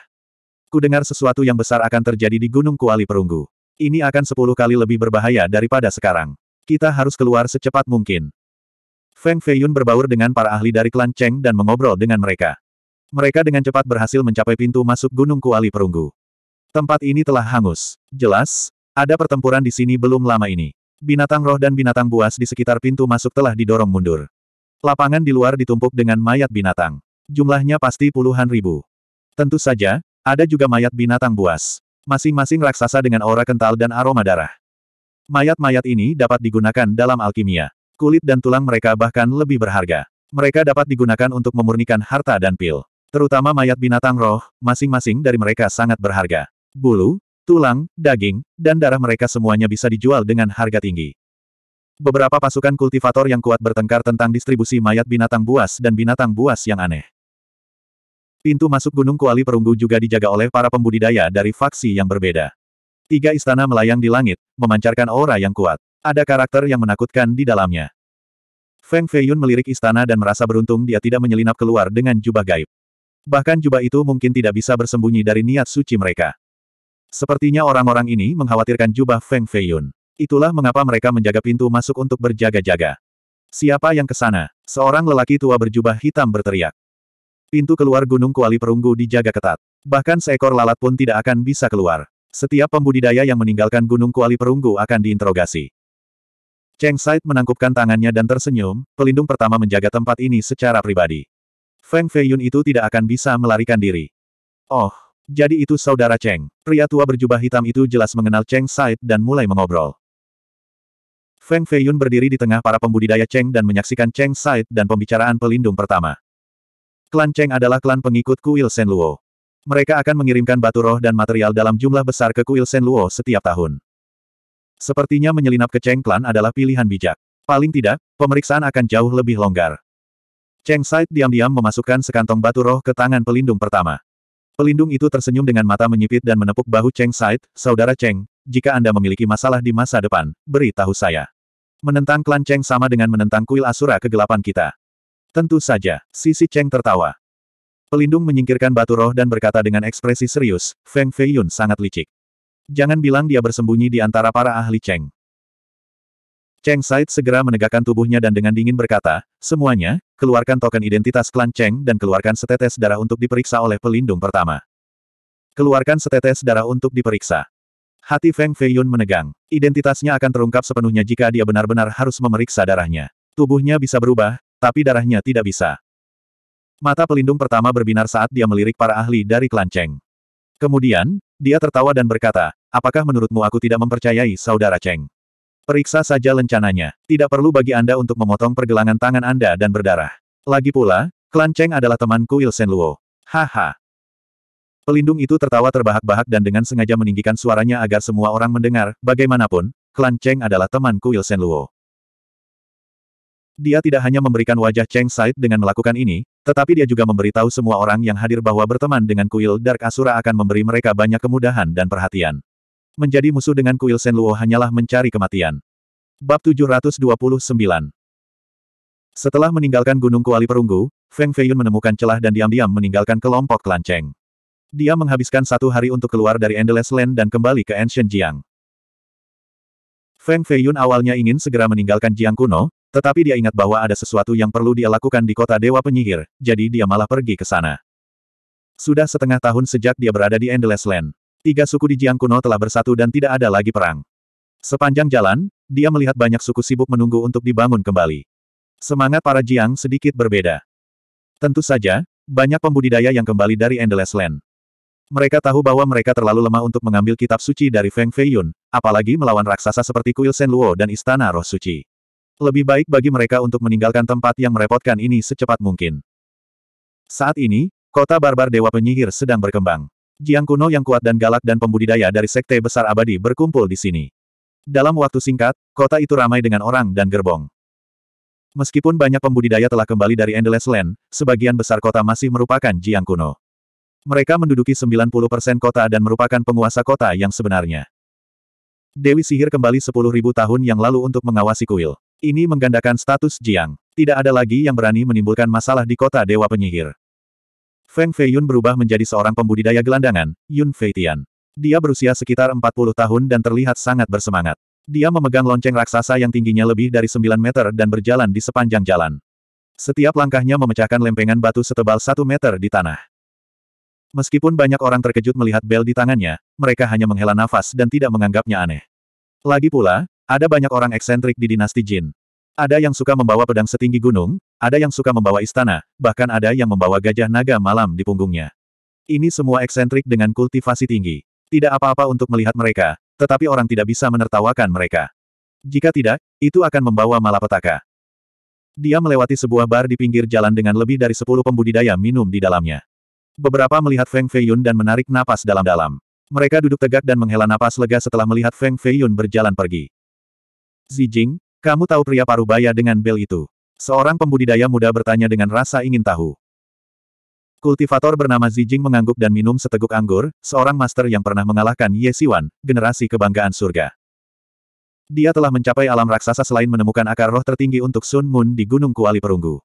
Ku dengar sesuatu yang besar akan terjadi di Gunung Kuali Perunggu. Ini akan 10 kali lebih berbahaya daripada sekarang. Kita harus keluar secepat mungkin. Feng Feiyun berbaur dengan para ahli dari klan Cheng dan mengobrol dengan mereka. Mereka dengan cepat berhasil mencapai pintu masuk Gunung Kuali Perunggu. Tempat ini telah hangus. Jelas, ada pertempuran di sini belum lama ini. Binatang roh dan binatang buas di sekitar pintu masuk telah didorong mundur. Lapangan di luar ditumpuk dengan mayat binatang. Jumlahnya pasti puluhan ribu. Tentu saja, ada juga mayat binatang buas. Masing-masing raksasa dengan aura kental dan aroma darah. Mayat-mayat ini dapat digunakan dalam alkimia. Kulit dan tulang mereka bahkan lebih berharga. Mereka dapat digunakan untuk memurnikan harta dan pil. Terutama mayat binatang roh, masing-masing dari mereka sangat berharga bulu, tulang, daging, dan darah mereka semuanya bisa dijual dengan harga tinggi. Beberapa pasukan kultivator yang kuat bertengkar tentang distribusi mayat binatang buas dan binatang buas yang aneh. Pintu masuk Gunung Kuali Perunggu juga dijaga oleh para pembudidaya dari faksi yang berbeda. Tiga istana melayang di langit, memancarkan aura yang kuat. Ada karakter yang menakutkan di dalamnya. Feng Feiyun melirik istana dan merasa beruntung dia tidak menyelinap keluar dengan jubah gaib. Bahkan jubah itu mungkin tidak bisa bersembunyi dari niat suci mereka. Sepertinya orang-orang ini mengkhawatirkan jubah Feng Feiyun. Itulah mengapa mereka menjaga pintu masuk untuk berjaga-jaga. Siapa yang ke sana? Seorang lelaki tua berjubah hitam berteriak. Pintu keluar Gunung Kuali Perunggu dijaga ketat. Bahkan seekor lalat pun tidak akan bisa keluar. Setiap pembudidaya yang meninggalkan Gunung Kuali Perunggu akan diinterogasi. Cheng Said menangkupkan tangannya dan tersenyum, pelindung pertama menjaga tempat ini secara pribadi. Feng Feiyun itu tidak akan bisa melarikan diri. Oh, jadi itu saudara Cheng. Pria tua berjubah hitam itu jelas mengenal Cheng Said dan mulai mengobrol. Feng Feiyun berdiri di tengah para pembudidaya Cheng dan menyaksikan Cheng Said dan pembicaraan pelindung pertama. Klan Cheng adalah klan pengikut Kuil Luo. Mereka akan mengirimkan batu roh dan material dalam jumlah besar ke Kuil Luo setiap tahun. Sepertinya menyelinap ke Cheng Klan adalah pilihan bijak. Paling tidak, pemeriksaan akan jauh lebih longgar. Cheng Said diam-diam memasukkan sekantong batu roh ke tangan pelindung pertama. Pelindung itu tersenyum dengan mata menyipit dan menepuk bahu Cheng Said, Saudara Cheng, jika Anda memiliki masalah di masa depan, beritahu saya. Menentang klan Cheng sama dengan menentang kuil Asura kegelapan kita. Tentu saja, sisi Cheng tertawa. Pelindung menyingkirkan batu roh dan berkata dengan ekspresi serius, Feng Feiyun sangat licik. Jangan bilang dia bersembunyi di antara para ahli Cheng. Cheng Said segera menegakkan tubuhnya dan dengan dingin berkata, semuanya, keluarkan token identitas klan Cheng dan keluarkan setetes darah untuk diperiksa oleh pelindung pertama. Keluarkan setetes darah untuk diperiksa. Hati Feng Feiyun menegang. Identitasnya akan terungkap sepenuhnya jika dia benar-benar harus memeriksa darahnya. Tubuhnya bisa berubah, tapi darahnya tidak bisa. Mata pelindung pertama berbinar saat dia melirik para ahli dari klan Cheng. Kemudian, dia tertawa dan berkata, apakah menurutmu aku tidak mempercayai saudara Cheng? Periksa saja lencananya. Tidak perlu bagi Anda untuk memotong pergelangan tangan Anda dan berdarah. Lagi pula, klan Cheng adalah temanku Ilsen Luo. Haha. Pelindung itu tertawa terbahak-bahak dan dengan sengaja meninggikan suaranya agar semua orang mendengar, bagaimanapun, klan Cheng adalah temanku Ilsen Luo. Dia tidak hanya memberikan wajah Cheng Said dengan melakukan ini, tetapi dia juga memberitahu semua orang yang hadir bahwa berteman dengan kuil Dark Asura akan memberi mereka banyak kemudahan dan perhatian menjadi musuh dengan kuil Senluo hanyalah mencari kematian. Bab 729 Setelah meninggalkan Gunung Kuali Perunggu, Feng Feiyun menemukan celah dan diam-diam meninggalkan kelompok kelanceng. Dia menghabiskan satu hari untuk keluar dari Endless Land dan kembali ke Ancient Jiang. Feng Feiyun awalnya ingin segera meninggalkan Jiang kuno, tetapi dia ingat bahwa ada sesuatu yang perlu dia lakukan di kota Dewa Penyihir, jadi dia malah pergi ke sana. Sudah setengah tahun sejak dia berada di Endless Land. Tiga suku di Jiang kuno telah bersatu dan tidak ada lagi perang. Sepanjang jalan, dia melihat banyak suku sibuk menunggu untuk dibangun kembali. Semangat para Jiang sedikit berbeda. Tentu saja, banyak pembudidaya yang kembali dari Endless Land. Mereka tahu bahwa mereka terlalu lemah untuk mengambil kitab suci dari Feng Feiyun, apalagi melawan raksasa seperti Kuil Luo dan Istana Roh Suci. Lebih baik bagi mereka untuk meninggalkan tempat yang merepotkan ini secepat mungkin. Saat ini, kota barbar Dewa Penyihir sedang berkembang. Jiang kuno yang kuat dan galak dan pembudidaya dari sekte besar abadi berkumpul di sini. Dalam waktu singkat, kota itu ramai dengan orang dan gerbong. Meskipun banyak pembudidaya telah kembali dari Endless Land, sebagian besar kota masih merupakan Jiang kuno. Mereka menduduki 90% kota dan merupakan penguasa kota yang sebenarnya. Dewi Sihir kembali 10.000 tahun yang lalu untuk mengawasi kuil. Ini menggandakan status Jiang. Tidak ada lagi yang berani menimbulkan masalah di kota Dewa Penyihir. Feng Fei Yun berubah menjadi seorang pembudidaya gelandangan, Yun Feitian. Dia berusia sekitar 40 tahun dan terlihat sangat bersemangat. Dia memegang lonceng raksasa yang tingginya lebih dari 9 meter dan berjalan di sepanjang jalan. Setiap langkahnya memecahkan lempengan batu setebal 1 meter di tanah. Meskipun banyak orang terkejut melihat bel di tangannya, mereka hanya menghela nafas dan tidak menganggapnya aneh. Lagi pula, ada banyak orang eksentrik di dinasti Jin. Ada yang suka membawa pedang setinggi gunung, ada yang suka membawa istana, bahkan ada yang membawa gajah naga malam di punggungnya. Ini semua eksentrik dengan kultivasi tinggi. Tidak apa-apa untuk melihat mereka, tetapi orang tidak bisa menertawakan mereka. Jika tidak, itu akan membawa malapetaka. Dia melewati sebuah bar di pinggir jalan dengan lebih dari sepuluh pembudidaya minum di dalamnya. Beberapa melihat Feng Feiyun dan menarik napas dalam-dalam. Mereka duduk tegak dan menghela napas lega setelah melihat Feng Feiyun berjalan pergi. Zijing, kamu tahu pria parubaya dengan bel itu? Seorang pembudidaya muda bertanya dengan rasa ingin tahu. Kultivator bernama Zijing mengangguk dan minum seteguk anggur, seorang master yang pernah mengalahkan Ye Siwan, generasi kebanggaan surga. Dia telah mencapai alam raksasa selain menemukan akar roh tertinggi untuk Sun Moon di Gunung Kuali Perunggu.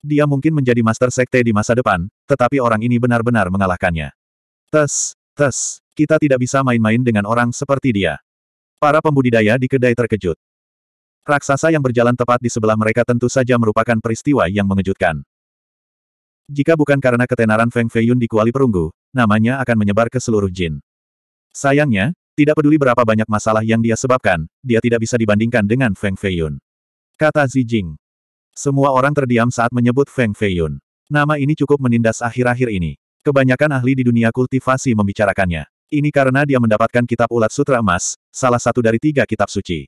Dia mungkin menjadi master sekte di masa depan, tetapi orang ini benar-benar mengalahkannya. Tes, tes, kita tidak bisa main-main dengan orang seperti dia. Para pembudidaya di kedai terkejut. Raksasa yang berjalan tepat di sebelah mereka tentu saja merupakan peristiwa yang mengejutkan. Jika bukan karena ketenaran Feng Feiyun di kuali perunggu, namanya akan menyebar ke seluruh jin. Sayangnya, tidak peduli berapa banyak masalah yang dia sebabkan, dia tidak bisa dibandingkan dengan Feng Feiyun. Kata Zijing. Semua orang terdiam saat menyebut Feng Feiyun. Nama ini cukup menindas akhir-akhir ini. Kebanyakan ahli di dunia kultivasi membicarakannya. Ini karena dia mendapatkan kitab ulat sutra emas, salah satu dari tiga kitab suci.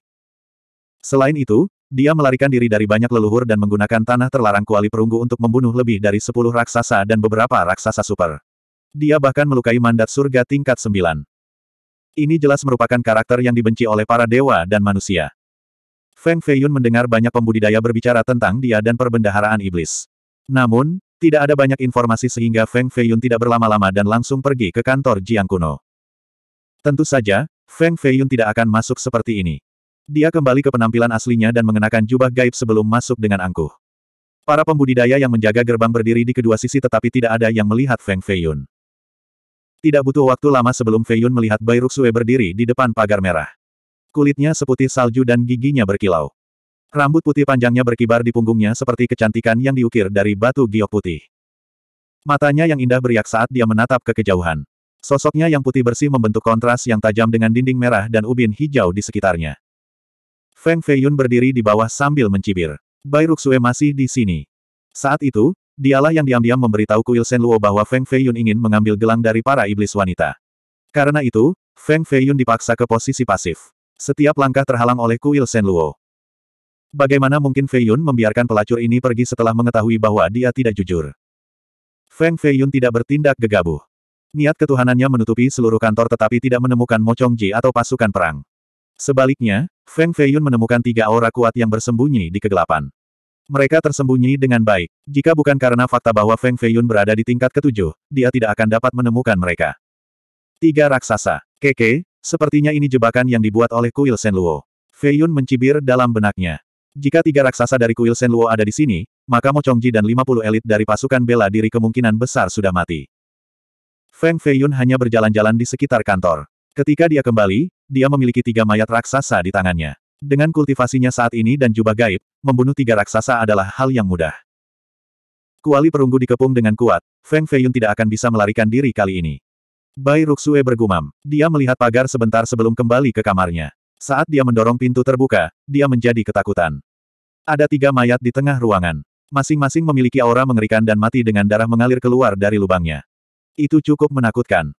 Selain itu, dia melarikan diri dari banyak leluhur dan menggunakan tanah terlarang kuali perunggu untuk membunuh lebih dari sepuluh raksasa dan beberapa raksasa super. Dia bahkan melukai mandat surga tingkat sembilan. Ini jelas merupakan karakter yang dibenci oleh para dewa dan manusia. Feng Feiyun mendengar banyak pembudidaya berbicara tentang dia dan perbendaharaan iblis. Namun, tidak ada banyak informasi sehingga Feng Feiyun tidak berlama-lama dan langsung pergi ke kantor Jiang Kuno. Tentu saja, Feng Feiyun tidak akan masuk seperti ini. Dia kembali ke penampilan aslinya dan mengenakan jubah gaib sebelum masuk dengan angkuh. Para pembudidaya yang menjaga gerbang berdiri di kedua sisi tetapi tidak ada yang melihat Feng Feiyun. Tidak butuh waktu lama sebelum Feiyun melihat Bai Ruxue berdiri di depan pagar merah. Kulitnya seputih salju dan giginya berkilau. Rambut putih panjangnya berkibar di punggungnya seperti kecantikan yang diukir dari batu giok putih. Matanya yang indah beriak saat dia menatap ke kejauhan. Sosoknya yang putih bersih membentuk kontras yang tajam dengan dinding merah dan ubin hijau di sekitarnya. Feng Feiyun berdiri di bawah sambil mencibir. Bai Ruxue masih di sini. Saat itu, dialah yang diam-diam memberitahu Kuil Senluo bahwa Feng Feiyun ingin mengambil gelang dari para iblis wanita. Karena itu, Feng Feiyun dipaksa ke posisi pasif. Setiap langkah terhalang oleh Kuil Senluo. Bagaimana mungkin Feiyun membiarkan pelacur ini pergi setelah mengetahui bahwa dia tidak jujur? Feng Feiyun tidak bertindak gegabah. Niat ketuhanannya menutupi seluruh kantor tetapi tidak menemukan Mo Chongji atau pasukan perang. Sebaliknya, Feng Feiyun menemukan tiga aura kuat yang bersembunyi di kegelapan. Mereka tersembunyi dengan baik. Jika bukan karena fakta bahwa Feng Feiyun berada di tingkat ketujuh, dia tidak akan dapat menemukan mereka. Tiga raksasa. Keke, sepertinya ini jebakan yang dibuat oleh kuil Luo. Feiyun mencibir dalam benaknya. Jika tiga raksasa dari kuil Luo ada di sini, maka Mo Chongji dan 50 elit dari pasukan bela diri kemungkinan besar sudah mati. Feng Feiyun hanya berjalan-jalan di sekitar kantor. Ketika dia kembali, dia memiliki tiga mayat raksasa di tangannya. Dengan kultivasinya saat ini dan jubah gaib, membunuh tiga raksasa adalah hal yang mudah. Kuali perunggu dikepung dengan kuat, Feng Feiyun tidak akan bisa melarikan diri kali ini. Bai Ruxue bergumam. Dia melihat pagar sebentar sebelum kembali ke kamarnya. Saat dia mendorong pintu terbuka, dia menjadi ketakutan. Ada tiga mayat di tengah ruangan. Masing-masing memiliki aura mengerikan dan mati dengan darah mengalir keluar dari lubangnya. Itu cukup menakutkan.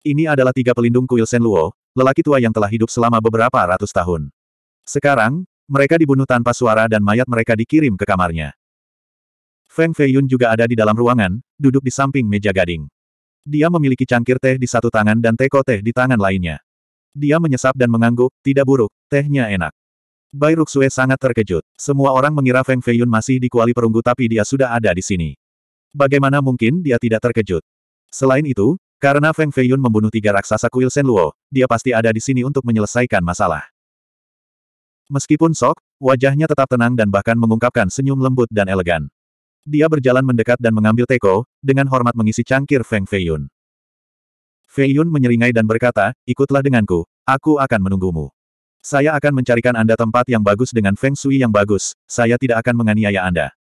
Ini adalah tiga pelindung kuil Luo, lelaki tua yang telah hidup selama beberapa ratus tahun. Sekarang, mereka dibunuh tanpa suara dan mayat mereka dikirim ke kamarnya. Feng Feiyun juga ada di dalam ruangan, duduk di samping meja gading. Dia memiliki cangkir teh di satu tangan dan teko teh di tangan lainnya. Dia menyesap dan mengangguk, tidak buruk, tehnya enak. Bai Ruxue sangat terkejut. Semua orang mengira Feng Feiyun masih di kuali perunggu tapi dia sudah ada di sini. Bagaimana mungkin dia tidak terkejut? Selain itu, karena Feng Feiyun membunuh tiga raksasa kuil Senluo, dia pasti ada di sini untuk menyelesaikan masalah. Meskipun sok, wajahnya tetap tenang dan bahkan mengungkapkan senyum lembut dan elegan. Dia berjalan mendekat dan mengambil teko, dengan hormat mengisi cangkir Feng Feiyun. Feiyun menyeringai dan berkata, ikutlah denganku, aku akan menunggumu. Saya akan mencarikan Anda tempat yang bagus dengan Feng Sui yang bagus, saya tidak akan menganiaya Anda.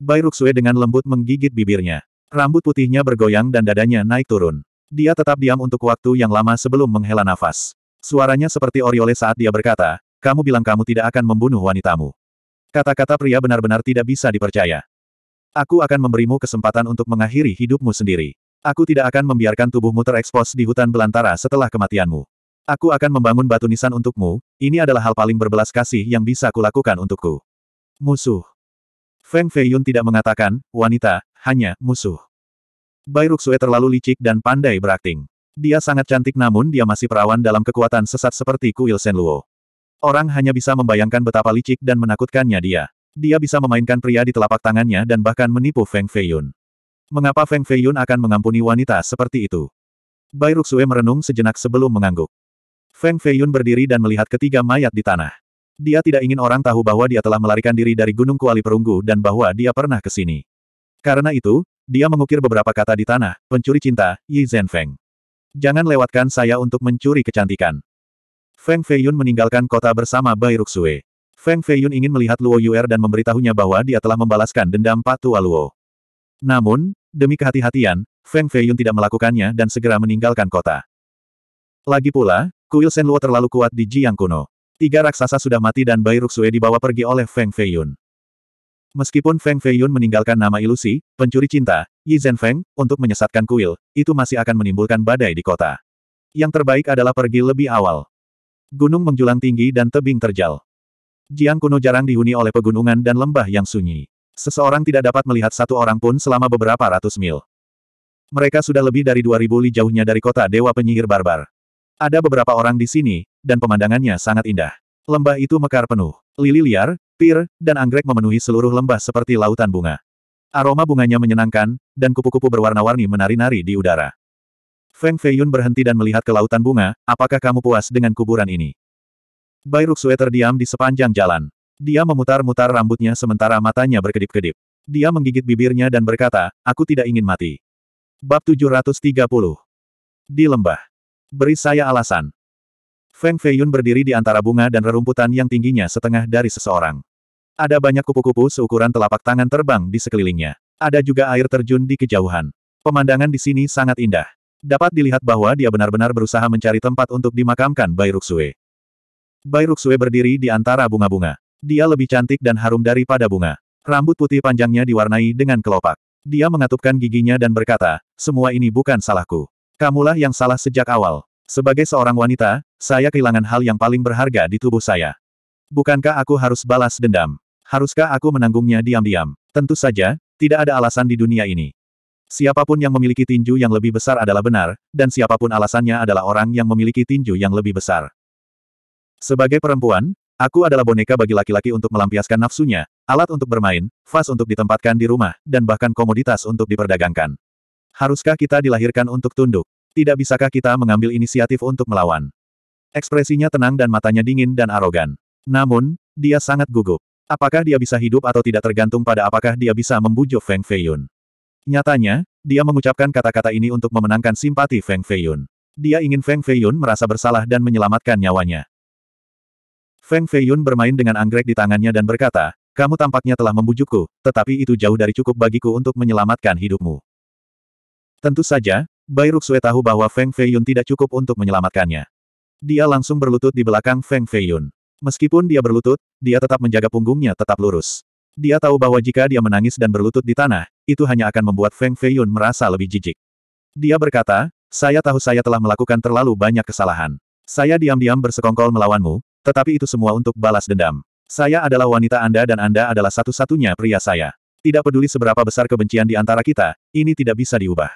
Bai Ruxue dengan lembut menggigit bibirnya. Rambut putihnya bergoyang dan dadanya naik turun. Dia tetap diam untuk waktu yang lama sebelum menghela nafas. Suaranya seperti Oriole saat dia berkata, kamu bilang kamu tidak akan membunuh wanitamu. Kata-kata pria benar-benar tidak bisa dipercaya. Aku akan memberimu kesempatan untuk mengakhiri hidupmu sendiri. Aku tidak akan membiarkan tubuhmu terekspos di hutan belantara setelah kematianmu. Aku akan membangun batu nisan untukmu, ini adalah hal paling berbelas kasih yang bisa kulakukan untukku. Musuh. Feng Feiyun tidak mengatakan, wanita, hanya musuh. Bai Ruxue terlalu licik dan pandai berakting. Dia sangat cantik namun dia masih perawan dalam kekuatan sesat seperti Kuil Senluo. Orang hanya bisa membayangkan betapa licik dan menakutkannya dia. Dia bisa memainkan pria di telapak tangannya dan bahkan menipu Feng Feiyun. Mengapa Feng Feiyun akan mengampuni wanita seperti itu? Bai Ruxue merenung sejenak sebelum mengangguk. Feng Feiyun berdiri dan melihat ketiga mayat di tanah. Dia tidak ingin orang tahu bahwa dia telah melarikan diri dari Gunung Kuali Perunggu dan bahwa dia pernah ke sini. Karena itu, dia mengukir beberapa kata di tanah, pencuri cinta, Yi Feng. Jangan lewatkan saya untuk mencuri kecantikan. Feng Feiyun meninggalkan kota bersama Bai Ruxue. Feng Feiyun ingin melihat Luo Yuer dan memberitahunya bahwa dia telah membalaskan dendam Patua Luo. Namun, demi kehati-hatian, Feng Feiyun tidak melakukannya dan segera meninggalkan kota. Lagi pula, kuil Sen Luo terlalu kuat di Jiang kuno. Tiga raksasa sudah mati dan Bai Ruxue dibawa pergi oleh Feng Feiyun. Meskipun Feng Feiyun meninggalkan nama ilusi, pencuri cinta, Yi Zhen Feng, untuk menyesatkan kuil, itu masih akan menimbulkan badai di kota. Yang terbaik adalah pergi lebih awal. Gunung menjulang tinggi dan tebing terjal. Jiang kuno jarang dihuni oleh pegunungan dan lembah yang sunyi. Seseorang tidak dapat melihat satu orang pun selama beberapa ratus mil. Mereka sudah lebih dari dua ribu li jauhnya dari kota Dewa Penyihir Barbar. Ada beberapa orang di sini, dan pemandangannya sangat indah. Lembah itu mekar penuh. Lili liar, Pir, dan anggrek memenuhi seluruh lembah seperti lautan bunga. Aroma bunganya menyenangkan, dan kupu-kupu berwarna-warni menari-nari di udara. Feng Feiyun berhenti dan melihat ke lautan bunga, apakah kamu puas dengan kuburan ini? Bai Ruxue terdiam di sepanjang jalan. Dia memutar-mutar rambutnya sementara matanya berkedip-kedip. Dia menggigit bibirnya dan berkata, aku tidak ingin mati. Bab 730 Di lembah. Beri saya alasan. Feng Feiyun berdiri di antara bunga dan rerumputan yang tingginya setengah dari seseorang. Ada banyak kupu-kupu seukuran telapak tangan terbang di sekelilingnya. Ada juga air terjun di kejauhan. Pemandangan di sini sangat indah. Dapat dilihat bahwa dia benar-benar berusaha mencari tempat untuk dimakamkan Bai Ruxue. Bai Ruxue berdiri di antara bunga-bunga. Dia lebih cantik dan harum daripada bunga. Rambut putih panjangnya diwarnai dengan kelopak. Dia mengatupkan giginya dan berkata, semua ini bukan salahku. Kamulah yang salah sejak awal. Sebagai seorang wanita, saya kehilangan hal yang paling berharga di tubuh saya. Bukankah aku harus balas dendam? Haruskah aku menanggungnya diam-diam? Tentu saja, tidak ada alasan di dunia ini. Siapapun yang memiliki tinju yang lebih besar adalah benar, dan siapapun alasannya adalah orang yang memiliki tinju yang lebih besar. Sebagai perempuan, aku adalah boneka bagi laki-laki untuk melampiaskan nafsunya, alat untuk bermain, vas untuk ditempatkan di rumah, dan bahkan komoditas untuk diperdagangkan. Haruskah kita dilahirkan untuk tunduk? Tidak bisakah kita mengambil inisiatif untuk melawan? Ekspresinya tenang dan matanya dingin dan arogan. Namun, dia sangat gugup. Apakah dia bisa hidup atau tidak tergantung pada apakah dia bisa membujuk Feng Feiyun. Nyatanya, dia mengucapkan kata-kata ini untuk memenangkan simpati Feng Feiyun. Dia ingin Feng Feiyun merasa bersalah dan menyelamatkan nyawanya. Feng Feiyun bermain dengan anggrek di tangannya dan berkata, kamu tampaknya telah membujukku, tetapi itu jauh dari cukup bagiku untuk menyelamatkan hidupmu. Tentu saja, Bai Ruxue tahu bahwa Feng Feiyun tidak cukup untuk menyelamatkannya. Dia langsung berlutut di belakang Feng Feiyun. Meskipun dia berlutut, dia tetap menjaga punggungnya tetap lurus. Dia tahu bahwa jika dia menangis dan berlutut di tanah, itu hanya akan membuat Feng Feiyun merasa lebih jijik. Dia berkata, saya tahu saya telah melakukan terlalu banyak kesalahan. Saya diam-diam bersekongkol melawanmu, tetapi itu semua untuk balas dendam. Saya adalah wanita Anda dan Anda adalah satu-satunya pria saya. Tidak peduli seberapa besar kebencian di antara kita, ini tidak bisa diubah.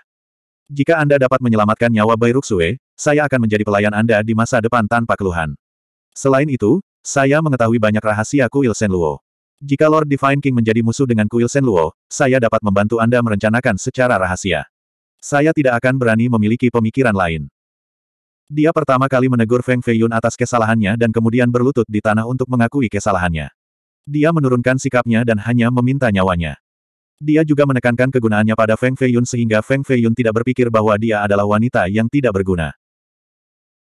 Jika Anda dapat menyelamatkan nyawa Bai Ruxue, saya akan menjadi pelayan Anda di masa depan tanpa keluhan. Selain itu, saya mengetahui banyak rahasia Kuil Luo. Jika Lord Divine King menjadi musuh dengan Kuil Luo, saya dapat membantu Anda merencanakan secara rahasia. Saya tidak akan berani memiliki pemikiran lain. Dia pertama kali menegur Feng Feiyun atas kesalahannya dan kemudian berlutut di tanah untuk mengakui kesalahannya. Dia menurunkan sikapnya dan hanya meminta nyawanya. Dia juga menekankan kegunaannya pada Feng Feiyun sehingga Feng Feiyun tidak berpikir bahwa dia adalah wanita yang tidak berguna.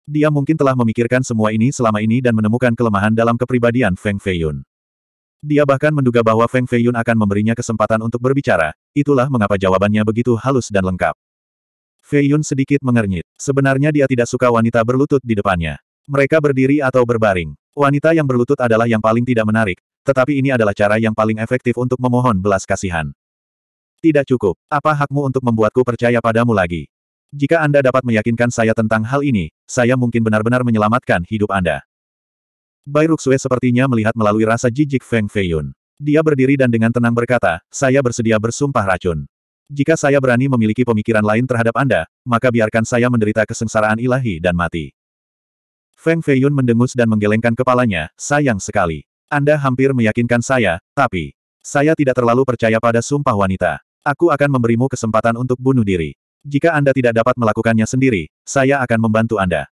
Dia mungkin telah memikirkan semua ini selama ini dan menemukan kelemahan dalam kepribadian Feng Feiyun. Dia bahkan menduga bahwa Feng Feiyun akan memberinya kesempatan untuk berbicara, itulah mengapa jawabannya begitu halus dan lengkap. Feiyun sedikit mengernyit. Sebenarnya dia tidak suka wanita berlutut di depannya. Mereka berdiri atau berbaring. Wanita yang berlutut adalah yang paling tidak menarik, tetapi ini adalah cara yang paling efektif untuk memohon belas kasihan. Tidak cukup. Apa hakmu untuk membuatku percaya padamu lagi? Jika Anda dapat meyakinkan saya tentang hal ini, saya mungkin benar-benar menyelamatkan hidup Anda. Bai Ruxue sepertinya melihat melalui rasa jijik Feng Feiyun. Dia berdiri dan dengan tenang berkata, saya bersedia bersumpah racun. Jika saya berani memiliki pemikiran lain terhadap Anda, maka biarkan saya menderita kesengsaraan ilahi dan mati. Feng Feiyun mendengus dan menggelengkan kepalanya, sayang sekali. Anda hampir meyakinkan saya, tapi... Saya tidak terlalu percaya pada sumpah wanita. Aku akan memberimu kesempatan untuk bunuh diri. Jika Anda tidak dapat melakukannya sendiri, saya akan membantu Anda.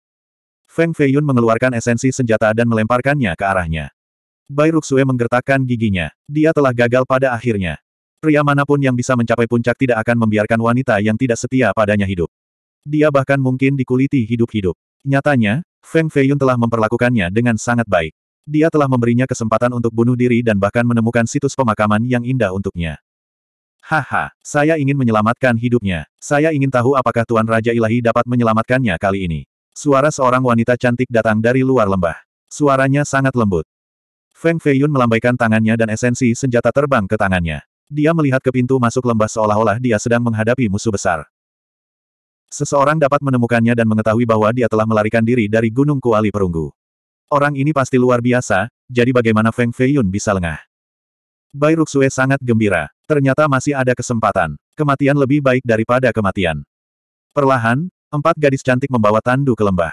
Feng Feiyun mengeluarkan esensi senjata dan melemparkannya ke arahnya. Bai Ruxue menggertakkan giginya. Dia telah gagal pada akhirnya. Pria manapun yang bisa mencapai puncak tidak akan membiarkan wanita yang tidak setia padanya hidup. Dia bahkan mungkin dikuliti hidup-hidup. Nyatanya, Feng Feiyun telah memperlakukannya dengan sangat baik. Dia telah memberinya kesempatan untuk bunuh diri dan bahkan menemukan situs pemakaman yang indah untuknya. Haha, saya ingin menyelamatkan hidupnya. Saya ingin tahu apakah Tuan Raja Ilahi dapat menyelamatkannya kali ini. Suara seorang wanita cantik datang dari luar lembah. Suaranya sangat lembut. Feng Feiyun melambaikan tangannya dan esensi senjata terbang ke tangannya. Dia melihat ke pintu masuk lembah seolah-olah dia sedang menghadapi musuh besar. Seseorang dapat menemukannya dan mengetahui bahwa dia telah melarikan diri dari Gunung Kuali Perunggu. Orang ini pasti luar biasa, jadi bagaimana Feng Feiyun bisa lengah? Bai Ruxue sangat gembira. Ternyata masih ada kesempatan. Kematian lebih baik daripada kematian. Perlahan, empat gadis cantik membawa tandu ke lembah.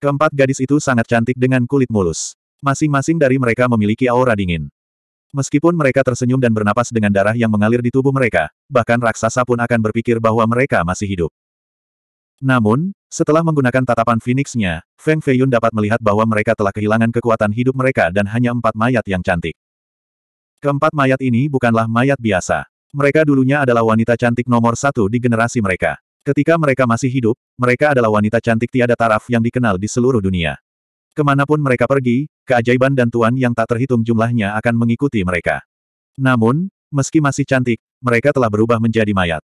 Keempat gadis itu sangat cantik dengan kulit mulus. Masing-masing dari mereka memiliki aura dingin. Meskipun mereka tersenyum dan bernapas dengan darah yang mengalir di tubuh mereka, bahkan raksasa pun akan berpikir bahwa mereka masih hidup. Namun, setelah menggunakan tatapan Phoenix-nya, Feng Feiyun dapat melihat bahwa mereka telah kehilangan kekuatan hidup mereka dan hanya empat mayat yang cantik. Keempat mayat ini bukanlah mayat biasa. Mereka dulunya adalah wanita cantik nomor satu di generasi mereka. Ketika mereka masih hidup, mereka adalah wanita cantik tiada taraf yang dikenal di seluruh dunia. Kemanapun mereka pergi, keajaiban dan tuan yang tak terhitung jumlahnya akan mengikuti mereka. Namun, meski masih cantik, mereka telah berubah menjadi mayat.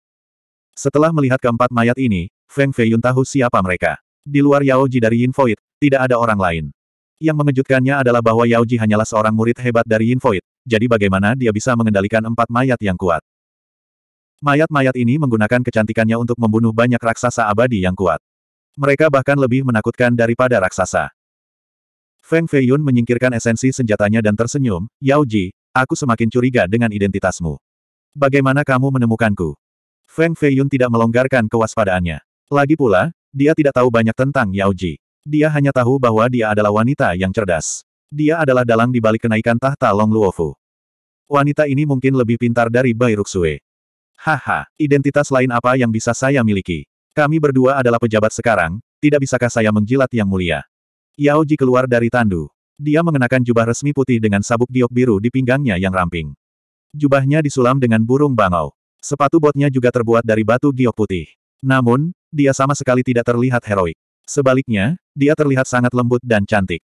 Setelah melihat keempat mayat ini, Feng Fei Yun tahu siapa mereka. Di luar Yao Ji dari Yin Void, tidak ada orang lain. Yang mengejutkannya adalah bahwa Yao Ji hanyalah seorang murid hebat dari Yin Void, jadi bagaimana dia bisa mengendalikan empat mayat yang kuat? Mayat-mayat ini menggunakan kecantikannya untuk membunuh banyak raksasa abadi yang kuat. Mereka bahkan lebih menakutkan daripada raksasa. Feng Feiyun menyingkirkan esensi senjatanya dan tersenyum, Yao Ji, aku semakin curiga dengan identitasmu. Bagaimana kamu menemukanku? Feng Feiyun tidak melonggarkan kewaspadaannya. Lagi pula, dia tidak tahu banyak tentang Yao Ji. Dia hanya tahu bahwa dia adalah wanita yang cerdas. Dia adalah dalang di balik kenaikan tahta Long Luofu. Wanita ini mungkin lebih pintar dari Bai Ruxue. Haha, identitas lain apa yang bisa saya miliki? Kami berdua adalah pejabat sekarang, tidak bisakah saya menjilat yang mulia? Yao Ji keluar dari tandu. Dia mengenakan jubah resmi putih dengan sabuk diok biru di pinggangnya yang ramping. Jubahnya disulam dengan burung bangau. Sepatu botnya juga terbuat dari batu giok putih. Namun, dia sama sekali tidak terlihat heroik. Sebaliknya, dia terlihat sangat lembut dan cantik.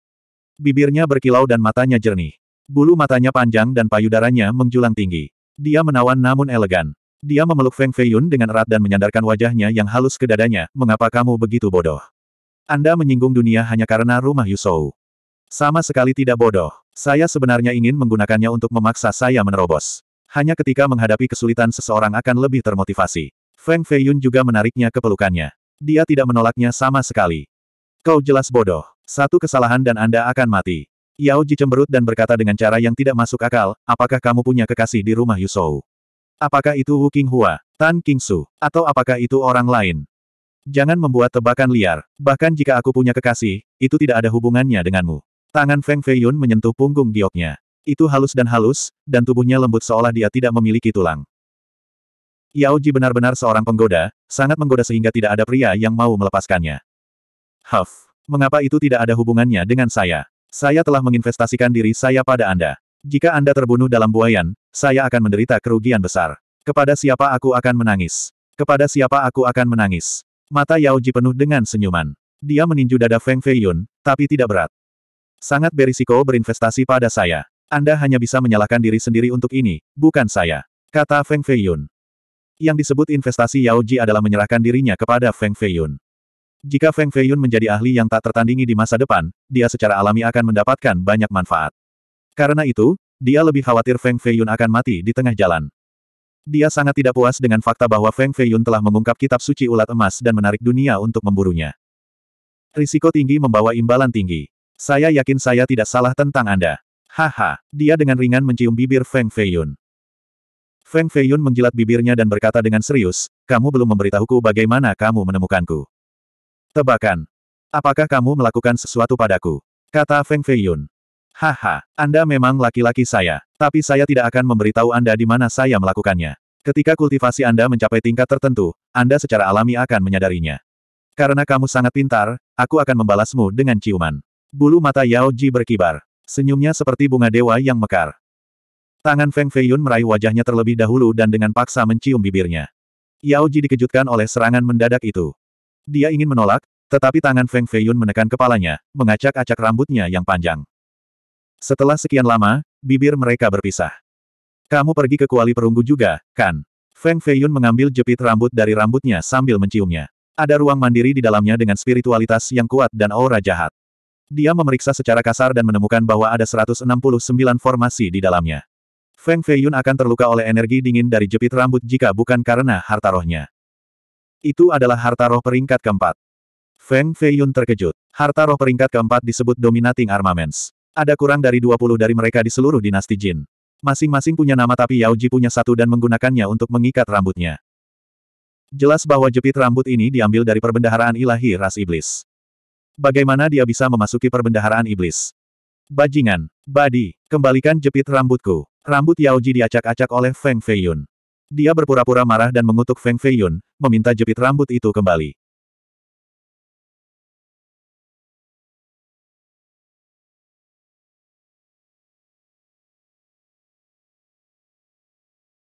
Bibirnya berkilau dan matanya jernih. Bulu matanya panjang dan payudaranya menjulang tinggi. Dia menawan namun elegan. Dia memeluk Feng Feiyun dengan erat dan menyandarkan wajahnya yang halus ke dadanya, mengapa kamu begitu bodoh? Anda menyinggung dunia hanya karena rumah Yusou. Sama sekali tidak bodoh. Saya sebenarnya ingin menggunakannya untuk memaksa saya menerobos. Hanya ketika menghadapi kesulitan seseorang akan lebih termotivasi. Feng Feiyun juga menariknya ke pelukannya. Dia tidak menolaknya sama sekali. Kau jelas bodoh. Satu kesalahan dan Anda akan mati. Yao Ji cemberut dan berkata dengan cara yang tidak masuk akal, apakah kamu punya kekasih di rumah Yusou? Apakah itu Wu Hua, Tan King Su, atau apakah itu orang lain? Jangan membuat tebakan liar, bahkan jika aku punya kekasih, itu tidak ada hubungannya denganmu. Tangan Feng Feiyun menyentuh punggung gioknya. Itu halus dan halus, dan tubuhnya lembut seolah dia tidak memiliki tulang. Yao Ji benar-benar seorang penggoda, sangat menggoda sehingga tidak ada pria yang mau melepaskannya. Huff. Mengapa itu tidak ada hubungannya dengan saya? Saya telah menginvestasikan diri saya pada Anda. Jika Anda terbunuh dalam buayan, saya akan menderita kerugian besar. Kepada siapa aku akan menangis? Kepada siapa aku akan menangis? Mata Yao Ji penuh dengan senyuman. Dia meninju dada Feng Feiyun, tapi tidak berat. Sangat berisiko berinvestasi pada saya. Anda hanya bisa menyalahkan diri sendiri untuk ini, bukan saya. Kata Feng Feiyun. Yang disebut investasi Yao Ji adalah menyerahkan dirinya kepada Feng Feiyun. Jika Feng Feiyun menjadi ahli yang tak tertandingi di masa depan, dia secara alami akan mendapatkan banyak manfaat. Karena itu, dia lebih khawatir Feng Feiyun akan mati di tengah jalan. Dia sangat tidak puas dengan fakta bahwa Feng Feiyun telah mengungkap kitab suci ulat emas dan menarik dunia untuk memburunya. Risiko tinggi membawa imbalan tinggi. Saya yakin saya tidak salah tentang Anda. Haha, dia dengan ringan mencium bibir Feng Feiyun. Feng Feiyun menjilat bibirnya dan berkata dengan serius, kamu belum memberitahuku bagaimana kamu menemukanku. Tebakan. Apakah kamu melakukan sesuatu padaku? Kata Feng Feiyun. Haha, Anda memang laki-laki saya. Tapi saya tidak akan memberitahu Anda di mana saya melakukannya. Ketika kultivasi Anda mencapai tingkat tertentu, Anda secara alami akan menyadarinya. Karena kamu sangat pintar, aku akan membalasmu dengan ciuman. Bulu mata Yao Ji berkibar. Senyumnya seperti bunga dewa yang mekar. Tangan Feng Feiyun meraih wajahnya terlebih dahulu dan dengan paksa mencium bibirnya. Yao Ji dikejutkan oleh serangan mendadak itu. Dia ingin menolak, tetapi tangan Feng Feiyun menekan kepalanya, mengacak-acak rambutnya yang panjang. Setelah sekian lama, bibir mereka berpisah. Kamu pergi ke kuali perunggu juga, kan? Feng Feiyun mengambil jepit rambut dari rambutnya sambil menciumnya. Ada ruang mandiri di dalamnya dengan spiritualitas yang kuat dan aura jahat. Dia memeriksa secara kasar dan menemukan bahwa ada 169 formasi di dalamnya. Feng Feiyun akan terluka oleh energi dingin dari jepit rambut jika bukan karena harta rohnya. Itu adalah harta roh peringkat keempat. Feng Feiyun terkejut. Harta roh peringkat keempat disebut dominating armaments. Ada kurang dari 20 dari mereka di seluruh dinasti Jin. Masing-masing punya nama tapi Yao Ji punya satu dan menggunakannya untuk mengikat rambutnya. Jelas bahwa jepit rambut ini diambil dari perbendaharaan ilahi ras iblis. Bagaimana dia bisa memasuki perbendaharaan iblis? Bajingan, Badi, kembalikan jepit rambutku. Rambut Yao Ji diacak-acak oleh Feng Feiyun. Dia berpura-pura marah dan mengutuk Feng Feiyun, meminta jepit rambut itu kembali.